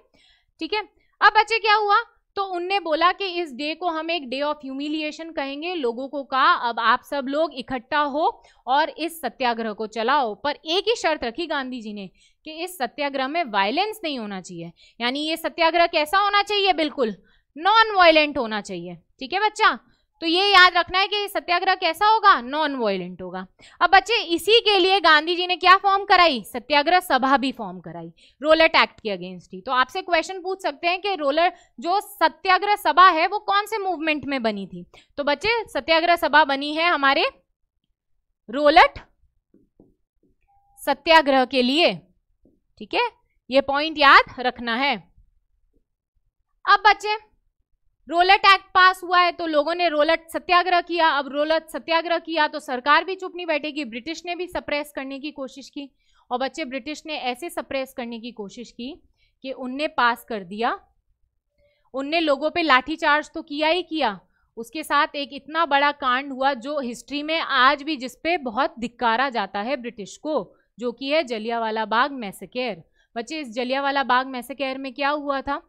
[SPEAKER 1] ठीक है अब बच्चे क्या हुआ तो उनने बोला कि इस डे को हम एक डे ऑफ ह्यूमिलिएशन कहेंगे लोगों को कहा अब आप सब लोग इकट्ठा हो और इस सत्याग्रह को चलाओ पर एक ही शर्त रखी गांधी जी ने कि इस सत्याग्रह में वायलेंस नहीं होना चाहिए यानी ये सत्याग्रह कैसा होना चाहिए बिल्कुल नॉन वायलेंट होना चाहिए ठीक है बच्चा तो ये याद रखना है कि सत्याग्रह कैसा होगा नॉन वायलेंट होगा अब बच्चे इसी के लिए गांधी जी ने क्या फॉर्म कराई सत्याग्रह सभा भी फॉर्म कराई रोलर एक्ट के अगेंस्ट ही तो आपसे क्वेश्चन पूछ सकते हैं कि रोलर जो सत्याग्रह सभा है वो कौन से मूवमेंट में बनी थी तो बच्चे सत्याग्रह सभा बनी है हमारे रोलट सत्याग्रह के लिए ठीक है ये पॉइंट याद रखना है अब बच्चे रोलट एक्ट पास हुआ है तो लोगों ने रोलट सत्याग्रह किया अब रोलट सत्याग्रह किया तो सरकार भी चुप नहीं बैठेगी ब्रिटिश ने भी सप्रेस करने की कोशिश की और बच्चे ब्रिटिश ने ऐसे सप्रेस करने की कोशिश की कि उनने पास कर दिया उनने लोगों पे लाठीचार्ज तो किया ही किया उसके साथ एक इतना बड़ा कांड हुआ जो हिस्ट्री में आज भी जिसपे बहुत धिक्कारा जाता है ब्रिटिश को जो कि है जलियावाला बाग मैसेकेयर बच्चे इस जलियावाला बाग मैसेकेयर में क्या हुआ था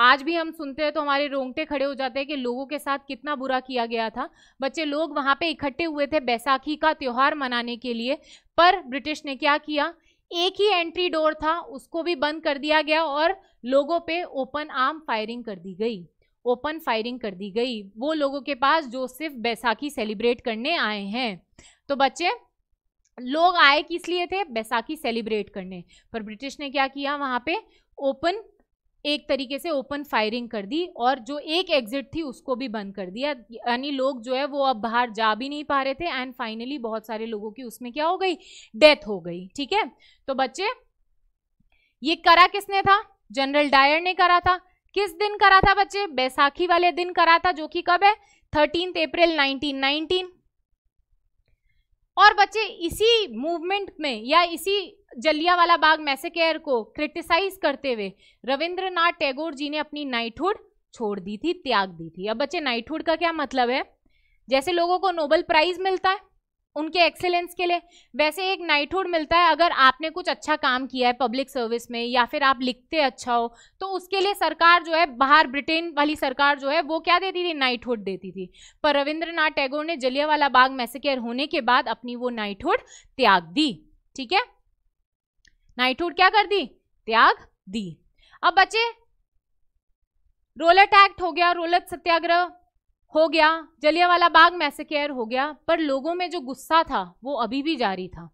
[SPEAKER 1] आज भी हम सुनते हैं तो हमारे रोंगटे खड़े हो जाते हैं कि लोगों के साथ कितना बुरा किया गया था बच्चे लोग वहाँ पे इकट्ठे हुए थे बैसाखी का त्यौहार मनाने के लिए पर ब्रिटिश ने क्या किया एक ही एंट्री डोर था उसको भी बंद कर दिया गया और लोगों पे ओपन आर्म फायरिंग कर दी गई ओपन फायरिंग कर दी गई वो लोगों के पास जो सिर्फ बैसाखी सेलिब्रेट करने आए हैं तो बच्चे लोग आए किस लिए थे बैसाखी सेलिब्रेट करने पर ब्रिटिश ने क्या किया वहाँ पे ओपन एक तरीके से ओपन फायरिंग कर दी और जो एक एग्जिट थी उसको भी बंद कर दिया यानी लोग जो है वो अब बाहर जा भी नहीं पा रहे थे एंड फाइनली बहुत सारे लोगों की उसमें क्या हो गई डेथ हो गई ठीक है तो बच्चे ये करा किसने था जनरल डायर ने करा था किस दिन करा था बच्चे बैसाखी वाले दिन करा था जो कि कब है थर्टीन अप्रैल नाइनटीन और बच्चे इसी मूवमेंट में या इसी जलिया वाला बाग मैसेकेयर को क्रिटिसाइज करते हुए रविंद्रनाथ टैगोर जी ने अपनी नाइटहुड छोड़ दी थी त्याग दी थी अब बच्चे नाइटहुड का क्या मतलब है जैसे लोगों को नोबल प्राइज मिलता है उनके एक्सेलेंस के लिए वैसे एक नाइटहुड मिलता है अगर आपने कुछ अच्छा काम किया है पब्लिक सर्विस में या फिर आप लिखते अच्छा हो तो उसके लिए सरकार जो है बाहर ब्रिटेन वाली सरकार जो है वो क्या देती थी नाइटहुड देती थी पर रविंद्रनाथ टैगोर ने जलियावाला बाग मैसेकेयर होने के बाद अपनी वो नाइटहुड त्याग दी ठीक है नाइटहुड क्या कर दी त्याग दी अब बच्चे रोलट एक्ट हो गया रोलट सत्याग्रह हो गया जलियावाला बाग मैसेकेयर हो गया पर लोगों में जो गुस्सा था वो अभी भी जारी था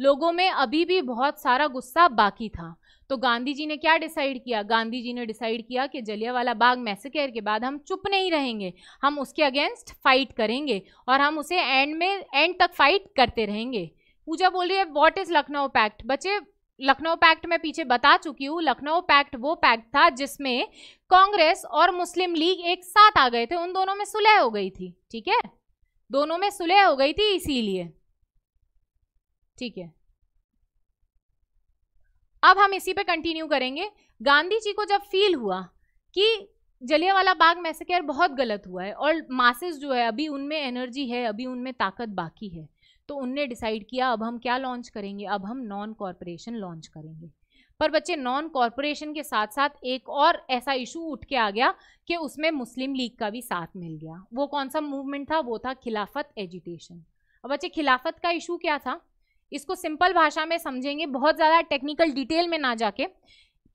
[SPEAKER 1] लोगों में अभी भी बहुत सारा गुस्सा बाकी था तो गांधी जी ने क्या डिसाइड किया गांधी जी ने डिसाइड किया कि जलियावाला बाग मैसेकेयर के बाद हम चुप नहीं रहेंगे हम उसके अगेंस्ट फाइट करेंगे और हम उसे एंड में एंड तक फाइट करते रहेंगे पूजा बोल रही है व्हाट इज लखनऊ पैक्ट बच्चे लखनऊ पैक्ट में पीछे बता चुकी हूँ लखनऊ पैक्ट वो पैक्ट था जिसमें कांग्रेस और मुस्लिम लीग एक साथ आ गए थे उन दोनों में सुलह हो गई थी ठीक है दोनों में सुलह हो गई थी इसीलिए ठीक है अब हम इसी पे कंटिन्यू करेंगे गांधी जी को जब फील हुआ कि जलियावाला बाग मैसेकेर बहुत गलत हुआ है और मासेस जो है अभी उनमें एनर्जी है अभी उनमें ताकत बाकी है तो उनने डिसाइड किया अब हम क्या लॉन्च करेंगे अब हम नॉन कॉरपोरेशन लॉन्च करेंगे पर बच्चे नॉन कॉरपोरेशन के साथ साथ एक और ऐसा इशू उठ के आ गया कि उसमें मुस्लिम लीग का भी साथ मिल गया वो कौन सा मूवमेंट था वो था खिलाफत एजिटेशन अब बच्चे खिलाफत का इशू क्या था इसको सिंपल भाषा में समझेंगे बहुत ज़्यादा टेक्निकल डिटेल में ना जाके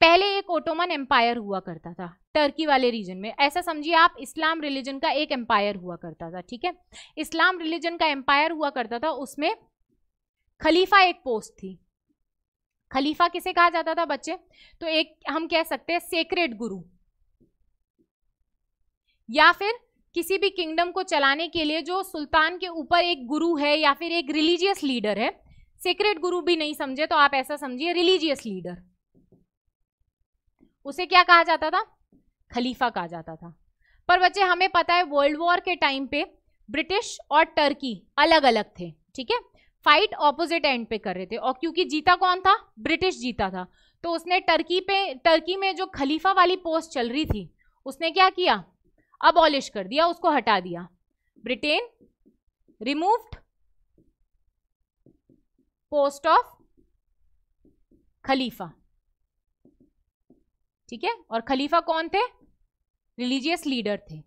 [SPEAKER 1] पहले एक ओटोमन एम्पायर हुआ करता था टर्की वाले रीजन में ऐसा समझिए आप इस्लाम रिलीजन का एक एम्पायर हुआ करता था ठीक है इस्लाम रिलीजन का एम्पायर हुआ करता था उसमें खलीफा एक पोस्ट थी खलीफा किसे कहा जाता था बच्चे तो एक हम कह सकते हैं सेक्रेट गुरु या फिर किसी भी किंगडम को चलाने के लिए जो सुल्तान के ऊपर एक गुरु है या फिर एक रिलीजियस लीडर है सेक्रेट गुरु भी नहीं समझे तो आप ऐसा समझिए रिलीजियस लीडर उसे क्या कहा जाता था खलीफा कहा जाता था पर बच्चे हमें पता है वर्ल्ड वॉर के टाइम पे ब्रिटिश और टर्की अलग अलग थे ठीक है फाइट ऑपोजिट एंड पे कर रहे थे और क्योंकि जीता कौन था ब्रिटिश जीता था तो उसने टर्की पे टर्की में जो खलीफा वाली पोस्ट चल रही थी उसने क्या किया अबॉलिश कर दिया उसको हटा दिया ब्रिटेन रिमूव्ड पोस्ट ऑफ खलीफा ठीक है और खलीफा कौन थे रिलीजियस लीडर थे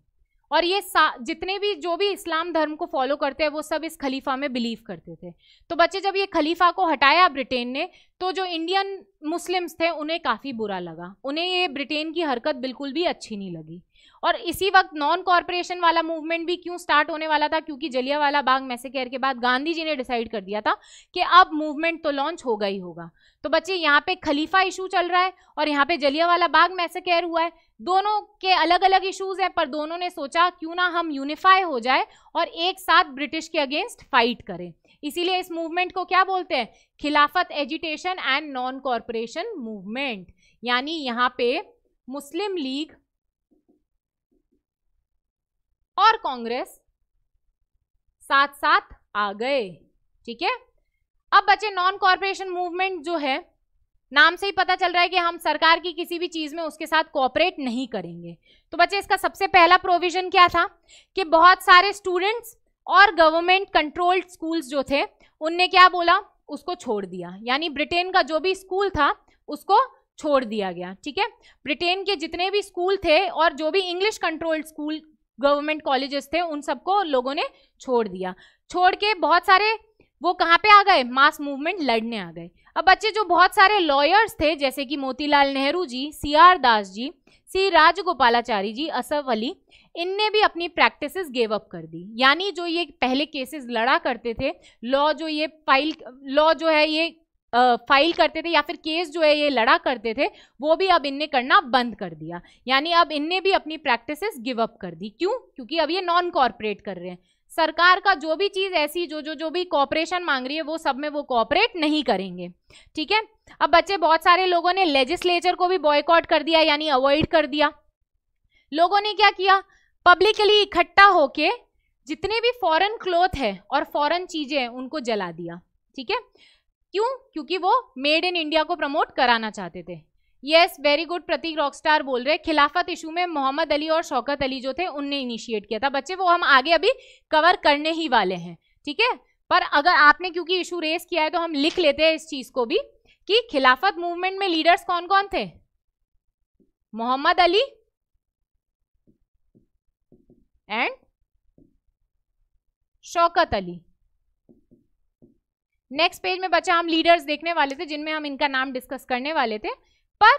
[SPEAKER 1] और ये जितने भी जो भी इस्लाम धर्म को फॉलो करते हैं वो सब इस खलीफा में बिलीव करते थे तो बच्चे जब ये खलीफा को हटाया ब्रिटेन ने तो जो इंडियन मुस्लिम्स थे उन्हें काफ़ी बुरा लगा उन्हें ये ब्रिटेन की हरकत बिल्कुल भी अच्छी नहीं लगी और इसी वक्त नॉन कॉरपोरेशन वाला मूवमेंट भी क्यों स्टार्ट होने वाला था क्योंकि जलियावाला बाग मैसेकेयर के बाद गांधी जी ने डिसाइड कर दिया था कि अब मूवमेंट तो लॉन्च होगा ही होगा तो बच्चे यहाँ पे खलीफा इशू चल रहा है और यहाँ पे जलियावाला बाग मैसेकेयर हुआ है दोनों के अलग अलग इशूज हैं पर दोनों ने सोचा क्यों ना हम यूनिफाई हो जाए और एक साथ ब्रिटिश के अगेंस्ट फाइट करें इसीलिए इस मूवमेंट को क्या बोलते हैं खिलाफत agitation and non cooperation movement यानी यहाँ पे मुस्लिम लीग और कांग्रेस साथ साथ आ गए ठीक है अब बचे नॉन कॉरपोरेशन मूवमेंट जो है नाम से ही पता चल रहा है कि हम सरकार की किसी भी चीज में उसके साथ कॉपरेट नहीं करेंगे तो बच्चे इसका सबसे पहला प्रोविजन क्या था कि बहुत सारे स्टूडेंट्स और गवर्नमेंट कंट्रोल्ड स्कूल्स जो थे उनने क्या बोला उसको छोड़ दिया यानी ब्रिटेन का जो भी स्कूल था उसको छोड़ दिया गया ठीक है ब्रिटेन के जितने भी स्कूल थे और जो भी English controlled school government colleges थे उन सबको लोगों ने छोड़ दिया छोड़ के बहुत सारे वो कहाँ पे आ गए मास मूवमेंट लड़ने आ गए अब बच्चे जो बहुत सारे लॉयर्स थे जैसे कि Motilal Nehru ji C R Das ji C Rajagopalachari ji Asaf Ali इनने भी अपनी प्रैक्टिसेस गेव अप कर दी यानी जो ये पहले केसेस लड़ा करते थे लॉ जो ये फाइल लॉ जो है ये फाइल करते थे या फिर केस जो है ये लड़ा करते थे वो भी अब इनने करना बंद कर दिया यानी अब इनने भी अपनी प्रैक्टिसेस गिव अप कर दी क्यों क्योंकि अब ये नॉन कॉरपोरेट कर रहे हैं सरकार का जो भी चीज़ ऐसी जो जो जो भी कॉपरेशन मांग रही है वो सब में वो कॉपरेट नहीं करेंगे ठीक है अब बच्चे बहुत सारे लोगों ने लेजिस्लेचर को भी बॉयकॉट कर दिया यानी अवॉइड कर दिया लोगों ने क्या किया पब्लिकली इकट्ठा होके जितने भी फॉरेन क्लोथ है और फॉरेन चीज़ें हैं उनको जला दिया ठीक है क्यों क्योंकि वो मेड इन इंडिया को प्रमोट कराना चाहते थे यस वेरी गुड प्रतीक रॉकस्टार बोल रहे खिलाफत इशू में मोहम्मद अली और शौकत अली जो थे उनने इनिशिएट किया था बच्चे वो हम आगे अभी कवर करने ही वाले हैं ठीक है पर अगर आपने क्योंकि इशू रेस किया है तो हम लिख लेते हैं इस चीज को भी कि खिलाफत मूवमेंट में लीडर्स कौन कौन थे Mohammad Ali and Shaukat Ali next page में बचा हम लीडर्स देखने वाले थे जिनमें हम इनका नाम डिस्कस करने वाले थे पर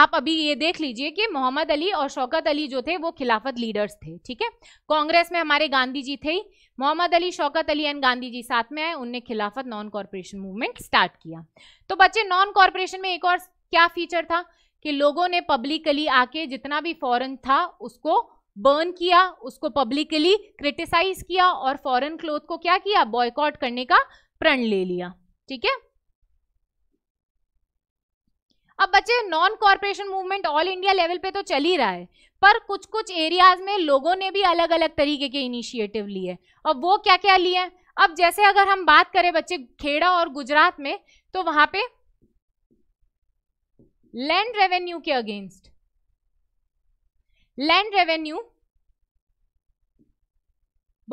[SPEAKER 1] आप अभी ये देख लीजिए कि मोहम्मद अली और शौकत अली जो थे वो खिलाफत लीडर्स थे ठीक है कांग्रेस में हमारे गांधी जी थे ही मोहम्मद अली शौकत अली एंड गांधी जी साथ में आए उनने खिलाफत नॉन कॉरपोरेशन मूवमेंट स्टार्ट किया तो बच्चे नॉन कॉरपोरेशन में एक और क्या फीचर था कि लोगों ने पब्लिकली आके जितना भी फॉरन था उसको बर्न किया उसको पब्लिकली क्रिटिसाइज किया और फॉरन क्लोथ को क्या किया बॉयकॉट करने का प्रण ले लिया ठीक है अब बच्चे non cooperation movement all India level पे तो चल ही रहा है पर कुछ कुछ एरियाज में लोगों ने भी अलग अलग तरीके के इनिशिएटिव लिए और वो क्या क्या लिए अब जैसे अगर हम बात करें बच्चे खेड़ा और गुजरात में तो वहां पे लैंड रेवेन्यू के अगेंस्ट लैंड रेवेन्यू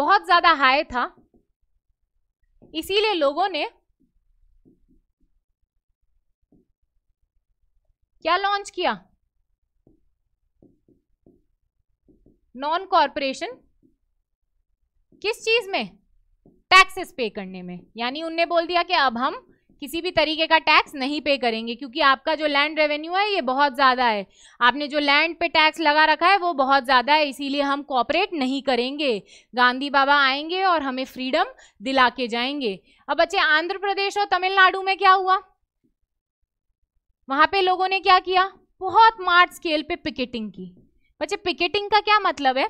[SPEAKER 1] बहुत ज्यादा हाई था इसीलिए लोगों ने क्या लॉन्च किया नॉन कॉरपोरेशन किस चीज में टैक्सेस पे करने में यानी उनने बोल दिया कि अब हम किसी भी तरीके का टैक्स नहीं पे करेंगे क्योंकि आपका जो लैंड रेवेन्यू है ये बहुत ज़्यादा है आपने जो लैंड पे टैक्स लगा रखा है वो बहुत ज़्यादा है इसीलिए हम कॉपरेट नहीं करेंगे गांधी बाबा आएंगे और हमें फ्रीडम दिला के जाएंगे अब बच्चे आंध्र प्रदेश और तमिलनाडु में क्या हुआ वहां पे लोगों ने क्या किया बहुत मार्च स्केल पे पिकेटिंग की बच्चे पिकेटिंग का क्या मतलब है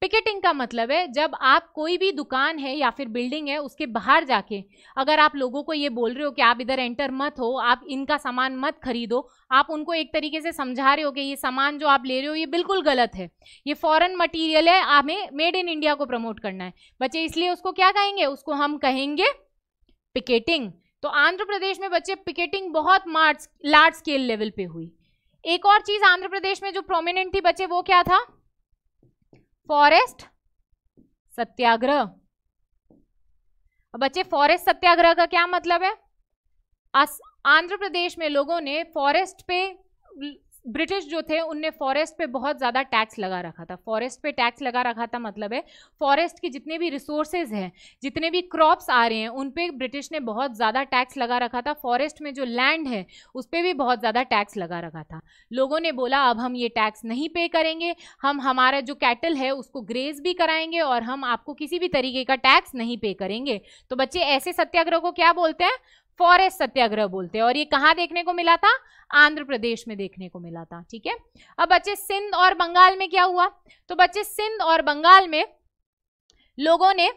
[SPEAKER 1] पिकेटिंग का मतलब है जब आप कोई भी दुकान है या फिर बिल्डिंग है उसके बाहर जाके अगर आप लोगों को ये बोल रहे हो कि आप इधर एंटर मत हो आप इनका सामान मत खरीदो आप उनको एक तरीके से समझा रहे हो कि ये सामान जो आप ले रहे हो ये बिल्कुल गलत है ये फॉरेन मटेरियल है हमें मेड इन इंडिया को प्रमोट करना है बच्चे इसलिए उसको क्या कहेंगे उसको हम कहेंगे पिकेटिंग तो आंध्र प्रदेश में बच्चे पिकेटिंग बहुत मार्च लार्ज स्केल लेवल पे हुई एक और चीज आंध्र प्रदेश में जो प्रोमिनेंट थी बच्चे वो क्या था फॉरेस्ट सत्याग्रह बच्चे फॉरेस्ट सत्याग्रह का क्या मतलब है आंध्र प्रदेश में लोगों ने फॉरेस्ट पे ब्रिटिश जो थे उनने फॉरेस्ट पे बहुत ज़्यादा टैक्स लगा रखा था फॉरेस्ट पे टैक्स लगा रखा था मतलब है फॉरेस्ट की जितने भी रिसोर्सेज हैं जितने भी क्रॉप्स आ रहे हैं उन पे ब्रिटिश ने बहुत ज़्यादा टैक्स लगा रखा था फॉरेस्ट में जो लैंड है उस पर भी बहुत ज़्यादा टैक्स लगा रखा था लोगों ने बोला अब हम ये टैक्स नहीं पे करेंगे हम हमारा जो कैटल है उसको ग्रेज भी कराएंगे और हम आपको किसी भी तरीके का टैक्स नहीं पे करेंगे तो बच्चे ऐसे सत्याग्रह को क्या बोलते हैं फॉरेस्ट सत्याग्रह बोलते हैं और ये कहाँ देखने को मिला था आंध्र प्रदेश में देखने को मिला था ठीक है अब बच्चे सिंध और बंगाल में क्या हुआ तो बच्चे सिंध और बंगाल में लोगों ने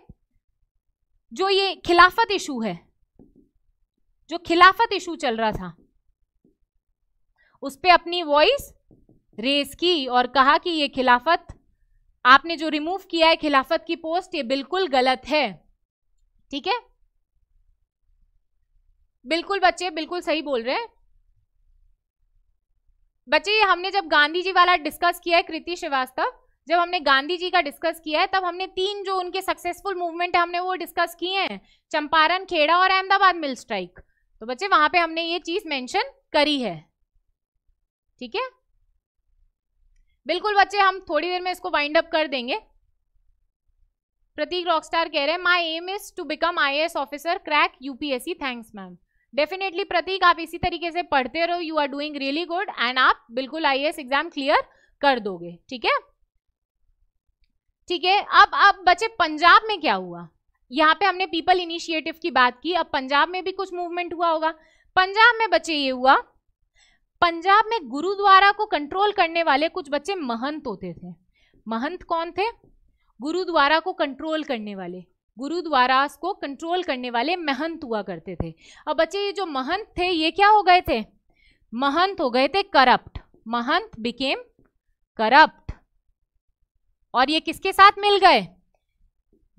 [SPEAKER 1] जो ये खिलाफत इशू है जो खिलाफत इशू चल रहा था उस पर अपनी वॉइस रेस की और कहा कि ये खिलाफत आपने जो रिमूव किया है खिलाफत की पोस्ट ये बिल्कुल गलत है ठीक है बिल्कुल बच्चे बिल्कुल सही बोल रहे हैं बच्चे ये हमने जब गांधी जी वाला डिस्कस किया है कृति श्रीवास्तव जब हमने गांधी जी का डिस्कस किया है तब हमने तीन जो उनके सक्सेसफुल मूवमेंट है हमने वो डिस्कस किए हैं चंपारण खेड़ा और अहमदाबाद मिल स्ट्राइक तो बच्चे वहां पे हमने ये चीज मेंशन करी है ठीक है बिल्कुल बच्चे हम थोड़ी देर में इसको वाइंड अप कर देंगे प्रतीक रॉकस्टार कह रहे हैं my aim is to become I officer crack UPSC thanks ma'am definitely Prateek आप इसी तरीके से पढ़ते रहो you are doing really good and आप बिल्कुल आई एग्जाम क्लियर कर दोगे ठीक है ठीक है अब अब बच्चे पंजाब में क्या हुआ यहाँ पे हमने पीपल इनिशिएटिव की बात की अब पंजाब में भी कुछ मूवमेंट हुआ होगा पंजाब में बच्चे ये हुआ पंजाब में गुरुद्वारा को कंट्रोल करने वाले कुछ बच्चे महंत होते थे महंत कौन थे गुरुद्वारा को कंट्रोल करने वाले गुरुद्वारा को कंट्रोल करने वाले महंत हुआ करते थे अब बच्चे ये जो महंत थे ये क्या हो गए थे महंत हो गए थे करप्ट महंत बिकेम करप्ट और ये किसके साथ मिल गए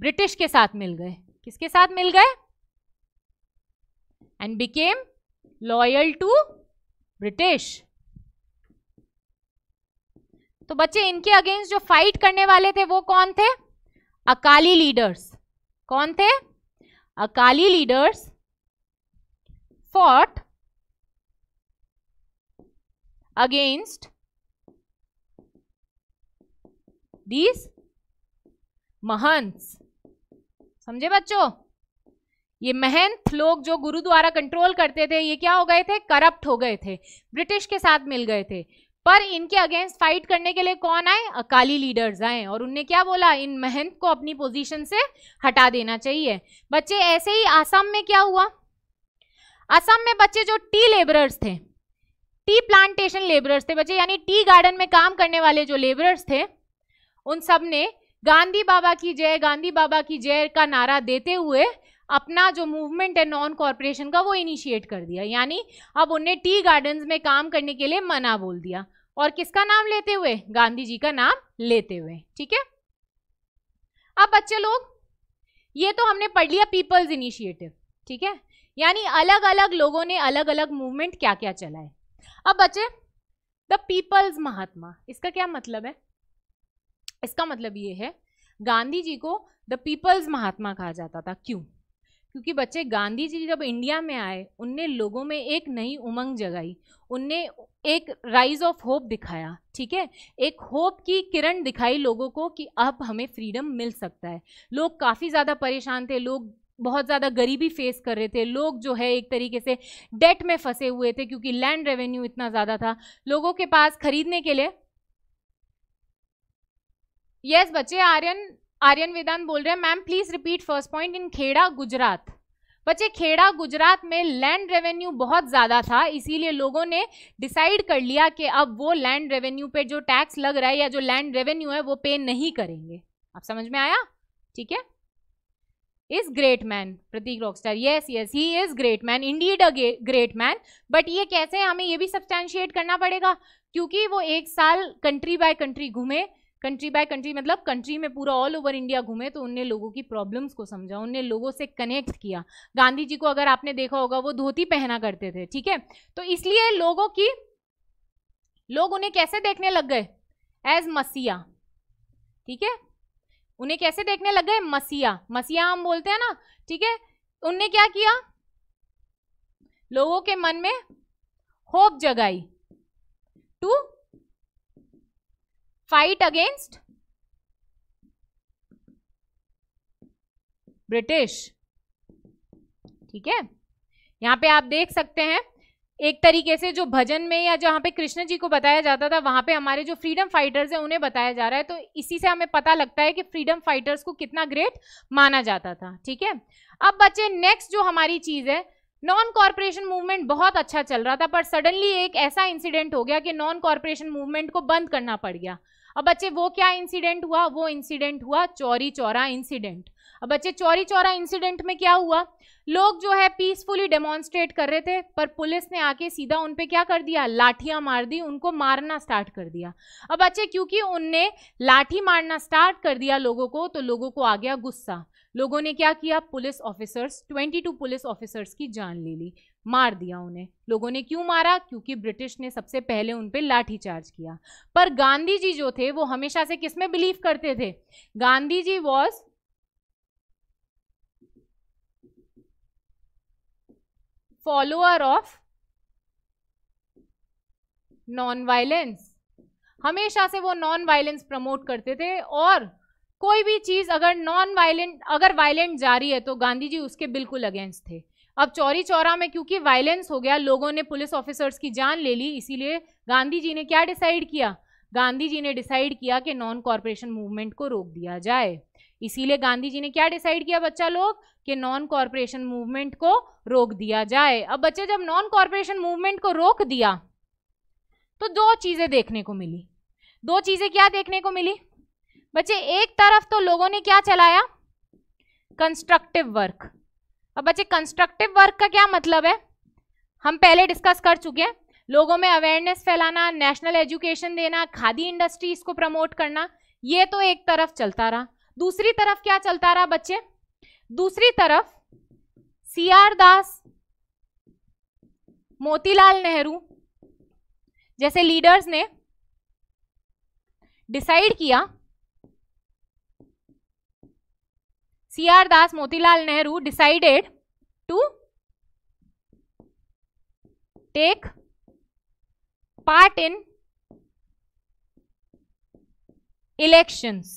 [SPEAKER 1] ब्रिटिश के साथ मिल गए किसके साथ मिल गए and became loyal to British तो बच्चे इनके अगेंस्ट जो फाइट करने वाले थे वो कौन थे अकाली लीडर्स कौन थे Akali leaders fought against these महंस समझे बच्चों ये महंत लोग जो गुरु द्वारा कंट्रोल करते थे ये क्या हो गए थे करप्ट हो गए थे ब्रिटिश के साथ मिल गए थे पर इनके अगेंस्ट फाइट करने के लिए कौन आए अकाली लीडर्स आए और उनने क्या बोला इन महंत को अपनी पोजीशन से हटा देना चाहिए बच्चे ऐसे ही आसाम में क्या हुआ आसाम में बच्चे जो टी लेबरर्स थे टी प्लांटेशन लेबरर्स थे बच्चे यानी टी गार्डन में काम करने वाले जो लेबरर्स थे उन सब ने गांधी बाबा की जय गांधी बाबा की जय का नारा देते हुए अपना जो मूवमेंट है नॉन कॉरपोरेशन का वो इनिशिएट कर दिया यानी अब उन्हें टी गार्डन्स में काम करने के लिए मना बोल दिया और किसका नाम लेते हुए गांधी जी का नाम लेते हुए ठीक है अब बच्चे लोग ये तो हमने पढ़ लिया पीपल्स इनिशिएटिव ठीक है यानी अलग अलग लोगों ने अलग अलग मूवमेंट क्या क्या चलाए अब बच्चे द पीपल्स महात्मा इसका क्या मतलब है इसका मतलब ये है गांधी जी को द पीपल्स महात्मा कहा जाता था क्यों क्योंकि बच्चे गांधी जी जब इंडिया में आए उनने लोगों में एक नई उमंग जगाई उनने एक राइज ऑफ होप दिखाया ठीक है एक होप की किरण दिखाई लोगों को कि अब हमें फ्रीडम मिल सकता है लोग काफ़ी ज़्यादा परेशान थे लोग बहुत ज़्यादा गरीबी फेस कर रहे थे लोग जो है एक तरीके से डेट में फंसे हुए थे क्योंकि लैंड रेवेन्यू इतना ज़्यादा था लोगों के पास खरीदने के लिए यस yes, बच्चे आर्यन आर्यन वेदांत बोल रहे हैं ma'am please repeat first point in Kheda Gujarat बच्चे खेड़ा गुजरात में लैंड रेवेन्यू बहुत ज़्यादा था इसीलिए लोगों ने डिसाइड कर लिया कि अब वो लैंड रेवेन्यू पे जो टैक्स लग रहा है या जो लैंड रेवेन्यू है वो पे नहीं करेंगे आप समझ में आया ठीक है is great man Prateek rockstar yes yes he is great man indeed a great man but ये कैसे हमें ये भी सब्सटैंशिएट करना पड़ेगा क्योंकि वो एक साल कंट्री बाय कंट्री घूमे कंट्री बाय कंट्री मतलब कंट्री में पूरा ऑल ओवर इंडिया घूमे तो उनने लोगों की प्रॉब्लम्स को समझा उनने लोगों से कनेक्ट किया गांधी जी को अगर आपने देखा होगा वो धोती पहना करते थे ठीक है तो इसलिए लोगों की लोग उन्हें कैसे देखने लग गए एज मसीहा ठीक है उन्हें कैसे देखने लग गए मसीहा मसीहा हम बोलते हैं ना ठीक है उनने क्या किया लोगों के मन में होप जगाई टू फाइट अगेंस्ट ब्रिटिश ठीक है यहां पे आप देख सकते हैं एक तरीके से जो भजन में या जहाँ पे कृष्ण जी को बताया जाता था वहाँ पे हमारे जो फ्रीडम फाइटर्स हैं उन्हें बताया जा रहा है तो इसी से हमें पता लगता है कि फ्रीडम फाइटर्स को कितना ग्रेट माना जाता था ठीक है अब बच्चे नेक्स्ट जो हमारी चीज़ है नॉन कॉरपोरेशन मूवमेंट बहुत अच्छा चल रहा था पर सडनली एक ऐसा इंसिडेंट हो गया कि नॉन कॉरपोरेशन मूवमेंट को बंद करना पड़ गया अब बच्चे वो क्या इंसिडेंट हुआ वो इंसिडेंट हुआ चौरी चौरा इंसिडेंट अब बच्चे चौरी चौरा इंसिडेंट में क्या हुआ लोग जो है पीसफुली डेमोन्स्ट्रेट कर रहे थे पर पुलिस ने आके सीधा उन पर क्या कर दिया लाठियां मार दी उनको मारना स्टार्ट कर दिया अब बच्चे क्योंकि उनने लाठी मारना स्टार्ट कर दिया लोगों को तो लोगों को आ गया गुस्सा लोगों ने क्या किया पुलिस ऑफिसर्स 22 पुलिस ऑफिसर्स की जान ले ली मार दिया उन्हें लोगों ने क्यों मारा क्योंकि ब्रिटिश ने सबसे पहले उन पर लाठीचार्ज किया पर गांधी जी जो थे वो हमेशा से किस में बिलीव करते थे Gandhi ji was follower of non violence हमेशा से वो नॉन वायलेंस प्रमोट करते थे और कोई भी चीज़ अगर नॉन वायलेंट अगर वायलेंट जारी है तो गांधी जी उसके बिल्कुल अगेंस्ट थे अब चौरी चौरा में क्योंकि वायलेंस हो गया लोगों ने पुलिस ऑफिसर्स की जान ले ली इसीलिए गांधी जी ने क्या डिसाइड किया गांधी जी ने डिसाइड किया कि नॉन कॉरपोरेशन मूवमेंट को रोक दिया जाए इसीलिए गांधी जी ने क्या डिसाइड किया बच्चा लोग कि नॉन कॉरपोरेशन मूवमेंट को रोक दिया जाए अब बच्चे जब नॉन कॉरपोरेशन मूवमेंट को रोक दिया तो दो चीजें देखने को मिली दो चीजें क्या देखने को मिली बच्चे एक तरफ तो लोगों ने क्या चलाया कंस्ट्रक्टिव वर्क अब बच्चे कंस्ट्रक्टिव वर्क का क्या मतलब है हम पहले डिस्कस कर चुके हैं लोगों में अवेयरनेस फैलाना नेशनल एजुकेशन देना खादी इंडस्ट्रीज को प्रमोट करना ये तो एक तरफ चलता रहा दूसरी तरफ क्या चलता रहा बच्चे दूसरी तरफ सी आर दास मोतीलाल नेहरू जैसे लीडर्स ने डिसाइड किया CR Das Motilal Nehru decided to take part in elections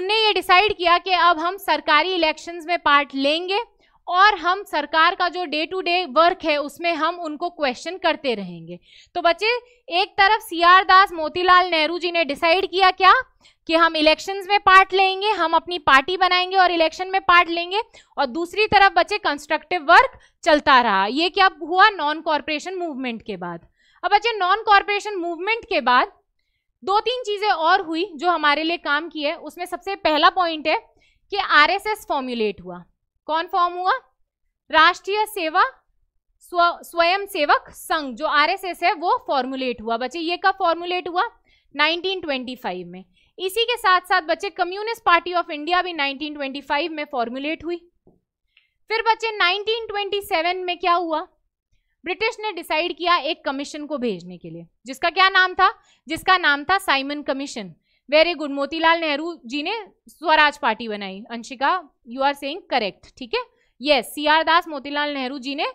[SPEAKER 1] उनने ये डिसाइड किया कि अब हम सरकारी इलेक्शंस में पार्ट लेंगे और हम सरकार का जो डे टू डे वर्क है उसमें हम उनको क्वेश्चन करते रहेंगे तो बच्चे एक तरफ सी आर दास मोतीलाल नेहरू जी ने डिसाइड किया क्या कि हम इलेक्शंस में पार्ट लेंगे हम अपनी पार्टी बनाएंगे और इलेक्शन में पार्ट लेंगे और दूसरी तरफ बच्चे कंस्ट्रक्टिव वर्क चलता रहा ये क्या हुआ नॉन कॉरपोरेशन मूवमेंट के बाद अब बच्चे नॉन कॉरपोरेशन मूवमेंट के बाद दो तीन चीज़ें और हुई जो हमारे लिए काम की है उसमें सबसे पहला पॉइंट है कि आर एस फॉर्मुलेट हुआ कौन फॉर्म हुआ राष्ट्रीय सेवा स्व, स्वयं सेवक संघ जो आरएसएस है वो फॉर्मुलेट हुआ बच्चे ये कब फॉर्मुलेट हुआ 1925 में इसी के साथ साथ बच्चे कम्युनिस्ट पार्टी ऑफ इंडिया भी 1925 में फॉर्मुलेट हुई फिर बच्चे 1927 में क्या हुआ ब्रिटिश ने डिसाइड किया एक कमीशन को भेजने के लिए जिसका क्या नाम था जिसका नाम था Simon commission very good Motilal Nehru ji ने स्वराज पार्टी बनाई Anshika you are saying correct ठीक है yes C R Das Motilal Nehru ji ने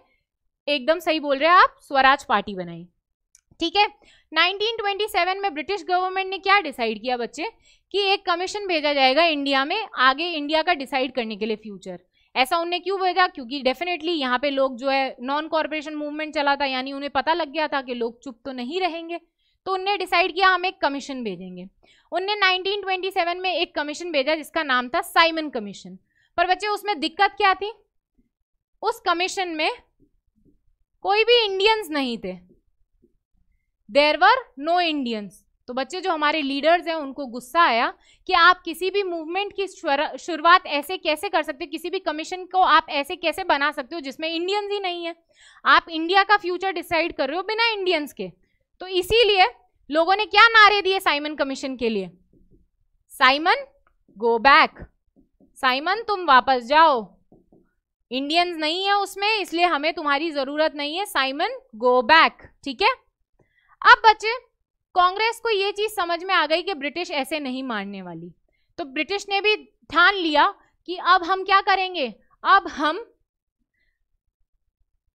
[SPEAKER 1] एकदम सही बोल रहे हैं आप स्वराज पार्टी बनाई ठीक है 1927 में ब्रिटिश गवर्नमेंट ने क्या डिसाइड किया बच्चे कि एक कमीशन भेजा जाएगा इंडिया में आगे इंडिया का डिसाइड करने के लिए फ्यूचर ऐसा उनने क्यों भेजा क्योंकि डेफिनेटली यहाँ पे लोग जो है नॉन कॉरपोरेशन मूवमेंट चला था यानी उन्हें पता लग गया था कि लोग चुप तो नहीं रहेंगे तो उनने डिसाइड किया हम एक कमीशन भेजेंगे उनने 1927 में एक कमीशन भेजा जिसका नाम था साइमन कमीशन पर बच्चे उसमें दिक्कत क्या थी उस कमीशन में कोई भी इंडियंस नहीं थे देर वर नो इंडियंस तो बच्चे जो हमारे लीडर्स हैं उनको गुस्सा आया कि आप किसी भी मूवमेंट की शुरुआत ऐसे कैसे कर सकते हो किसी भी कमीशन को आप ऐसे कैसे बना सकते हो जिसमें इंडियंस ही नहीं है आप इंडिया का फ्यूचर डिसाइड कर रहे हो बिना इंडियंस के तो इसीलिए लोगों ने क्या नारे दिए साइमन कमीशन के लिए साइमन गो बैक साइमन तुम वापस जाओ इंडियंस नहीं है उसमें इसलिए हमें तुम्हारी जरूरत नहीं है साइमन गो बैक ठीक है अब बच्चे कांग्रेस को यह चीज समझ में आ गई कि ब्रिटिश ऐसे नहीं मारने वाली तो ब्रिटिश ने भी ठान लिया कि अब हम क्या करेंगे अब हम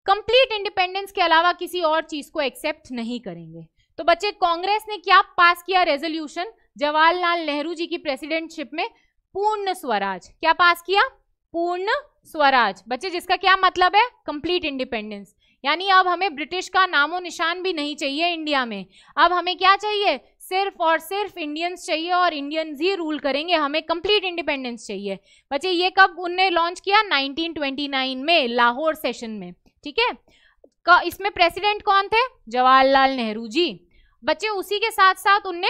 [SPEAKER 1] कंप्लीट इंडिपेंडेंस के अलावा किसी और चीज को एक्सेप्ट नहीं करेंगे तो बच्चे कांग्रेस ने क्या पास किया रेजोल्यूशन जवाहरलाल नेहरू जी की प्रेसिडेंटशिप में पूर्ण स्वराज क्या पास किया पूर्ण स्वराज बच्चे जिसका क्या मतलब है कंप्लीट इंडिपेंडेंस यानी अब हमें ब्रिटिश का नामो निशान भी नहीं चाहिए इंडिया में अब हमें क्या चाहिए सिर्फ और सिर्फ इंडियंस चाहिए और इंडियंस ही रूल करेंगे हमें कंप्लीट इंडिपेंडेंस चाहिए बच्चे ये कब उनने लॉन्च किया 1929 में लाहौर सेशन में ठीक है का इसमें प्रेसिडेंट कौन थे जवाहरलाल नेहरू जी बच्चे उसी के साथ साथ उनने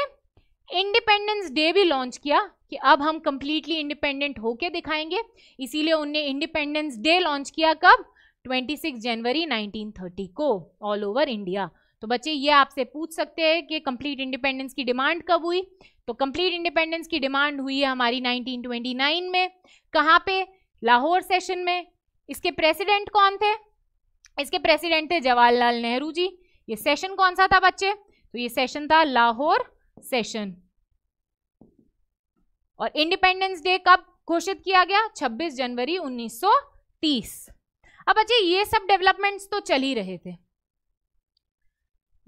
[SPEAKER 1] इंडिपेंडेंस डे भी लॉन्च किया कि अब हम कंप्लीटली इंडिपेंडेंट होके दिखाएंगे इसीलिए उनने इंडिपेंडेंस डे लॉन्च किया कब 26 जनवरी 1930 को ऑल ओवर इंडिया तो बच्चे ये आपसे पूछ सकते हैं कि कंप्लीट इंडिपेंडेंस की डिमांड कब हुई तो कंप्लीट इंडिपेंडेंस की डिमांड हुई है हमारी 1929 में कहाँ पे लाहौर सेशन में इसके प्रेसिडेंट कौन थे इसके प्रेसिडेंट थे जवाहरलाल नेहरू जी ये सेशन कौन सा था बच्चे तो ये सेशन था लाहौर सेशन और इंडिपेंडेंस डे कब घोषित किया गया 26 जनवरी 1930 अब बच्चे ये सब डेवलपमेंट्स तो चल ही रहे थे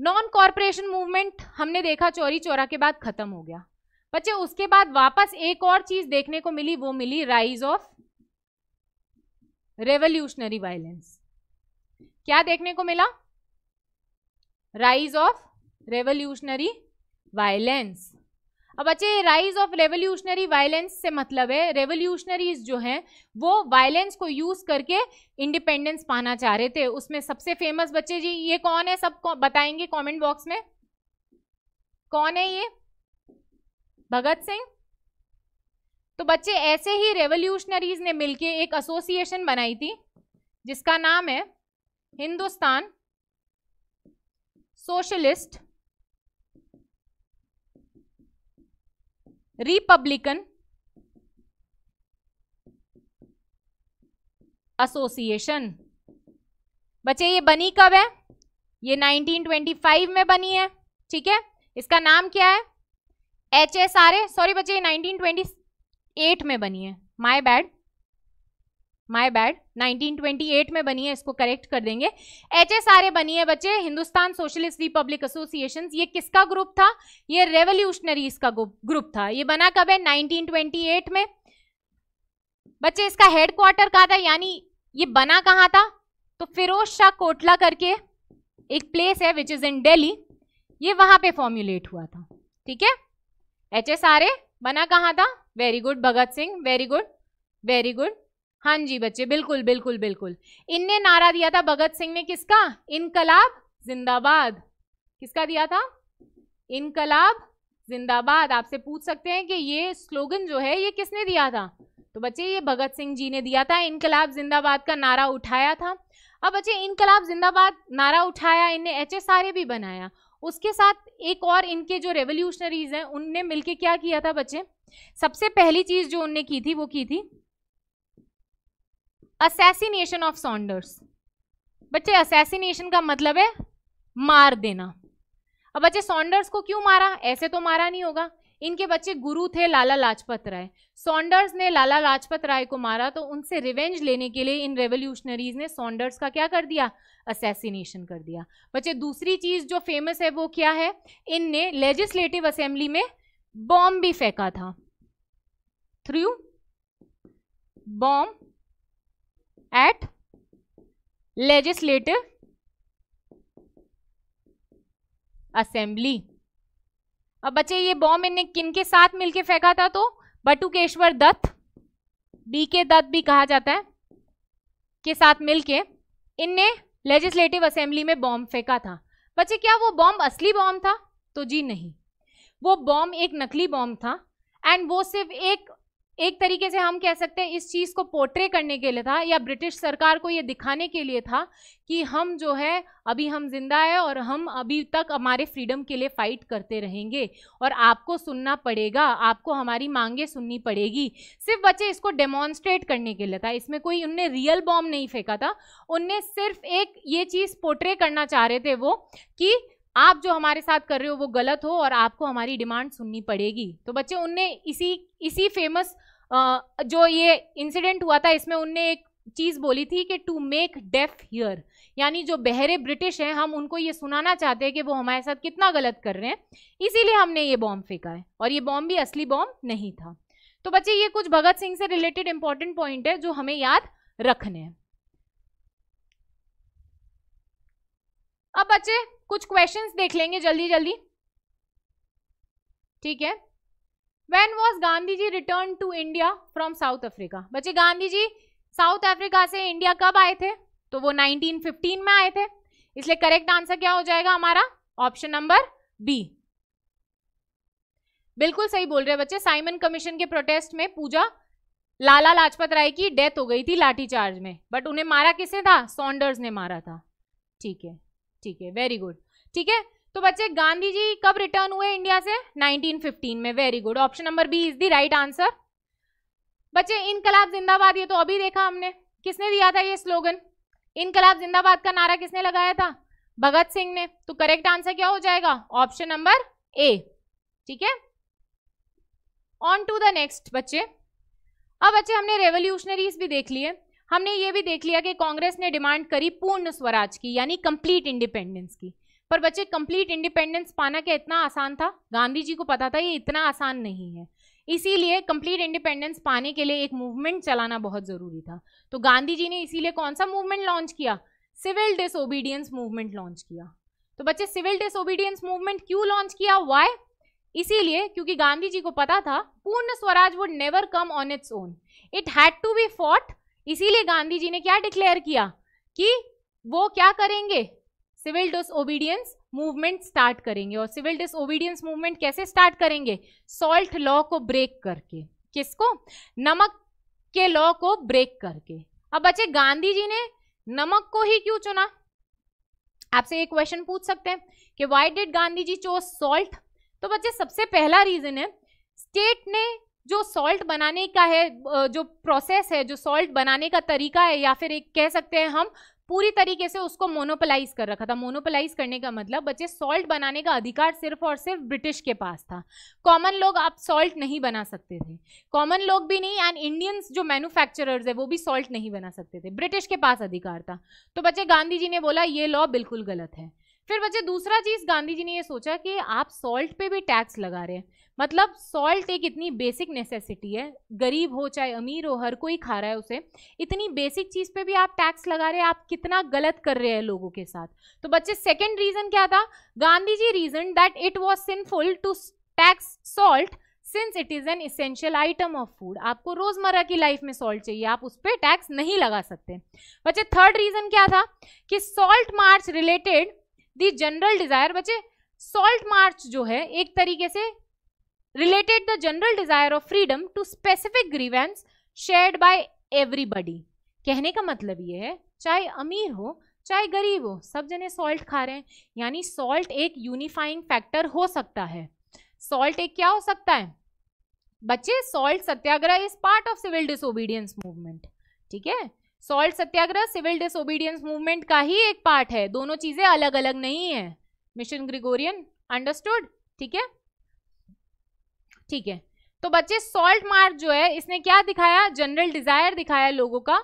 [SPEAKER 1] नॉन कॉरपोरेशन मूवमेंट हमने देखा चोरी चोरा के बाद खत्म हो गया बच्चे उसके बाद वापस एक और चीज देखने को मिली वो मिली राइज ऑफ रेवोल्यूशनरी वायलेंस क्या देखने को मिला राइज ऑफ रेवोल्यूशनरी वायलेंस अब अच्छे राइज ऑफ रेवोल्यूशनरी वायलेंस से मतलब है रेवोल्यूशनरीज जो हैं वो वायलेंस को यूज करके इंडिपेंडेंस पाना चाह रहे थे उसमें सबसे फेमस बच्चे जी ये कौन है सब बताएंगे कमेंट बॉक्स में कौन है ये भगत सिंह तो बच्चे ऐसे ही रेवोल्यूशनरीज ने मिलके एक एसोसिएशन बनाई थी जिसका नाम है हिंदुस्तान सोशलिस्ट रिपब्लिकन एसोसिएशन बच्चे ये बनी कब है ये 1925 में बनी है ठीक है इसका नाम क्या है H S R A sorry बच्चे ये 1928 में बनी है माय बैड माई बैड 1928 में बनी है इसको करेक्ट कर देंगे एच एस आर ए बनी है बच्चे हिंदुस्तान सोशलिस्ट रिपब्लिक एसोसिएशन ये किसका ग्रुप था ये रेवोल्यूशनरीज का ग्रुप था ये बना कब है 1928 में बच्चे इसका हेडक्वार्टर कहा था यानी ये बना कहाँ था तो फिरोज शाह कोटला करके एक प्लेस है विच इज इन डेली ये वहां पे फॉर्म्यूलेट हुआ था ठीक है एच एस आर ए बना कहाँ था very good Bhagat Singh very good very good हाँ जी बच्चे बिल्कुल बिल्कुल बिल्कुल इनने नारा दिया था भगत सिंह ने किसका इनकलाब जिंदाबाद किसका दिया था इनकलाब जिंदाबाद आपसे पूछ सकते हैं कि ये स्लोगन जो है ये किसने दिया था तो बच्चे ये भगत सिंह जी ने दिया था इनकलाब जिंदाबाद का नारा उठाया था अब बच्चे इनकलाब जिंदाबाद नारा उठाया इनने एच एस आर ए भी बनाया उसके साथ एक और इनके जो रेवोल्यूशनरीज हैं उनने मिलके क्या किया था बच्चे सबसे पहली चीज़ जो उनने की थी वो की थी असैसिनेशन ऑफ सॉन्डर्स बच्चे असैसिनेशन का मतलब है मार देना अब बच्चे सॉन्डर्स को क्यों मारा ऐसे तो मारा नहीं होगा इनके बच्चे गुरु थे लाला लाजपत राय सॉन्डर्स ने लाला लाजपत राय को मारा तो उनसे रिवेंज लेने के लिए इन रेवोल्यूशनरीज ने सॉन्डर्स का क्या कर दिया असैसिनेशन कर दिया बच्चे दूसरी चीज़ जो फेमस है वो क्या है इनने लेजिस्लेटिव असेंबली में बॉम्ब भी फेंका था through bomb at legislative assembly अब बच्चे ये बॉम्ब इन्हें किन के साथ मिलके फेंका था तो बटुकेश्वर दत्त बी के दत्त भी कहा जाता है के साथ मिलके इनने लेजिस्लेटिव असेंबली में बॉम्ब फेंका था बच्चे क्या वो बॉम्ब असली बॉम्ब था तो जी नहीं वो बॉम्ब एक नकली बॉम्ब था एंड वो सिर्फ एक एक तरीके से हम कह सकते हैं इस चीज़ को पोर्ट्रे करने के लिए था या ब्रिटिश सरकार को ये दिखाने के लिए था कि हम जो है अभी हम जिंदा है और हम अभी तक हमारे फ्रीडम के लिए फाइट करते रहेंगे और आपको सुनना पड़ेगा आपको हमारी मांगे सुननी पड़ेगी सिर्फ बच्चे इसको डेमोन्स्ट्रेट करने के लिए था इसमें कोई उनने रियल बॉम्ब नहीं फेंका था उनने सिर्फ एक ये चीज़ पोर्ट्रे करना चाह रहे थे वो कि आप जो हमारे साथ कर रहे हो वो गलत हो और आपको हमारी डिमांड सुननी पड़ेगी तो बच्चे उनने इसी इसी फेमस जो ये इंसिडेंट हुआ था इसमें उनने एक चीज़ बोली थी कि टू मेक डेफ हियर यानी जो बहरे ब्रिटिश हैं हम उनको ये सुनाना चाहते हैं कि वो हमारे साथ कितना गलत कर रहे हैं इसीलिए हमने ये बॉम्ब फेंका है और ये बॉम्ब भी असली बॉम्ब नहीं था तो बच्चे ये कुछ भगत सिंह से रिलेटेड इंपॉर्टेंट पॉइंट है जो हमें याद रखने हैं अब बच्चे कुछ क्वेश्चंस देख लेंगे जल्दी जल्दी ठीक है when was Gandhi ji return to India from South Africa बच्चे गांधी जी साउथ अफ्रीका से इंडिया कब आए थे तो वो 1915 में आए थे इसलिए करेक्ट आंसर क्या हो जाएगा हमारा ऑप्शन नंबर बी बिल्कुल सही बोल रहे बच्चे साइमन कमीशन के प्रोटेस्ट में पूजा लाला लाजपत राय की डेथ हो गई थी लाठीचार्ज में बट उन्हें मारा किसने था सॉन्डर्स ने मारा था ठीक है ठीक है वेरी गुड ठीक है तो बच्चे गांधी जी कब रिटर्न हुए इंडिया से 1915 में very good option number B is the right answer बच्चे इनकलाब जिंदाबाद ये तो अभी देखा हमने किसने दिया था ये स्लोगन इनकलाब जिंदाबाद का नारा किसने लगाया था भगत सिंह ने तो करेक्ट आंसर क्या हो जाएगा ऑप्शन नंबर ए ठीक है ऑन टू द नेक्स्ट बच्चे अब बच्चे हमने रेवोल्यूशनरीज भी देख लिए हमने ये भी देख लिया कि कांग्रेस ने डिमांड करी पूर्ण स्वराज की यानी कंप्लीट इंडिपेंडेंस की पर बच्चे कंप्लीट इंडिपेंडेंस पाना क्या इतना आसान था गांधी जी को पता था ये इतना आसान नहीं है इसीलिए कंप्लीट इंडिपेंडेंस पाने के लिए एक मूवमेंट चलाना बहुत ज़रूरी था तो गांधी जी ने इसीलिए कौन सा मूवमेंट लॉन्च किया सिविल डिसोबीडियंस मूवमेंट लॉन्च किया तो बच्चे सिविल डिसोबीडियंस मूवमेंट क्यों लॉन्च किया वाई इसीलिए क्योंकि गांधी जी को पता था Purna Swaraj would never come on its own it had to be fought इसीलिए गांधी जी ने क्या डिक्लेयर किया कि वो क्या करेंगे सिविल डिसओबीडियंस मूवमेंट स्टार्ट करेंगे और सिविल डिसओबीडियंस मूवमेंट कैसे स्टार्ट करेंगे सॉल्ट लॉ को ब्रेक करके किसको नमक के लॉ को ब्रेक करके अब बच्चे गांधी जी ने नमक को ही क्यों चुना आपसे एक क्वेश्चन पूछ सकते हैं कि वाई डिड गांधी जी चो सॉल्ट तो बच्चे सबसे पहला रीजन है स्टेट ने जो सॉल्ट बनाने का है जो प्रोसेस है जो सॉल्ट बनाने का तरीका है या फिर एक कह सकते हैं हम पूरी तरीके से उसको मोनोपलाइज कर रखा था मोनोपलाइज करने का मतलब बच्चे सॉल्ट बनाने का अधिकार सिर्फ और सिर्फ ब्रिटिश के पास था कॉमन लोग आप सॉल्ट नहीं बना सकते थे कॉमन लोग भी नहीं एंड इंडियंस जो मैन्युफैक्चरर्स है वो भी सॉल्ट नहीं बना सकते थे ब्रिटिश के पास अधिकार था तो बच्चे गांधी जी ने बोला ये लॉ बिल्कुल गलत है फिर बच्चे दूसरा चीज गांधी जी ने ये सोचा कि आप सॉल्ट पे भी टैक्स लगा रहे हैं मतलब सॉल्ट एक इतनी बेसिक नेसेसिटी है गरीब हो चाहे अमीर हो हर कोई खा रहा है उसे इतनी बेसिक चीज पे भी आप टैक्स लगा रहे हैं आप कितना गलत कर रहे हैं लोगों के साथ तो बच्चे सेकेंड रीजन क्या था Gandhi ji reason that it was sinful to tax salt since it is an essential item of food आपको रोजमर्रा की लाइफ में सॉल्ट चाहिए आप उस पर टैक्स नहीं लगा सकते बच्चे थर्ड रीजन क्या था कि salt march related the general desire बच्चे सॉल्ट मार्च जो है एक तरीके से related the general desire of freedom to specific grievance shared by everybody कहने का मतलब ये है चाहे अमीर हो चाहे गरीब हो सब जने सॉल्ट खा रहे हैं यानी सॉल्ट एक यूनिफाइंग फैक्टर हो सकता है सॉल्ट एक क्या हो सकता है बच्चे salt Satyagraha is part of civil disobedience movement ठीक है salt Satyagraha civil disobedience movement का ही एक पार्ट है दोनों चीजें अलग अलग नहीं है मिशन ग्रिगोरियन अंडरस्टूड ठीक है ठीक है तो बच्चे सॉल्ट मार्क जो है इसने क्या दिखाया जनरल डिजायर दिखाया लोगों का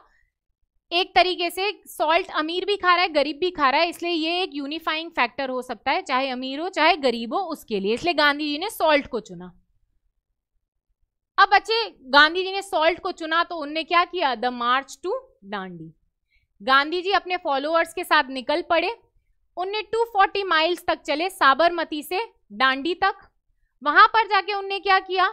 [SPEAKER 1] एक तरीके से सॉल्ट अमीर भी खा रहा है गरीब भी खा रहा है इसलिए ये एक यूनिफाइंग फैक्टर हो सकता है चाहे अमीर हो चाहे गरीब हो उसके लिए इसलिए गांधी जी ने सॉल्ट को चुना अब बच्चे गांधी जी ने सॉल्ट को चुना तो उनने क्या किया the march to Dandi Gandhi ji अपने फॉलोअर्स के साथ निकल पड़े उनने 240 माइल्स तक चले साबरमती से डांडी तक वहां पर जाके उनने क्या किया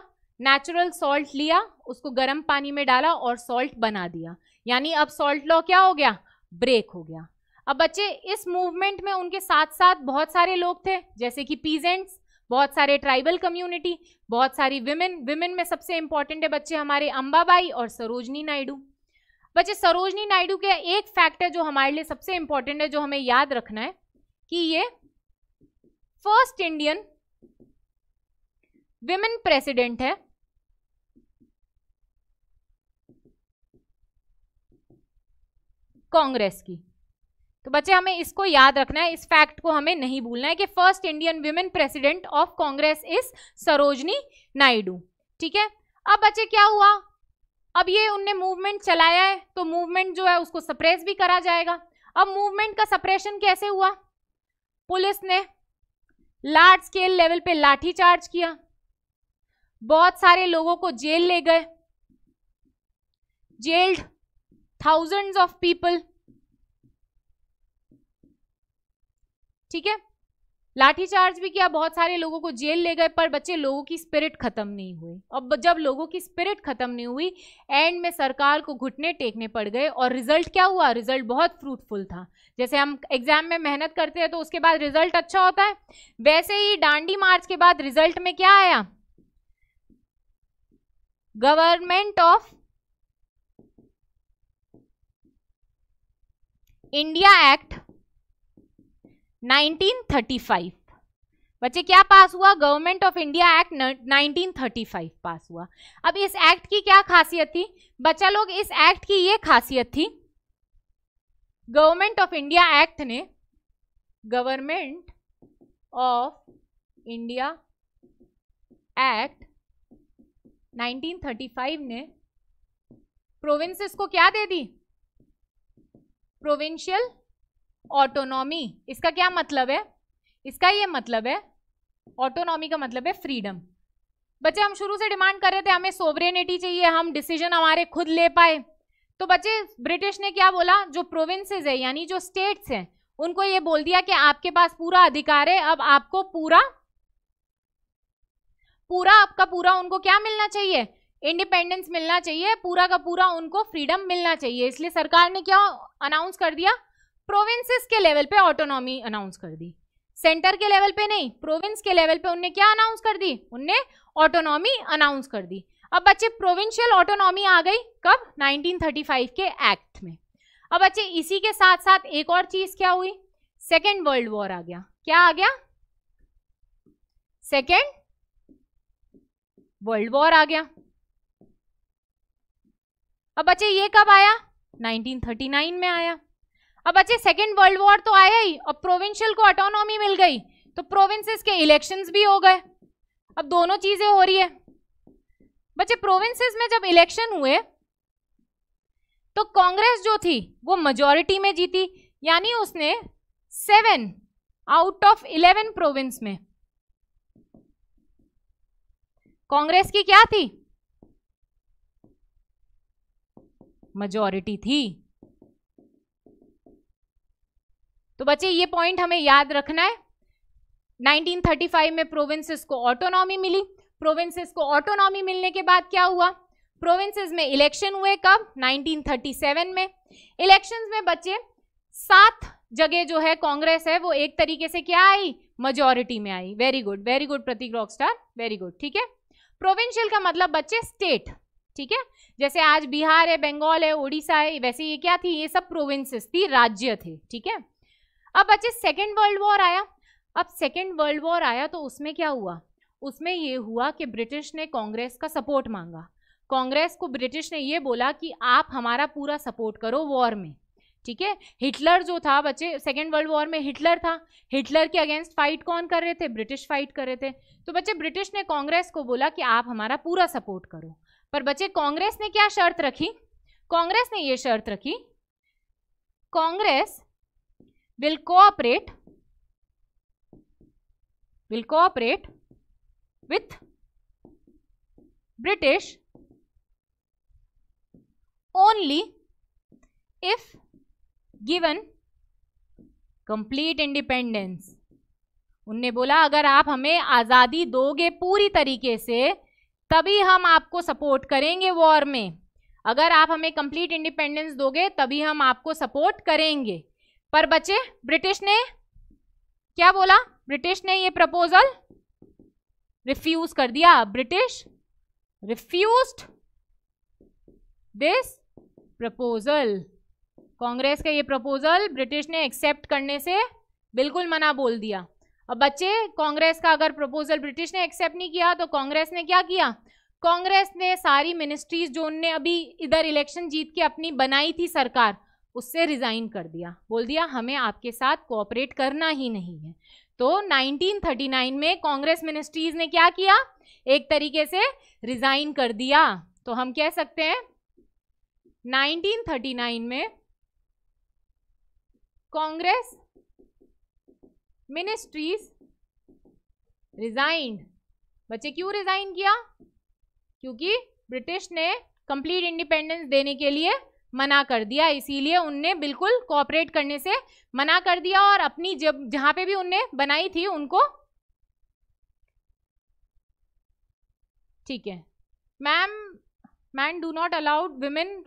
[SPEAKER 1] नेचुरल सॉल्ट लिया उसको गर्म पानी में डाला और सॉल्ट बना दिया यानी अब सॉल्ट लॉ क्या हो गया ब्रेक हो गया अब बच्चे इस मूवमेंट में उनके साथ साथ बहुत सारे लोग थे जैसे कि पीजेंट्स बहुत सारे ट्राइबल कम्युनिटी बहुत सारी विमेन विमेन में सबसे इंपॉर्टेंट है बच्चे हमारे अंबाबाई और सरोजनी नायडू बच्चे सरोजनी नायडू के एक फैक्ट है जो हमारे लिए सबसे इंपॉर्टेंट है जो हमें याद रखना है कि ये फर्स्ट इंडियन विमेन प्रेसिडेंट है कांग्रेस की तो बच्चे हमें इसको याद रखना है इस फैक्ट को हमें नहीं भूलना है कि first Indian women president of Congress is Sarojini Naidu ठीक है अब बच्चे क्या हुआ अब ये उनने मूवमेंट चलाया है तो मूवमेंट जो है उसको सप्रेस भी करा जाएगा अब मूवमेंट का सप्रेशन कैसे हुआ पुलिस ने लार्ज स्केल लेवल पे लाठी चार्ज किया बहुत सारे लोगों को जेल ले गए जेल्ड थाउजेंड्स ऑफ पीपल ठीक है लाठीचार्ज भी किया बहुत सारे लोगों को जेल ले गए पर बच्चे लोगों की स्पिरिट खत्म नहीं हुई अब जब लोगों की स्पिरिट खत्म नहीं हुई एंड में सरकार को घुटने टेकने पड़ गए और रिजल्ट क्या हुआ रिजल्ट बहुत फ्रूटफुल था जैसे हम एग्जाम में मेहनत करते हैं तो उसके बाद रिजल्ट अच्छा होता है वैसे ही डांडी मार्च के बाद रिजल्ट में क्या आया गवर्नमेंट ऑफ इंडिया एक्ट 1935 बच्चे क्या पास हुआ Government of India Act 1935 pass हुआ अब इस एक्ट की क्या खासियत थी बच्चा लोग इस एक्ट की ये खासियत थी गवर्नमेंट ऑफ इंडिया एक्ट ने गवर्नमेंट ऑफ इंडिया एक्ट 1935 ने प्रोविंसेस को क्या दे दी प्रोविंशियल ऑटोनॉमी इसका क्या मतलब है इसका ये मतलब है ऑटोनॉमी का मतलब है फ्रीडम बच्चे हम शुरू से डिमांड कर रहे थे हमें सोवरेनिटी चाहिए हम डिसीजन हमारे खुद ले पाए तो बच्चे ब्रिटिश ने क्या बोला जो प्रोविंसेस है यानी जो स्टेट्स हैं उनको ये बोल दिया कि आपके पास पूरा अधिकार है अब आपको पूरा पूरा आपका पूरा उनको क्या मिलना चाहिए इंडिपेंडेंस मिलना चाहिए पूरा का पूरा उनको फ्रीडम मिलना चाहिए इसलिए सरकार ने क्या अनाउंस कर दिया प्रोविंसेस के लेवल पे ऑटोनॉमी अनाउंस कर दी सेंटर के लेवल पे नहीं प्रोविंस के लेवल पे उनने क्या अनाउंस कर दी उनने ऑटोनॉमी अनाउंस कर दी अब बच्चे प्रोविंशियल ऑटोनॉमी आ गई कब 1935 के एक्ट में अब बच्चे इसी के साथ साथ एक और चीज क्या हुई सेकेंड वर्ल्ड वॉर आ गया क्या आ गया सेकेंड वर्ल्ड वॉर आ गया अब बच्चे ये कब आया 1939 में आया अब बच्चे सेकेंड वर्ल्ड वॉर तो आया ही और प्रोविंशियल को ऑटोनॉमी मिल गई तो प्रोविंसेस के इलेक्शंस भी हो गए अब दोनों चीजें हो रही है बच्चे प्रोविंसेस में जब इलेक्शन हुए तो कांग्रेस जो थी वो मेजोरिटी में जीती यानी उसने seven out of eleven province में कांग्रेस की क्या थी मजॉरिटी थी तो बच्चे ये पॉइंट हमें याद रखना है 1935 में प्रोविंसेस को ऑटोनॉमी मिली प्रोविंसेस को ऑटोनॉमी मिलने के बाद क्या हुआ प्रोविंसेस में इलेक्शन हुए कब 1937 में इलेक्शंस में बच्चे सात जगह जो है कांग्रेस है वो एक तरीके से क्या आई मजोरिटी में आई very good very good Pratik rock star very good ठीक है प्रोविंशियल का मतलब बच्चे स्टेट ठीक है जैसे आज बिहार है बंगाल है उड़ीसा है वैसे ये क्या थी ये सब प्रोविंसेस थी राज्य थे ठीक है अब बच्चे सेकेंड वर्ल्ड वॉर आया अब सेकेंड वर्ल्ड वॉर आया तो उसमें क्या हुआ उसमें ये हुआ कि ब्रिटिश ने कांग्रेस का सपोर्ट मांगा कांग्रेस को ब्रिटिश ने ये बोला कि आप हमारा पूरा सपोर्ट करो वॉर में ठीक है हिटलर जो था बच्चे सेकेंड वर्ल्ड वॉर में हिटलर था हिटलर के अगेंस्ट फाइट कौन कर रहे थे ब्रिटिश फाइट कर रहे थे तो बच्चे ब्रिटिश ने कांग्रेस को बोला कि आप हमारा पूरा सपोर्ट करो पर बच्चे कांग्रेस ने क्या शर्त रखी कांग्रेस ने ये शर्त रखी Congress will cooperate will cooperate with british only if given complete independence उनने बोला अगर आप हमें आज़ादी दोगे पूरी तरीके से तभी हम आपको सपोर्ट करेंगे वॉर में अगर आप हमें कंप्लीट इंडिपेंडेंस दोगे तभी हम आपको सपोर्ट करेंगे पर बच्चे ब्रिटिश ने क्या बोला ब्रिटिश ने ये प्रपोजल रिफ्यूज कर दिया British refuse this proposal Congress का ये प्रपोजल ब्रिटिश ने एक्सेप्ट करने से बिल्कुल मना बोल दिया अब बच्चे कांग्रेस का अगर प्रपोजल ब्रिटिश ने एक्सेप्ट नहीं किया तो कांग्रेस ने क्या किया कांग्रेस ने सारी मिनिस्ट्रीज जो उनने अभी इधर इलेक्शन जीत के अपनी बनाई थी सरकार उससे रिज़ाइन कर दिया बोल दिया हमें आपके साथ कोऑपरेट करना ही नहीं है तो 1939 में कांग्रेस मिनिस्ट्रीज ने क्या किया एक तरीके से रिज़ाइन कर दिया तो हम कह सकते हैं 1939 में कांग्रेस मिनिस्ट्रीज रिजाइंड बच्चे क्यों रिजाइन किया क्योंकि ब्रिटिश ने कंप्लीट इंडिपेंडेंस देने के लिए मना कर दिया इसीलिए उनने बिल्कुल कोऑपरेट करने से मना कर दिया और अपनी जब जहाँ पे भी उनने बनाई थी उनको ठीक है ma'am man do not allowed women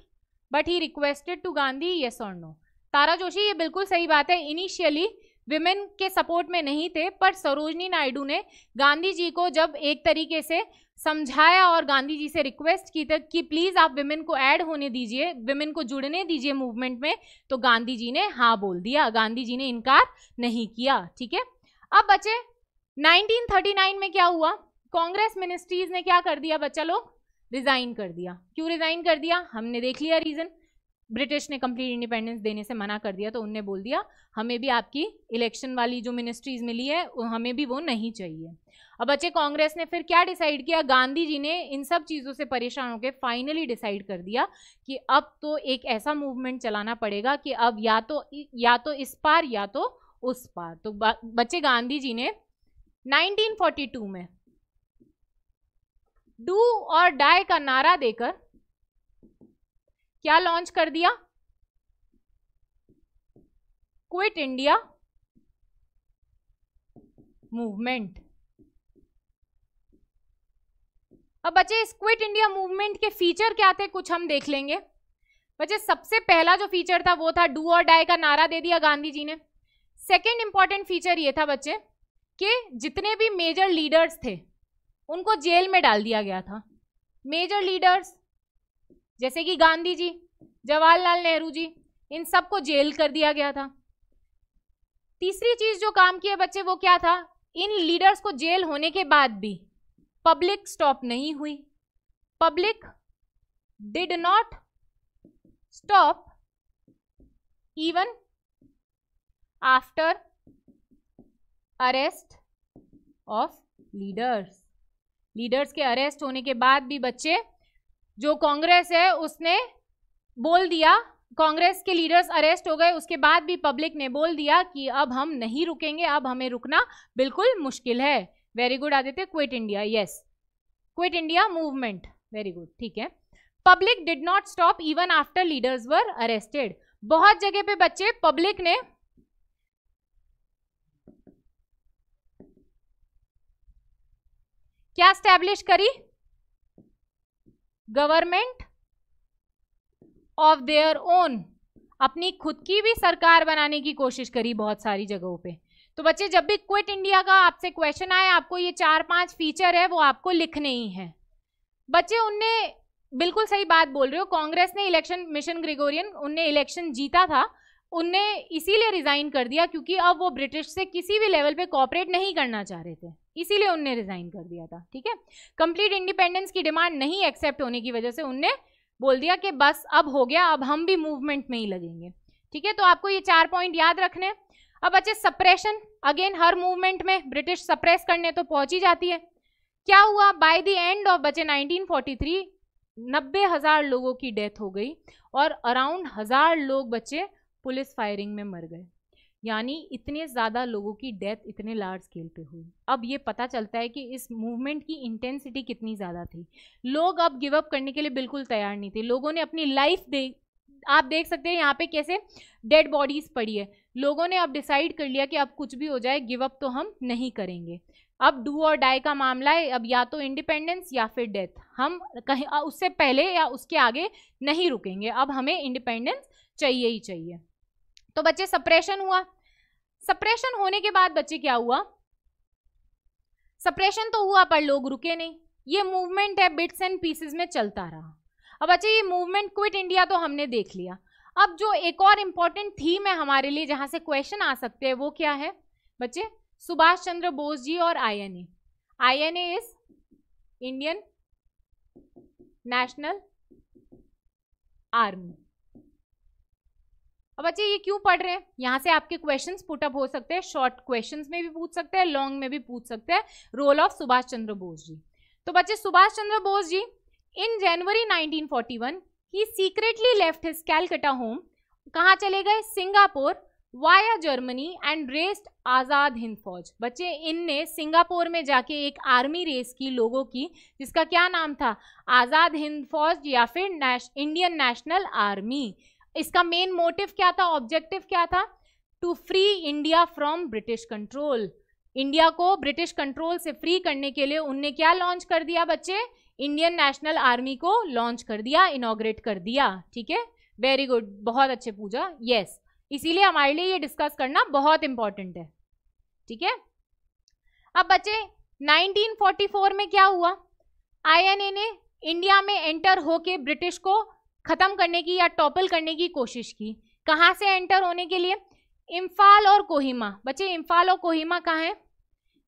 [SPEAKER 1] but he requested to Gandhi yes और नो तारा जोशी ये बिल्कुल सही बात है इनिशियली विमेन के सपोर्ट में नहीं थे पर सरोजनी नायडू ने गांधी जी को जब एक तरीके से समझाया और गांधी जी से रिक्वेस्ट की तक कि प्लीज़ आप विमेन को ऐड होने दीजिए विमेन को जुड़ने दीजिए मूवमेंट में तो गांधी जी ने हाँ बोल दिया गांधी जी ने इनकार नहीं किया ठीक है अब बचे 1939 में क्या हुआ कांग्रेस मिनिस्ट्रीज ने क्या कर दिया बच्चा लोग रिजाइन कर दिया क्यों रिजाइन कर दिया हमने देख लिया रीज़न ब्रिटिश ने कंप्लीट इंडिपेंडेंस देने से मना कर दिया तो उनने बोल दिया हमें भी आपकी इलेक्शन वाली जो मिनिस्ट्रीज मिली है हमें भी वो नहीं चाहिए अब बच्चे कांग्रेस ने फिर क्या डिसाइड किया गांधी जी ने इन सब चीज़ों से परेशान होकर फाइनली डिसाइड कर दिया कि अब तो एक ऐसा मूवमेंट चलाना पड़ेगा कि अब या तो या तो इस पार या तो उस पार तो बच्चे गांधी जी ने 1942 में डू और डाई का नारा देकर क्या लॉन्च कर दिया क्विट इंडिया मूवमेंट अब बच्चे इस क्विट इंडिया मूवमेंट के फीचर क्या थे कुछ हम देख लेंगे बच्चे सबसे पहला जो फीचर था वो था डू और डाई का नारा दे दिया गांधी जी ने सेकेंड इंपॉर्टेंट फीचर ये था बच्चे कि जितने भी मेजर लीडर्स थे उनको जेल में डाल दिया गया था मेजर लीडर्स जैसे कि गांधी जी जवाहरलाल नेहरू जी इन सबको जेल कर दिया गया था तीसरी चीज जो काम किया बच्चे वो क्या था इन लीडर्स को जेल होने के बाद भी पब्लिक स्टॉप नहीं हुई public did not stop even after arrest of leaders leaders के अरेस्ट होने के बाद भी बच्चे जो कांग्रेस है उसने बोल दिया कांग्रेस के लीडर्स अरेस्ट हो गए उसके बाद भी पब्लिक ने बोल दिया कि अब हम नहीं रुकेंगे अब हमें रुकना बिल्कुल मुश्किल है very good Aditya quit India yes quit India movement very good ठीक है public did not stop even after leaders were arrested बहुत जगह पे बच्चे पब्लिक ने क्या स्टैब्लिश करी गवर्नमेंट ऑफ देयर ओन अपनी खुद की भी सरकार बनाने की कोशिश करी बहुत सारी जगहों पे तो बच्चे जब भी क्विट इंडिया का आपसे क्वेश्चन आए आपको ये चार पांच फीचर है वो आपको लिखने ही हैं बच्चे उनने बिल्कुल सही बात बोल रहे हो कांग्रेस ने इलेक्शन मिशन ग्रिगोरियन उनने इलेक्शन जीता था उनने इसीलिए रिज़ाइन कर दिया क्योंकि अब वो ब्रिटिश से किसी भी लेवल पे कॉपरेट नहीं करना चाह रहे थे इसीलिए उनने रिज़ाइन कर दिया था ठीक है कंप्लीट इंडिपेंडेंस की डिमांड नहीं एक्सेप्ट होने की वजह से उनने बोल दिया कि बस अब हो गया अब हम भी मूवमेंट में ही लगेंगे ठीक है तो आपको ये चार पॉइंट याद रखने हैं अब बच्चे सप्रेशन अगेन हर मूवमेंट में ब्रिटिश सप्रेस करने तो ही जाती है क्या हुआ बाय द एंड ऑफ बच्चे 1943 नब्बे हजार लोगों की डेथ हो गई और अराउंड हजार लोग बच्चे पुलिस फायरिंग में मर गए यानी इतने ज़्यादा लोगों की डेथ इतने लार्ज स्केल पे हुई अब ये पता चलता है कि इस मूवमेंट की इंटेंसिटी कितनी ज़्यादा थी लोग अब गिव अप करने के लिए बिल्कुल तैयार नहीं थे लोगों ने अपनी लाइफ दे आप देख सकते हैं यहाँ पे कैसे डेड बॉडीज पड़ी है लोगों ने अब डिसाइड कर लिया कि अब कुछ भी हो जाए गिव अप तो हम नहीं करेंगे अब डू और डाई का मामला है अब या तो इंडिपेंडेंस या फिर डेथ हम कहीं उससे पहले या उसके आगे नहीं रुकेंगे अब हमें इंडिपेंडेंस चाहिए ही चाहिए तो बच्चे सप्रेशन हुआ सप्रेशन होने के बाद बच्चे क्या हुआ सप्रेशन तो हुआ पर लोग रुके नहीं ये मूवमेंट है बिट्स एंड पीसेस में चलता रहा अब बच्चे ये मूवमेंट क्विट इंडिया तो हमने देख लिया अब जो एक और इम्पॉर्टेंट थीम है हमारे लिए जहाँ से क्वेश्चन आ सकते हैं वो क्या है बच्चे सुभाष चंद्र बोस जी और INA INA is Indian National Army अब बच्चे ये क्यों पढ़ रहे हैं यहाँ से आपके क्वेश्चन पुटअप हो सकते हैं शॉर्ट क्वेश्चन में भी पूछ सकते हैं लॉन्ग में भी पूछ सकते हैं रोल ऑफ सुभाष चंद्र बोस जी तो बच्चे सुभाष चंद्र बोस जी इन जनवरी 1941 ही secretly left his Calcutta home कहाँ चले गए Singapore via Germany and rest Azad Hind Fauj बच्चे इनने सिंगापुर में जाके एक आर्मी रेस की लोगों की जिसका क्या नाम था आज़ाद हिंद फौज या फिर नेश, इंडियन नेशनल आर्मी इसका मेन मोटिव क्या था ऑब्जेक्टिव क्या था to free India from British control India को ब्रिटिश कंट्रोल से फ्री करने के लिए उनने क्या लॉन्च कर दिया बच्चे इंडियन नेशनल आर्मी को लॉन्च कर दिया इनोग्रेट कर दिया ठीक है वेरी गुड बहुत अच्छे पूजा यस yes. इसीलिए हमारे लिए ये डिस्कस करना बहुत इंपॉर्टेंट है ठीक है अब बच्चे 1944 में क्या हुआ आईएनए ने इंडिया में एंटर होके ब्रिटिश को खत्म करने की या टॉपल करने की कोशिश की कहाँ से एंटर होने के लिए इम्फाल और कोहिमा बच्चे इम्फाल और कोहिमा कहाँ है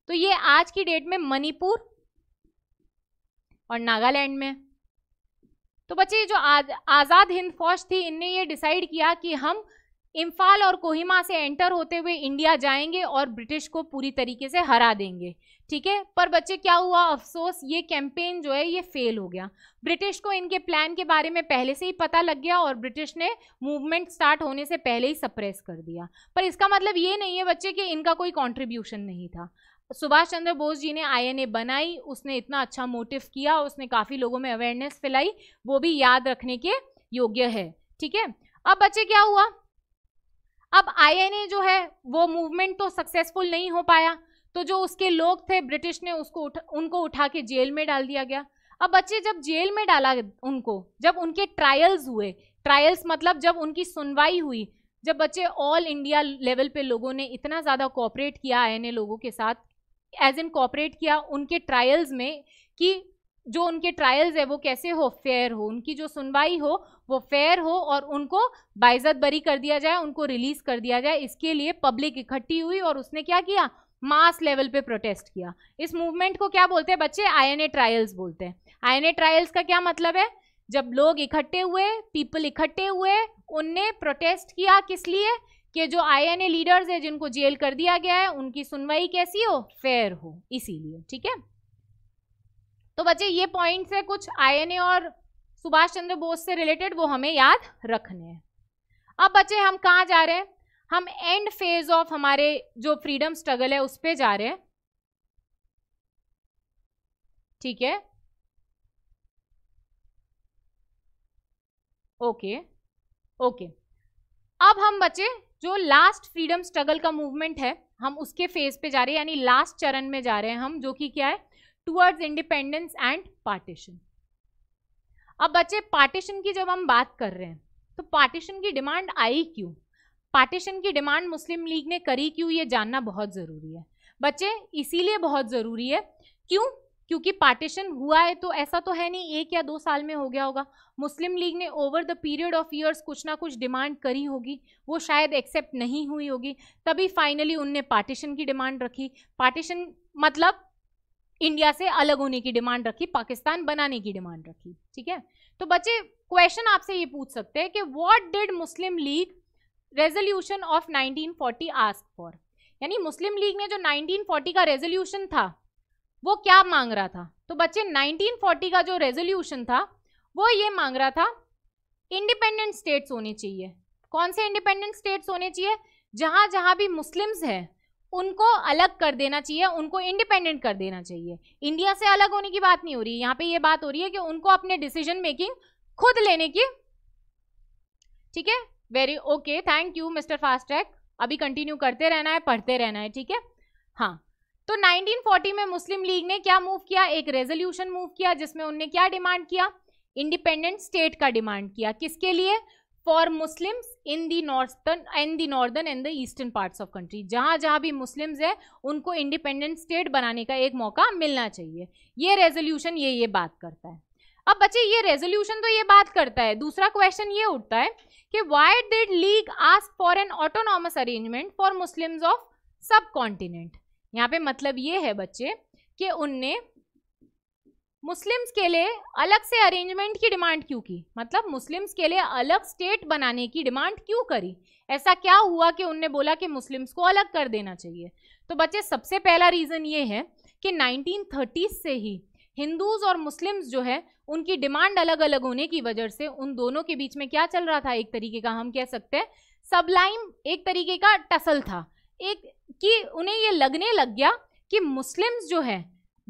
[SPEAKER 1] तो ये आज की डेट में मणिपुर और नागालैंड में तो बच्चे जो आज, आज़ाद हिंद फौज थी इनने ये डिसाइड किया कि हम इम्फाल और कोहिमा से एंटर होते हुए इंडिया जाएंगे और ब्रिटिश को पूरी तरीके से हरा देंगे ठीक है पर बच्चे क्या हुआ अफसोस ये कैंपेन जो है ये फेल हो गया ब्रिटिश को इनके प्लान के बारे में पहले से ही पता लग गया और ब्रिटिश ने मूवमेंट स्टार्ट होने से पहले ही सप्रेस कर दिया पर इसका मतलब ये नहीं है बच्चे कि इनका कोई कॉन्ट्रीब्यूशन नहीं था सुभाष चंद्र बोस जी ने आईएनए बनाई उसने इतना अच्छा मोटिव किया उसने काफ़ी लोगों में अवेयरनेस फैलाई वो भी याद रखने के योग्य है ठीक है अब बच्चे क्या हुआ अब आईएनए जो है वो मूवमेंट तो सक्सेसफुल नहीं हो पाया तो जो उसके लोग थे ब्रिटिश ने उसको उठ, उनको उठा के जेल में डाल दिया गया अब बच्चे जब जेल में डाला उनको जब उनके ट्रायल्स हुए ट्रायल्स मतलब जब उनकी सुनवाई हुई जब बच्चे ऑल इंडिया लेवल पे लोगों ने इतना ज़्यादा कॉपरेट किया आईएनए लोगों के साथ एज कॉपरेट किया उनके ट्रायल्स में कि जो उनके ट्रायल्स है वो कैसे हो फेयर हो उनकी जो सुनवाई हो वो फेयर हो और उनको बाइजत बरी कर दिया जाए उनको रिलीज कर दिया जाए इसके लिए पब्लिक इकट्ठी हुई और उसने क्या किया मास लेवल पे प्रोटेस्ट किया इस मूवमेंट को क्या बोलते हैं बच्चे आईएनए ट्रायल्स बोलते हैं आईएनए ट्रायल्स का क्या मतलब है जब लोग इकट्ठे हुए पीपल इकट्ठे हुए उनने प्रोटेस्ट किया किस लिए कि जो आईएनए लीडर्स है जिनको जेल कर दिया गया है उनकी सुनवाई कैसी हो फेयर हो इसीलिए ठीक है तो बच्चे ये पॉइंट्स है कुछ आईएनए और सुभाष चंद्र बोस से रिलेटेड वो हमें याद रखने हैं अब बच्चे हम कहाँ जा रहे हैं हम एंड फेज ऑफ हमारे जो फ्रीडम स्ट्रगल है उस पर जा रहे हैं ठीक है ओके ओके अब हम बच्चे जो लास्ट फ्रीडम स्ट्रगल का मूवमेंट है हम उसके फेज पे जा रहे हैं यानी लास्ट चरण में जा रहे हैं हम जो कि क्या है टूवर्ड्स इंडिपेंडेंस एंड पार्टीशन अब बच्चे पार्टीशन की जब हम बात कर रहे हैं तो पार्टीशन की डिमांड आई क्यों पार्टीशन की डिमांड मुस्लिम लीग ने करी क्यों ये जानना बहुत ज़रूरी है बच्चे इसीलिए बहुत ज़रूरी है क्यों क्योंकि पार्टीशन हुआ है तो ऐसा तो है नहीं एक या दो साल में हो गया होगा मुस्लिम लीग ने over the period of years कुछ ना कुछ डिमांड करी होगी वो शायद एक्सेप्ट नहीं हुई होगी तभी फाइनली उनने पार्टीशन की डिमांड रखी पार्टीशन मतलब इंडिया से अलग होने की डिमांड रखी पाकिस्तान बनाने की डिमांड रखी ठीक है तो बच्चे क्वेश्चन आपसे ये पूछ सकते हैं कि what did Muslim League resolution of forty ask for यानी मुस्लिम लीग ने जो 1940 का रेजोल्यूशन था वो क्या मांग रहा था तो बच्चे 1940 का जो रेजोल्यूशन था वो ये मांग रहा था इंडिपेंडेंट स्टेट्स होने चाहिए कौन से इंडिपेंडेंट स्टेट्स होने चाहिए जहाँ जहाँ भी मुस्लिम्स हैं उनको अलग कर देना चाहिए उनको इंडिपेंडेंट कर देना चाहिए इंडिया से अलग होने की बात नहीं हो रही यहाँ पे ये बात हो रही है कि उनको अपने डिसीजन मेकिंग खुद लेने की ठीक है very okay thank you mister fast track अभी कंटिन्यू करते रहना है पढ़ते रहना है ठीक है हाँ तो 1940 में मुस्लिम लीग ने क्या मूव किया एक रेजोल्यूशन मूव किया जिसमें उनने क्या डिमांड किया इंडिपेंडेंट स्टेट का डिमांड किया किसके लिए for Muslims in the northern in the northern and the eastern parts of country जहाँ जहाँ भी मुस्लिम्स हैं उनको इंडिपेंडेंट स्टेट बनाने का एक मौका मिलना चाहिए ये रेजोल्यूशन ये ये बात करता है अब बच्चे ये रेजोल्यूशन तो ये बात करता है दूसरा क्वेश्चन ये उठता है कि why did League ask for an autonomous arrangement for Muslims of subcontinent यहाँ पे मतलब ये है बच्चे कि उनने मुस्लिम्स के लिए अलग से अरेंजमेंट की डिमांड क्यों की मतलब मुस्लिम्स के लिए अलग स्टेट बनाने की डिमांड क्यों करी ऐसा क्या हुआ कि उनने बोला कि मुस्लिम्स को अलग कर देना चाहिए तो बच्चे सबसे पहला रीज़न ये है कि नाइनटीन से ही हिंदूज और मुस्लिम्स जो है उनकी डिमांड अलग अलग होने की वजह से उन दोनों के बीच में क्या चल रहा था एक तरीके का हम कह सकते हैं सबलाइम एक तरीके का टसल था एक कि उन्हें ये लगने लग गया कि मुस्लिम्स जो हैं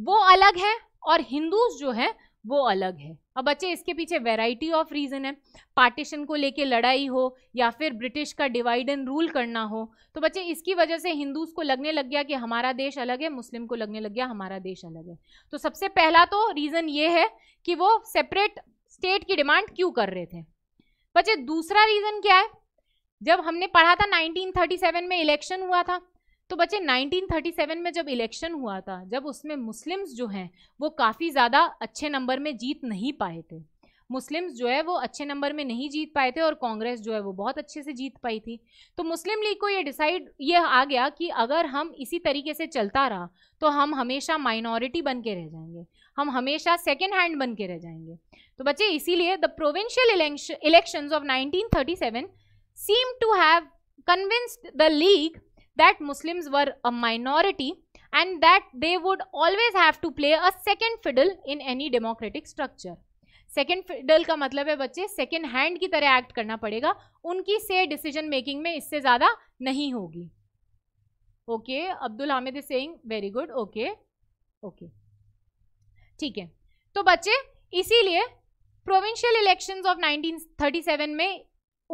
[SPEAKER 1] वो अलग हैं और हिंदूज जो हैं वो अलग है अब बच्चे इसके पीछे वैरायटी ऑफ रीज़न है पार्टीशन को लेके लड़ाई हो या फिर ब्रिटिश का डिवाइड एंड रूल करना हो तो बच्चे इसकी वजह से हिंदूज को लगने लग गया कि हमारा देश अलग है मुस्लिम को लगने लग गया हमारा देश अलग है तो सबसे पहला तो रीज़न ये है कि वो सेपरेट स्टेट की डिमांड क्यों कर रहे थे बच्चे दूसरा रीज़न क्या है जब हमने पढ़ा था 1937 में इलेक्शन हुआ था तो बच्चे 1937 में जब इलेक्शन हुआ था जब उसमें मुस्लिम्स जो हैं वो काफ़ी ज़्यादा अच्छे नंबर में जीत नहीं पाए थे मुस्लिम्स जो है वो अच्छे नंबर में नहीं जीत पाए थे और कांग्रेस जो है वो बहुत अच्छे से जीत पाई थी तो मुस्लिम लीग को ये डिसाइड ये आ गया कि अगर हम इसी तरीके से चलता रहा तो हम हमेशा माइनॉरिटी बन के रह जाएंगे हम हमेशा सेकेंड हैंड बन के रह जाएंगे तो बच्चे इसीलिए the provincial election of nineteen thirty seven seem to have convinced the League that Muslims were a minority and that they would always have to play a second fiddle in any democratic structure. Second fiddle का मतलब है बच्चे second hand की तरह act करना पड़ेगा उनकी से डिसीजन मेकिंग में इससे ज़्यादा नहीं होगी okay Abdul Hamid is saying very good okay okay ठीक है तो बच्चे इसीलिए प्रोविंशियल इलेक्शंस ऑफ 1937 में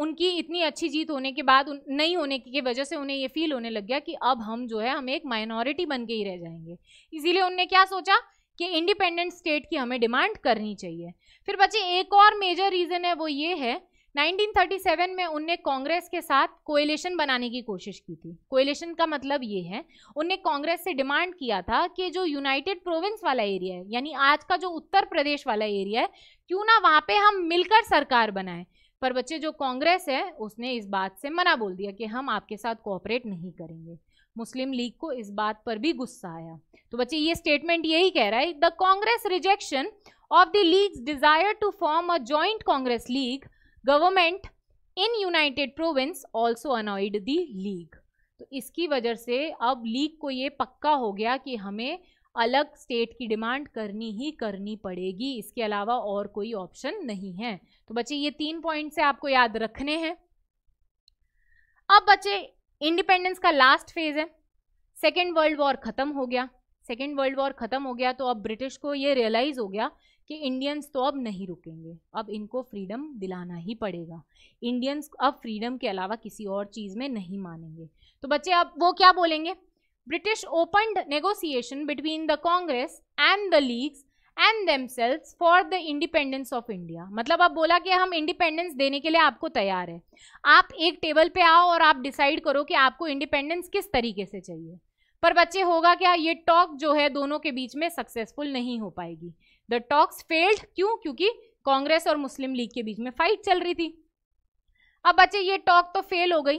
[SPEAKER 1] उनकी इतनी अच्छी जीत होने के बाद नहीं होने की वजह से उन्हें ये फील होने लग गया कि अब हम जो है हम एक माइनॉरिटी बन के ही रह जाएंगे इसीलिए उनने क्या सोचा कि इंडिपेंडेंट स्टेट की हमें डिमांड करनी चाहिए फिर बच्चे एक और मेजर रीज़न है वो ये है 1937 में उनने कांग्रेस के साथ कोएलेशन बनाने की कोशिश की थी कोएलेशन का मतलब ये है उनने कांग्रेस से डिमांड किया था कि जो यूनाइटेड प्रोविंस वाला एरिया है यानी आज का जो उत्तर प्रदेश वाला एरिया है क्यों ना वहाँ पे हम मिलकर सरकार बनाएं पर बच्चे जो कांग्रेस है उसने इस बात से मना बोल दिया कि हम आपके साथ कोऑपरेट नहीं करेंगे मुस्लिम लीग को इस बात पर भी गुस्सा आया तो बच्चे ये स्टेटमेंट यही कह रहा है the Congress rejection of the League desire to form a joint Congress League government in United Province also annoyed the League तो इसकी वजह से अब लीग को ये पक्का हो गया कि हमें अलग स्टेट की डिमांड करनी ही करनी पड़ेगी इसके अलावा और कोई ऑप्शन नहीं है तो बच्चे ये तीन पॉइंट से आपको याद रखने हैं अब बच्चे इंडिपेंडेंस का लास्ट फेज है सेकेंड वर्ल्ड वॉर खत्म हो गया सेकेंड वर्ल्ड वॉर खत्म हो गया तो अब ब्रिटिश को ये रियलाइज हो गया कि इंडियंस तो अब नहीं रुकेंगे अब इनको फ्रीडम दिलाना ही पड़ेगा इंडियंस अब फ्रीडम के अलावा किसी और चीज़ में नहीं मानेंगे तो बच्चे अब वो क्या बोलेंगे British open negotiation between the Congress and the Leagues and themselves for the independence of India मतलब आप बोला कि हम इंडिपेंडेंस देने के लिए आपको तैयार है आप एक टेबल पे आओ और आप डिसाइड करो कि आपको इंडिपेंडेंस किस तरीके से चाहिए पर बच्चे होगा क्या ये टॉक जो है दोनों के बीच में सक्सेसफुल नहीं हो पाएगी द टॉक्स फेल्ड क्यों क्योंकि कांग्रेस और मुस्लिम लीग के बीच में फाइट चल रही थी अब बच्चे ये टॉक तो फेल हो गई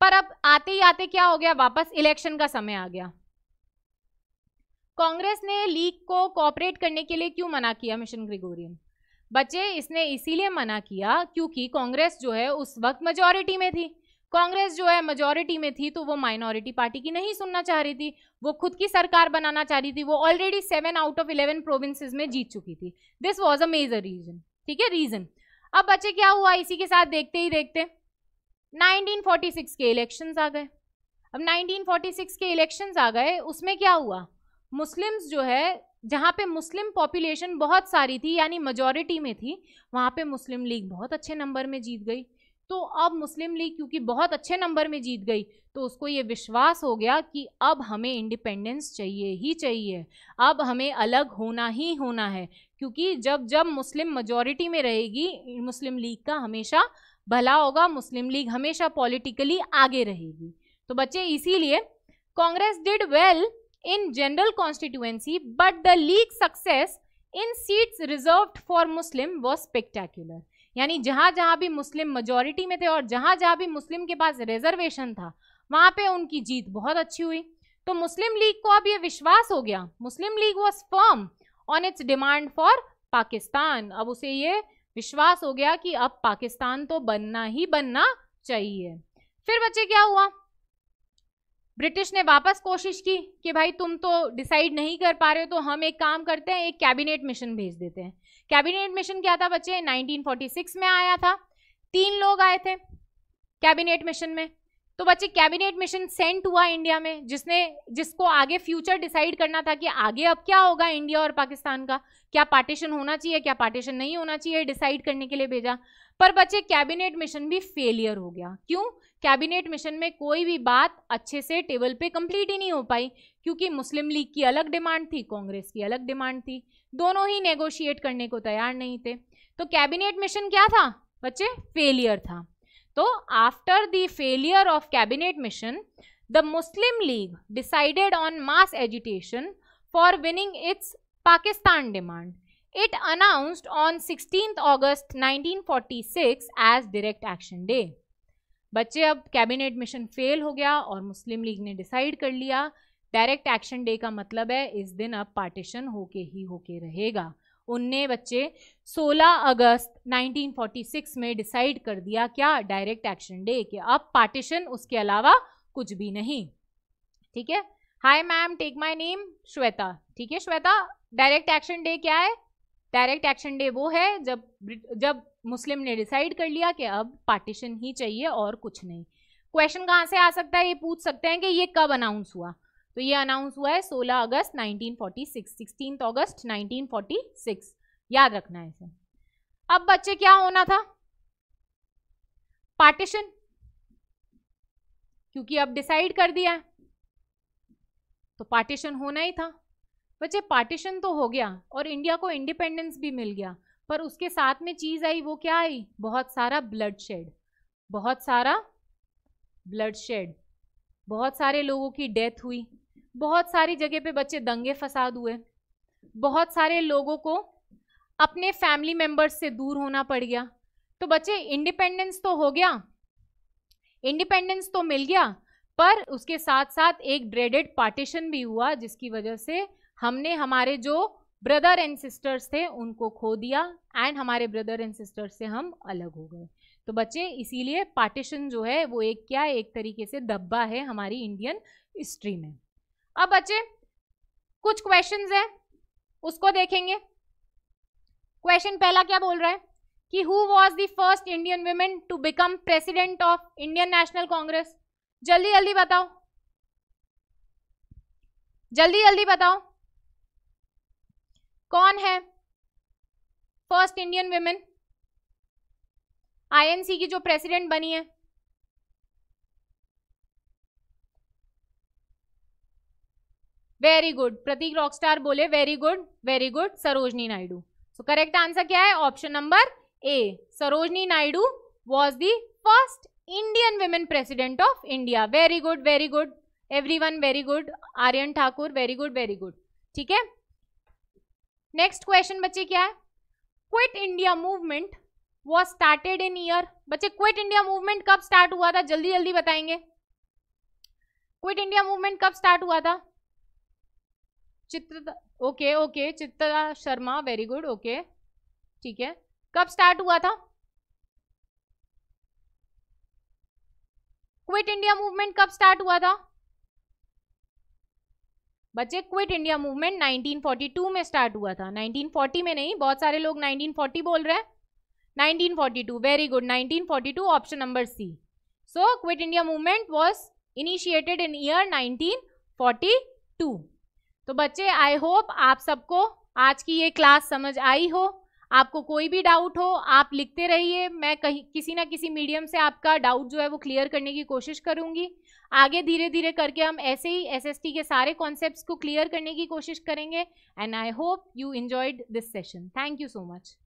[SPEAKER 1] पर अब आते ही आते क्या हो गया वापस इलेक्शन का समय आ गया कांग्रेस ने लीग को कॉपरेट करने के लिए क्यों मना किया मिशन ग्रिगोरियन बच्चे इसने इसीलिए मना किया क्योंकि कांग्रेस जो है उस वक्त मेजोरिटी में थी कांग्रेस जो है मेजोरिटी में थी तो वो माइनॉरिटी पार्टी की नहीं सुनना चाह रही थी वो खुद की सरकार बनाना चाह रही थी वो already seven out of eleven provinces में जीत चुकी थी this was a major reason ठीक है रीजन अब बच्चे क्या हुआ इसी के साथ देखते ही देखते 1946 के इलेक्शंस आ गए अब 1946 के इलेक्शंस आ गए उसमें क्या हुआ मुस्लिम्स जो है जहाँ पे मुस्लिम पॉपुलेशन बहुत सारी थी यानी मजॉरिटी में थी वहाँ पे मुस्लिम लीग बहुत अच्छे नंबर में जीत गई तो अब मुस्लिम लीग क्योंकि बहुत अच्छे नंबर में जीत गई तो उसको ये विश्वास हो गया कि अब हमें इंडिपेंडेंस चाहिए ही चाहिए अब हमें अलग होना ही होना है क्योंकि जब जब मुस्लिम मजॉरिटी में रहेगी मुस्लिम लीग का हमेशा भला होगा मुस्लिम लीग हमेशा पॉलिटिकली आगे रहेगी तो बच्चे इसीलिए Congress did well in general constituency but the League success in seats reserve for Muslim was spectacular यानी जहां जहां भी मुस्लिम मजॉरिटी में थे और जहां जहां भी मुस्लिम के पास रिजर्वेशन था वहां पे उनकी जीत बहुत अच्छी हुई तो मुस्लिम लीग को अब ये विश्वास हो गया Muslim League was firm on its demand for Pakistan अब उसे ये विश्वास हो गया कि अब पाकिस्तान तो बनना ही बनना चाहिए फिर बच्चे क्या हुआ ब्रिटिश ने वापस कोशिश की कि भाई तुम तो डिसाइड नहीं कर पा रहे हो तो हम एक काम करते हैं एक कैबिनेट मिशन भेज देते हैं कैबिनेट मिशन क्या था बच्चे 1946 में आया था तीन लोग आए थे कैबिनेट मिशन में तो बच्चे कैबिनेट मिशन सेंट हुआ इंडिया में जिसने जिसको आगे फ्यूचर डिसाइड करना था कि आगे अब क्या होगा इंडिया और पाकिस्तान का क्या पार्टीशन होना चाहिए क्या पार्टीशन नहीं होना चाहिए डिसाइड करने के लिए भेजा पर बच्चे कैबिनेट मिशन भी फेलियर हो गया क्यों कैबिनेट मिशन में कोई भी बात अच्छे से टेबल पे कंप्लीट ही नहीं हो पाई क्योंकि मुस्लिम लीग की अलग डिमांड थी कांग्रेस की अलग डिमांड थी दोनों ही नेगोशिएट करने को तैयार नहीं थे तो कैबिनेट मिशन क्या था बच्चे फेलियर था तो after the failure of cabinet mission the Muslim League decided on mass agitation for winning its Pakistan demand it on sixteen August nineteen forty six as direct action day बच्चे अब कैबिनेट मिशन फेल हो गया और मुस्लिम लीग ने decide कर लिया direct action day का मतलब है इस दिन अब पार्टीशन होके ही होके रहेगा उनने बच्चे 16 अगस्त 1946 में डिसाइड कर दिया क्या डायरेक्ट एक्शन डे कि अब पार्टीशन उसके अलावा कुछ भी नहीं ठीक है hi ma'am take my name Shweta ठीक है श्वेता डायरेक्ट एक्शन डे क्या है डायरेक्ट एक्शन डे वो है जब जब मुस्लिम ने डिसाइड कर लिया कि अब पार्टीशन ही चाहिए और कुछ नहीं क्वेश्चन कहाँ से आ सकता है ये पूछ सकते हैं कि ये कब अनाउंस हुआ तो ये अनाउंस हुआ है 16 अगस्त 1946 फोर्टी अगस्त 1946 याद रखना है इसे अब बच्चे क्या होना था पार्टीशन क्योंकि अब डिसाइड कर दिया तो पार्टीशन होना ही था बच्चे पार्टीशन तो हो गया और इंडिया को इंडिपेंडेंस भी मिल गया पर उसके साथ में चीज आई वो क्या आई बहुत सारा ब्लड शेड बहुत सारा ब्लड शेड बहुत सारे लोगों की डेथ हुई बहुत सारी जगह पे बच्चे दंगे फसाद हुए बहुत सारे लोगों को अपने फैमिली मेंबर्स से दूर होना पड़ गया तो बच्चे इंडिपेंडेंस तो हो गया इंडिपेंडेंस तो मिल गया पर उसके साथ साथ एक ड्रेडेड पार्टीशन भी हुआ जिसकी वजह से हमने हमारे जो ब्रदर एंड सिस्टर्स थे उनको खो दिया एंड हमारे ब्रदर एंड सिस्टर्स से हम अलग हो गए तो बच्चे इसीलिए पार्टीशन जो है वो एक क्या एक तरीके से दब्बा है हमारी इंडियन हिस्ट्री में अब बच्चे कुछ क्वेश्चन है उसको देखेंगे क्वेश्चन पहला क्या बोल रहा है कि who was the first Indian women to become president of Indian National Congress जल्दी जल्दी बताओ जल्दी जल्दी बताओ कौन है फर्स्ट इंडियन वेमेन आईएनसी की जो प्रेसिडेंट बनी है वेरी गुड प्रतीक रॉकस्टार बोले very good very good Sarojini Naidu so correct answer क्या है option number A Sarojini Naidu was the first Indian women president of India very good very good every one very good Aryan Thakur very good very good ठीक है next question बच्चे क्या है quit India movement was started in year बच्चे quit India movement कब start हुआ था जल्दी जल्दी बताएंगे क्विट इंडिया मूवमेंट कब स्टार्ट हुआ था चित्रता okay okay Chitra Sharma very good okay ठीक है कब स्टार्ट हुआ था क्विट इंडिया मूवमेंट कब स्टार्ट हुआ था बच्चे क्विट इंडिया मूवमेंट 1942 में स्टार्ट हुआ था 1940 में नहीं बहुत सारे लोग 1940 बोल रहे हैं 1942 very good 1942 option number C so quit India movement was initiated in year 1942 तो बच्चे आई होप आप सबको आज की ये क्लास समझ आई हो आपको कोई भी डाउट हो आप लिखते रहिए मैं कहीं किसी ना किसी मीडियम से आपका डाउट जो है वो क्लियर करने की कोशिश करूँगी आगे धीरे धीरे करके हम ऐसे ही एसएसटी के सारे कॉन्सेप्ट्स को क्लियर करने की कोशिश करेंगे and I hope you enjoyed this session thank you so much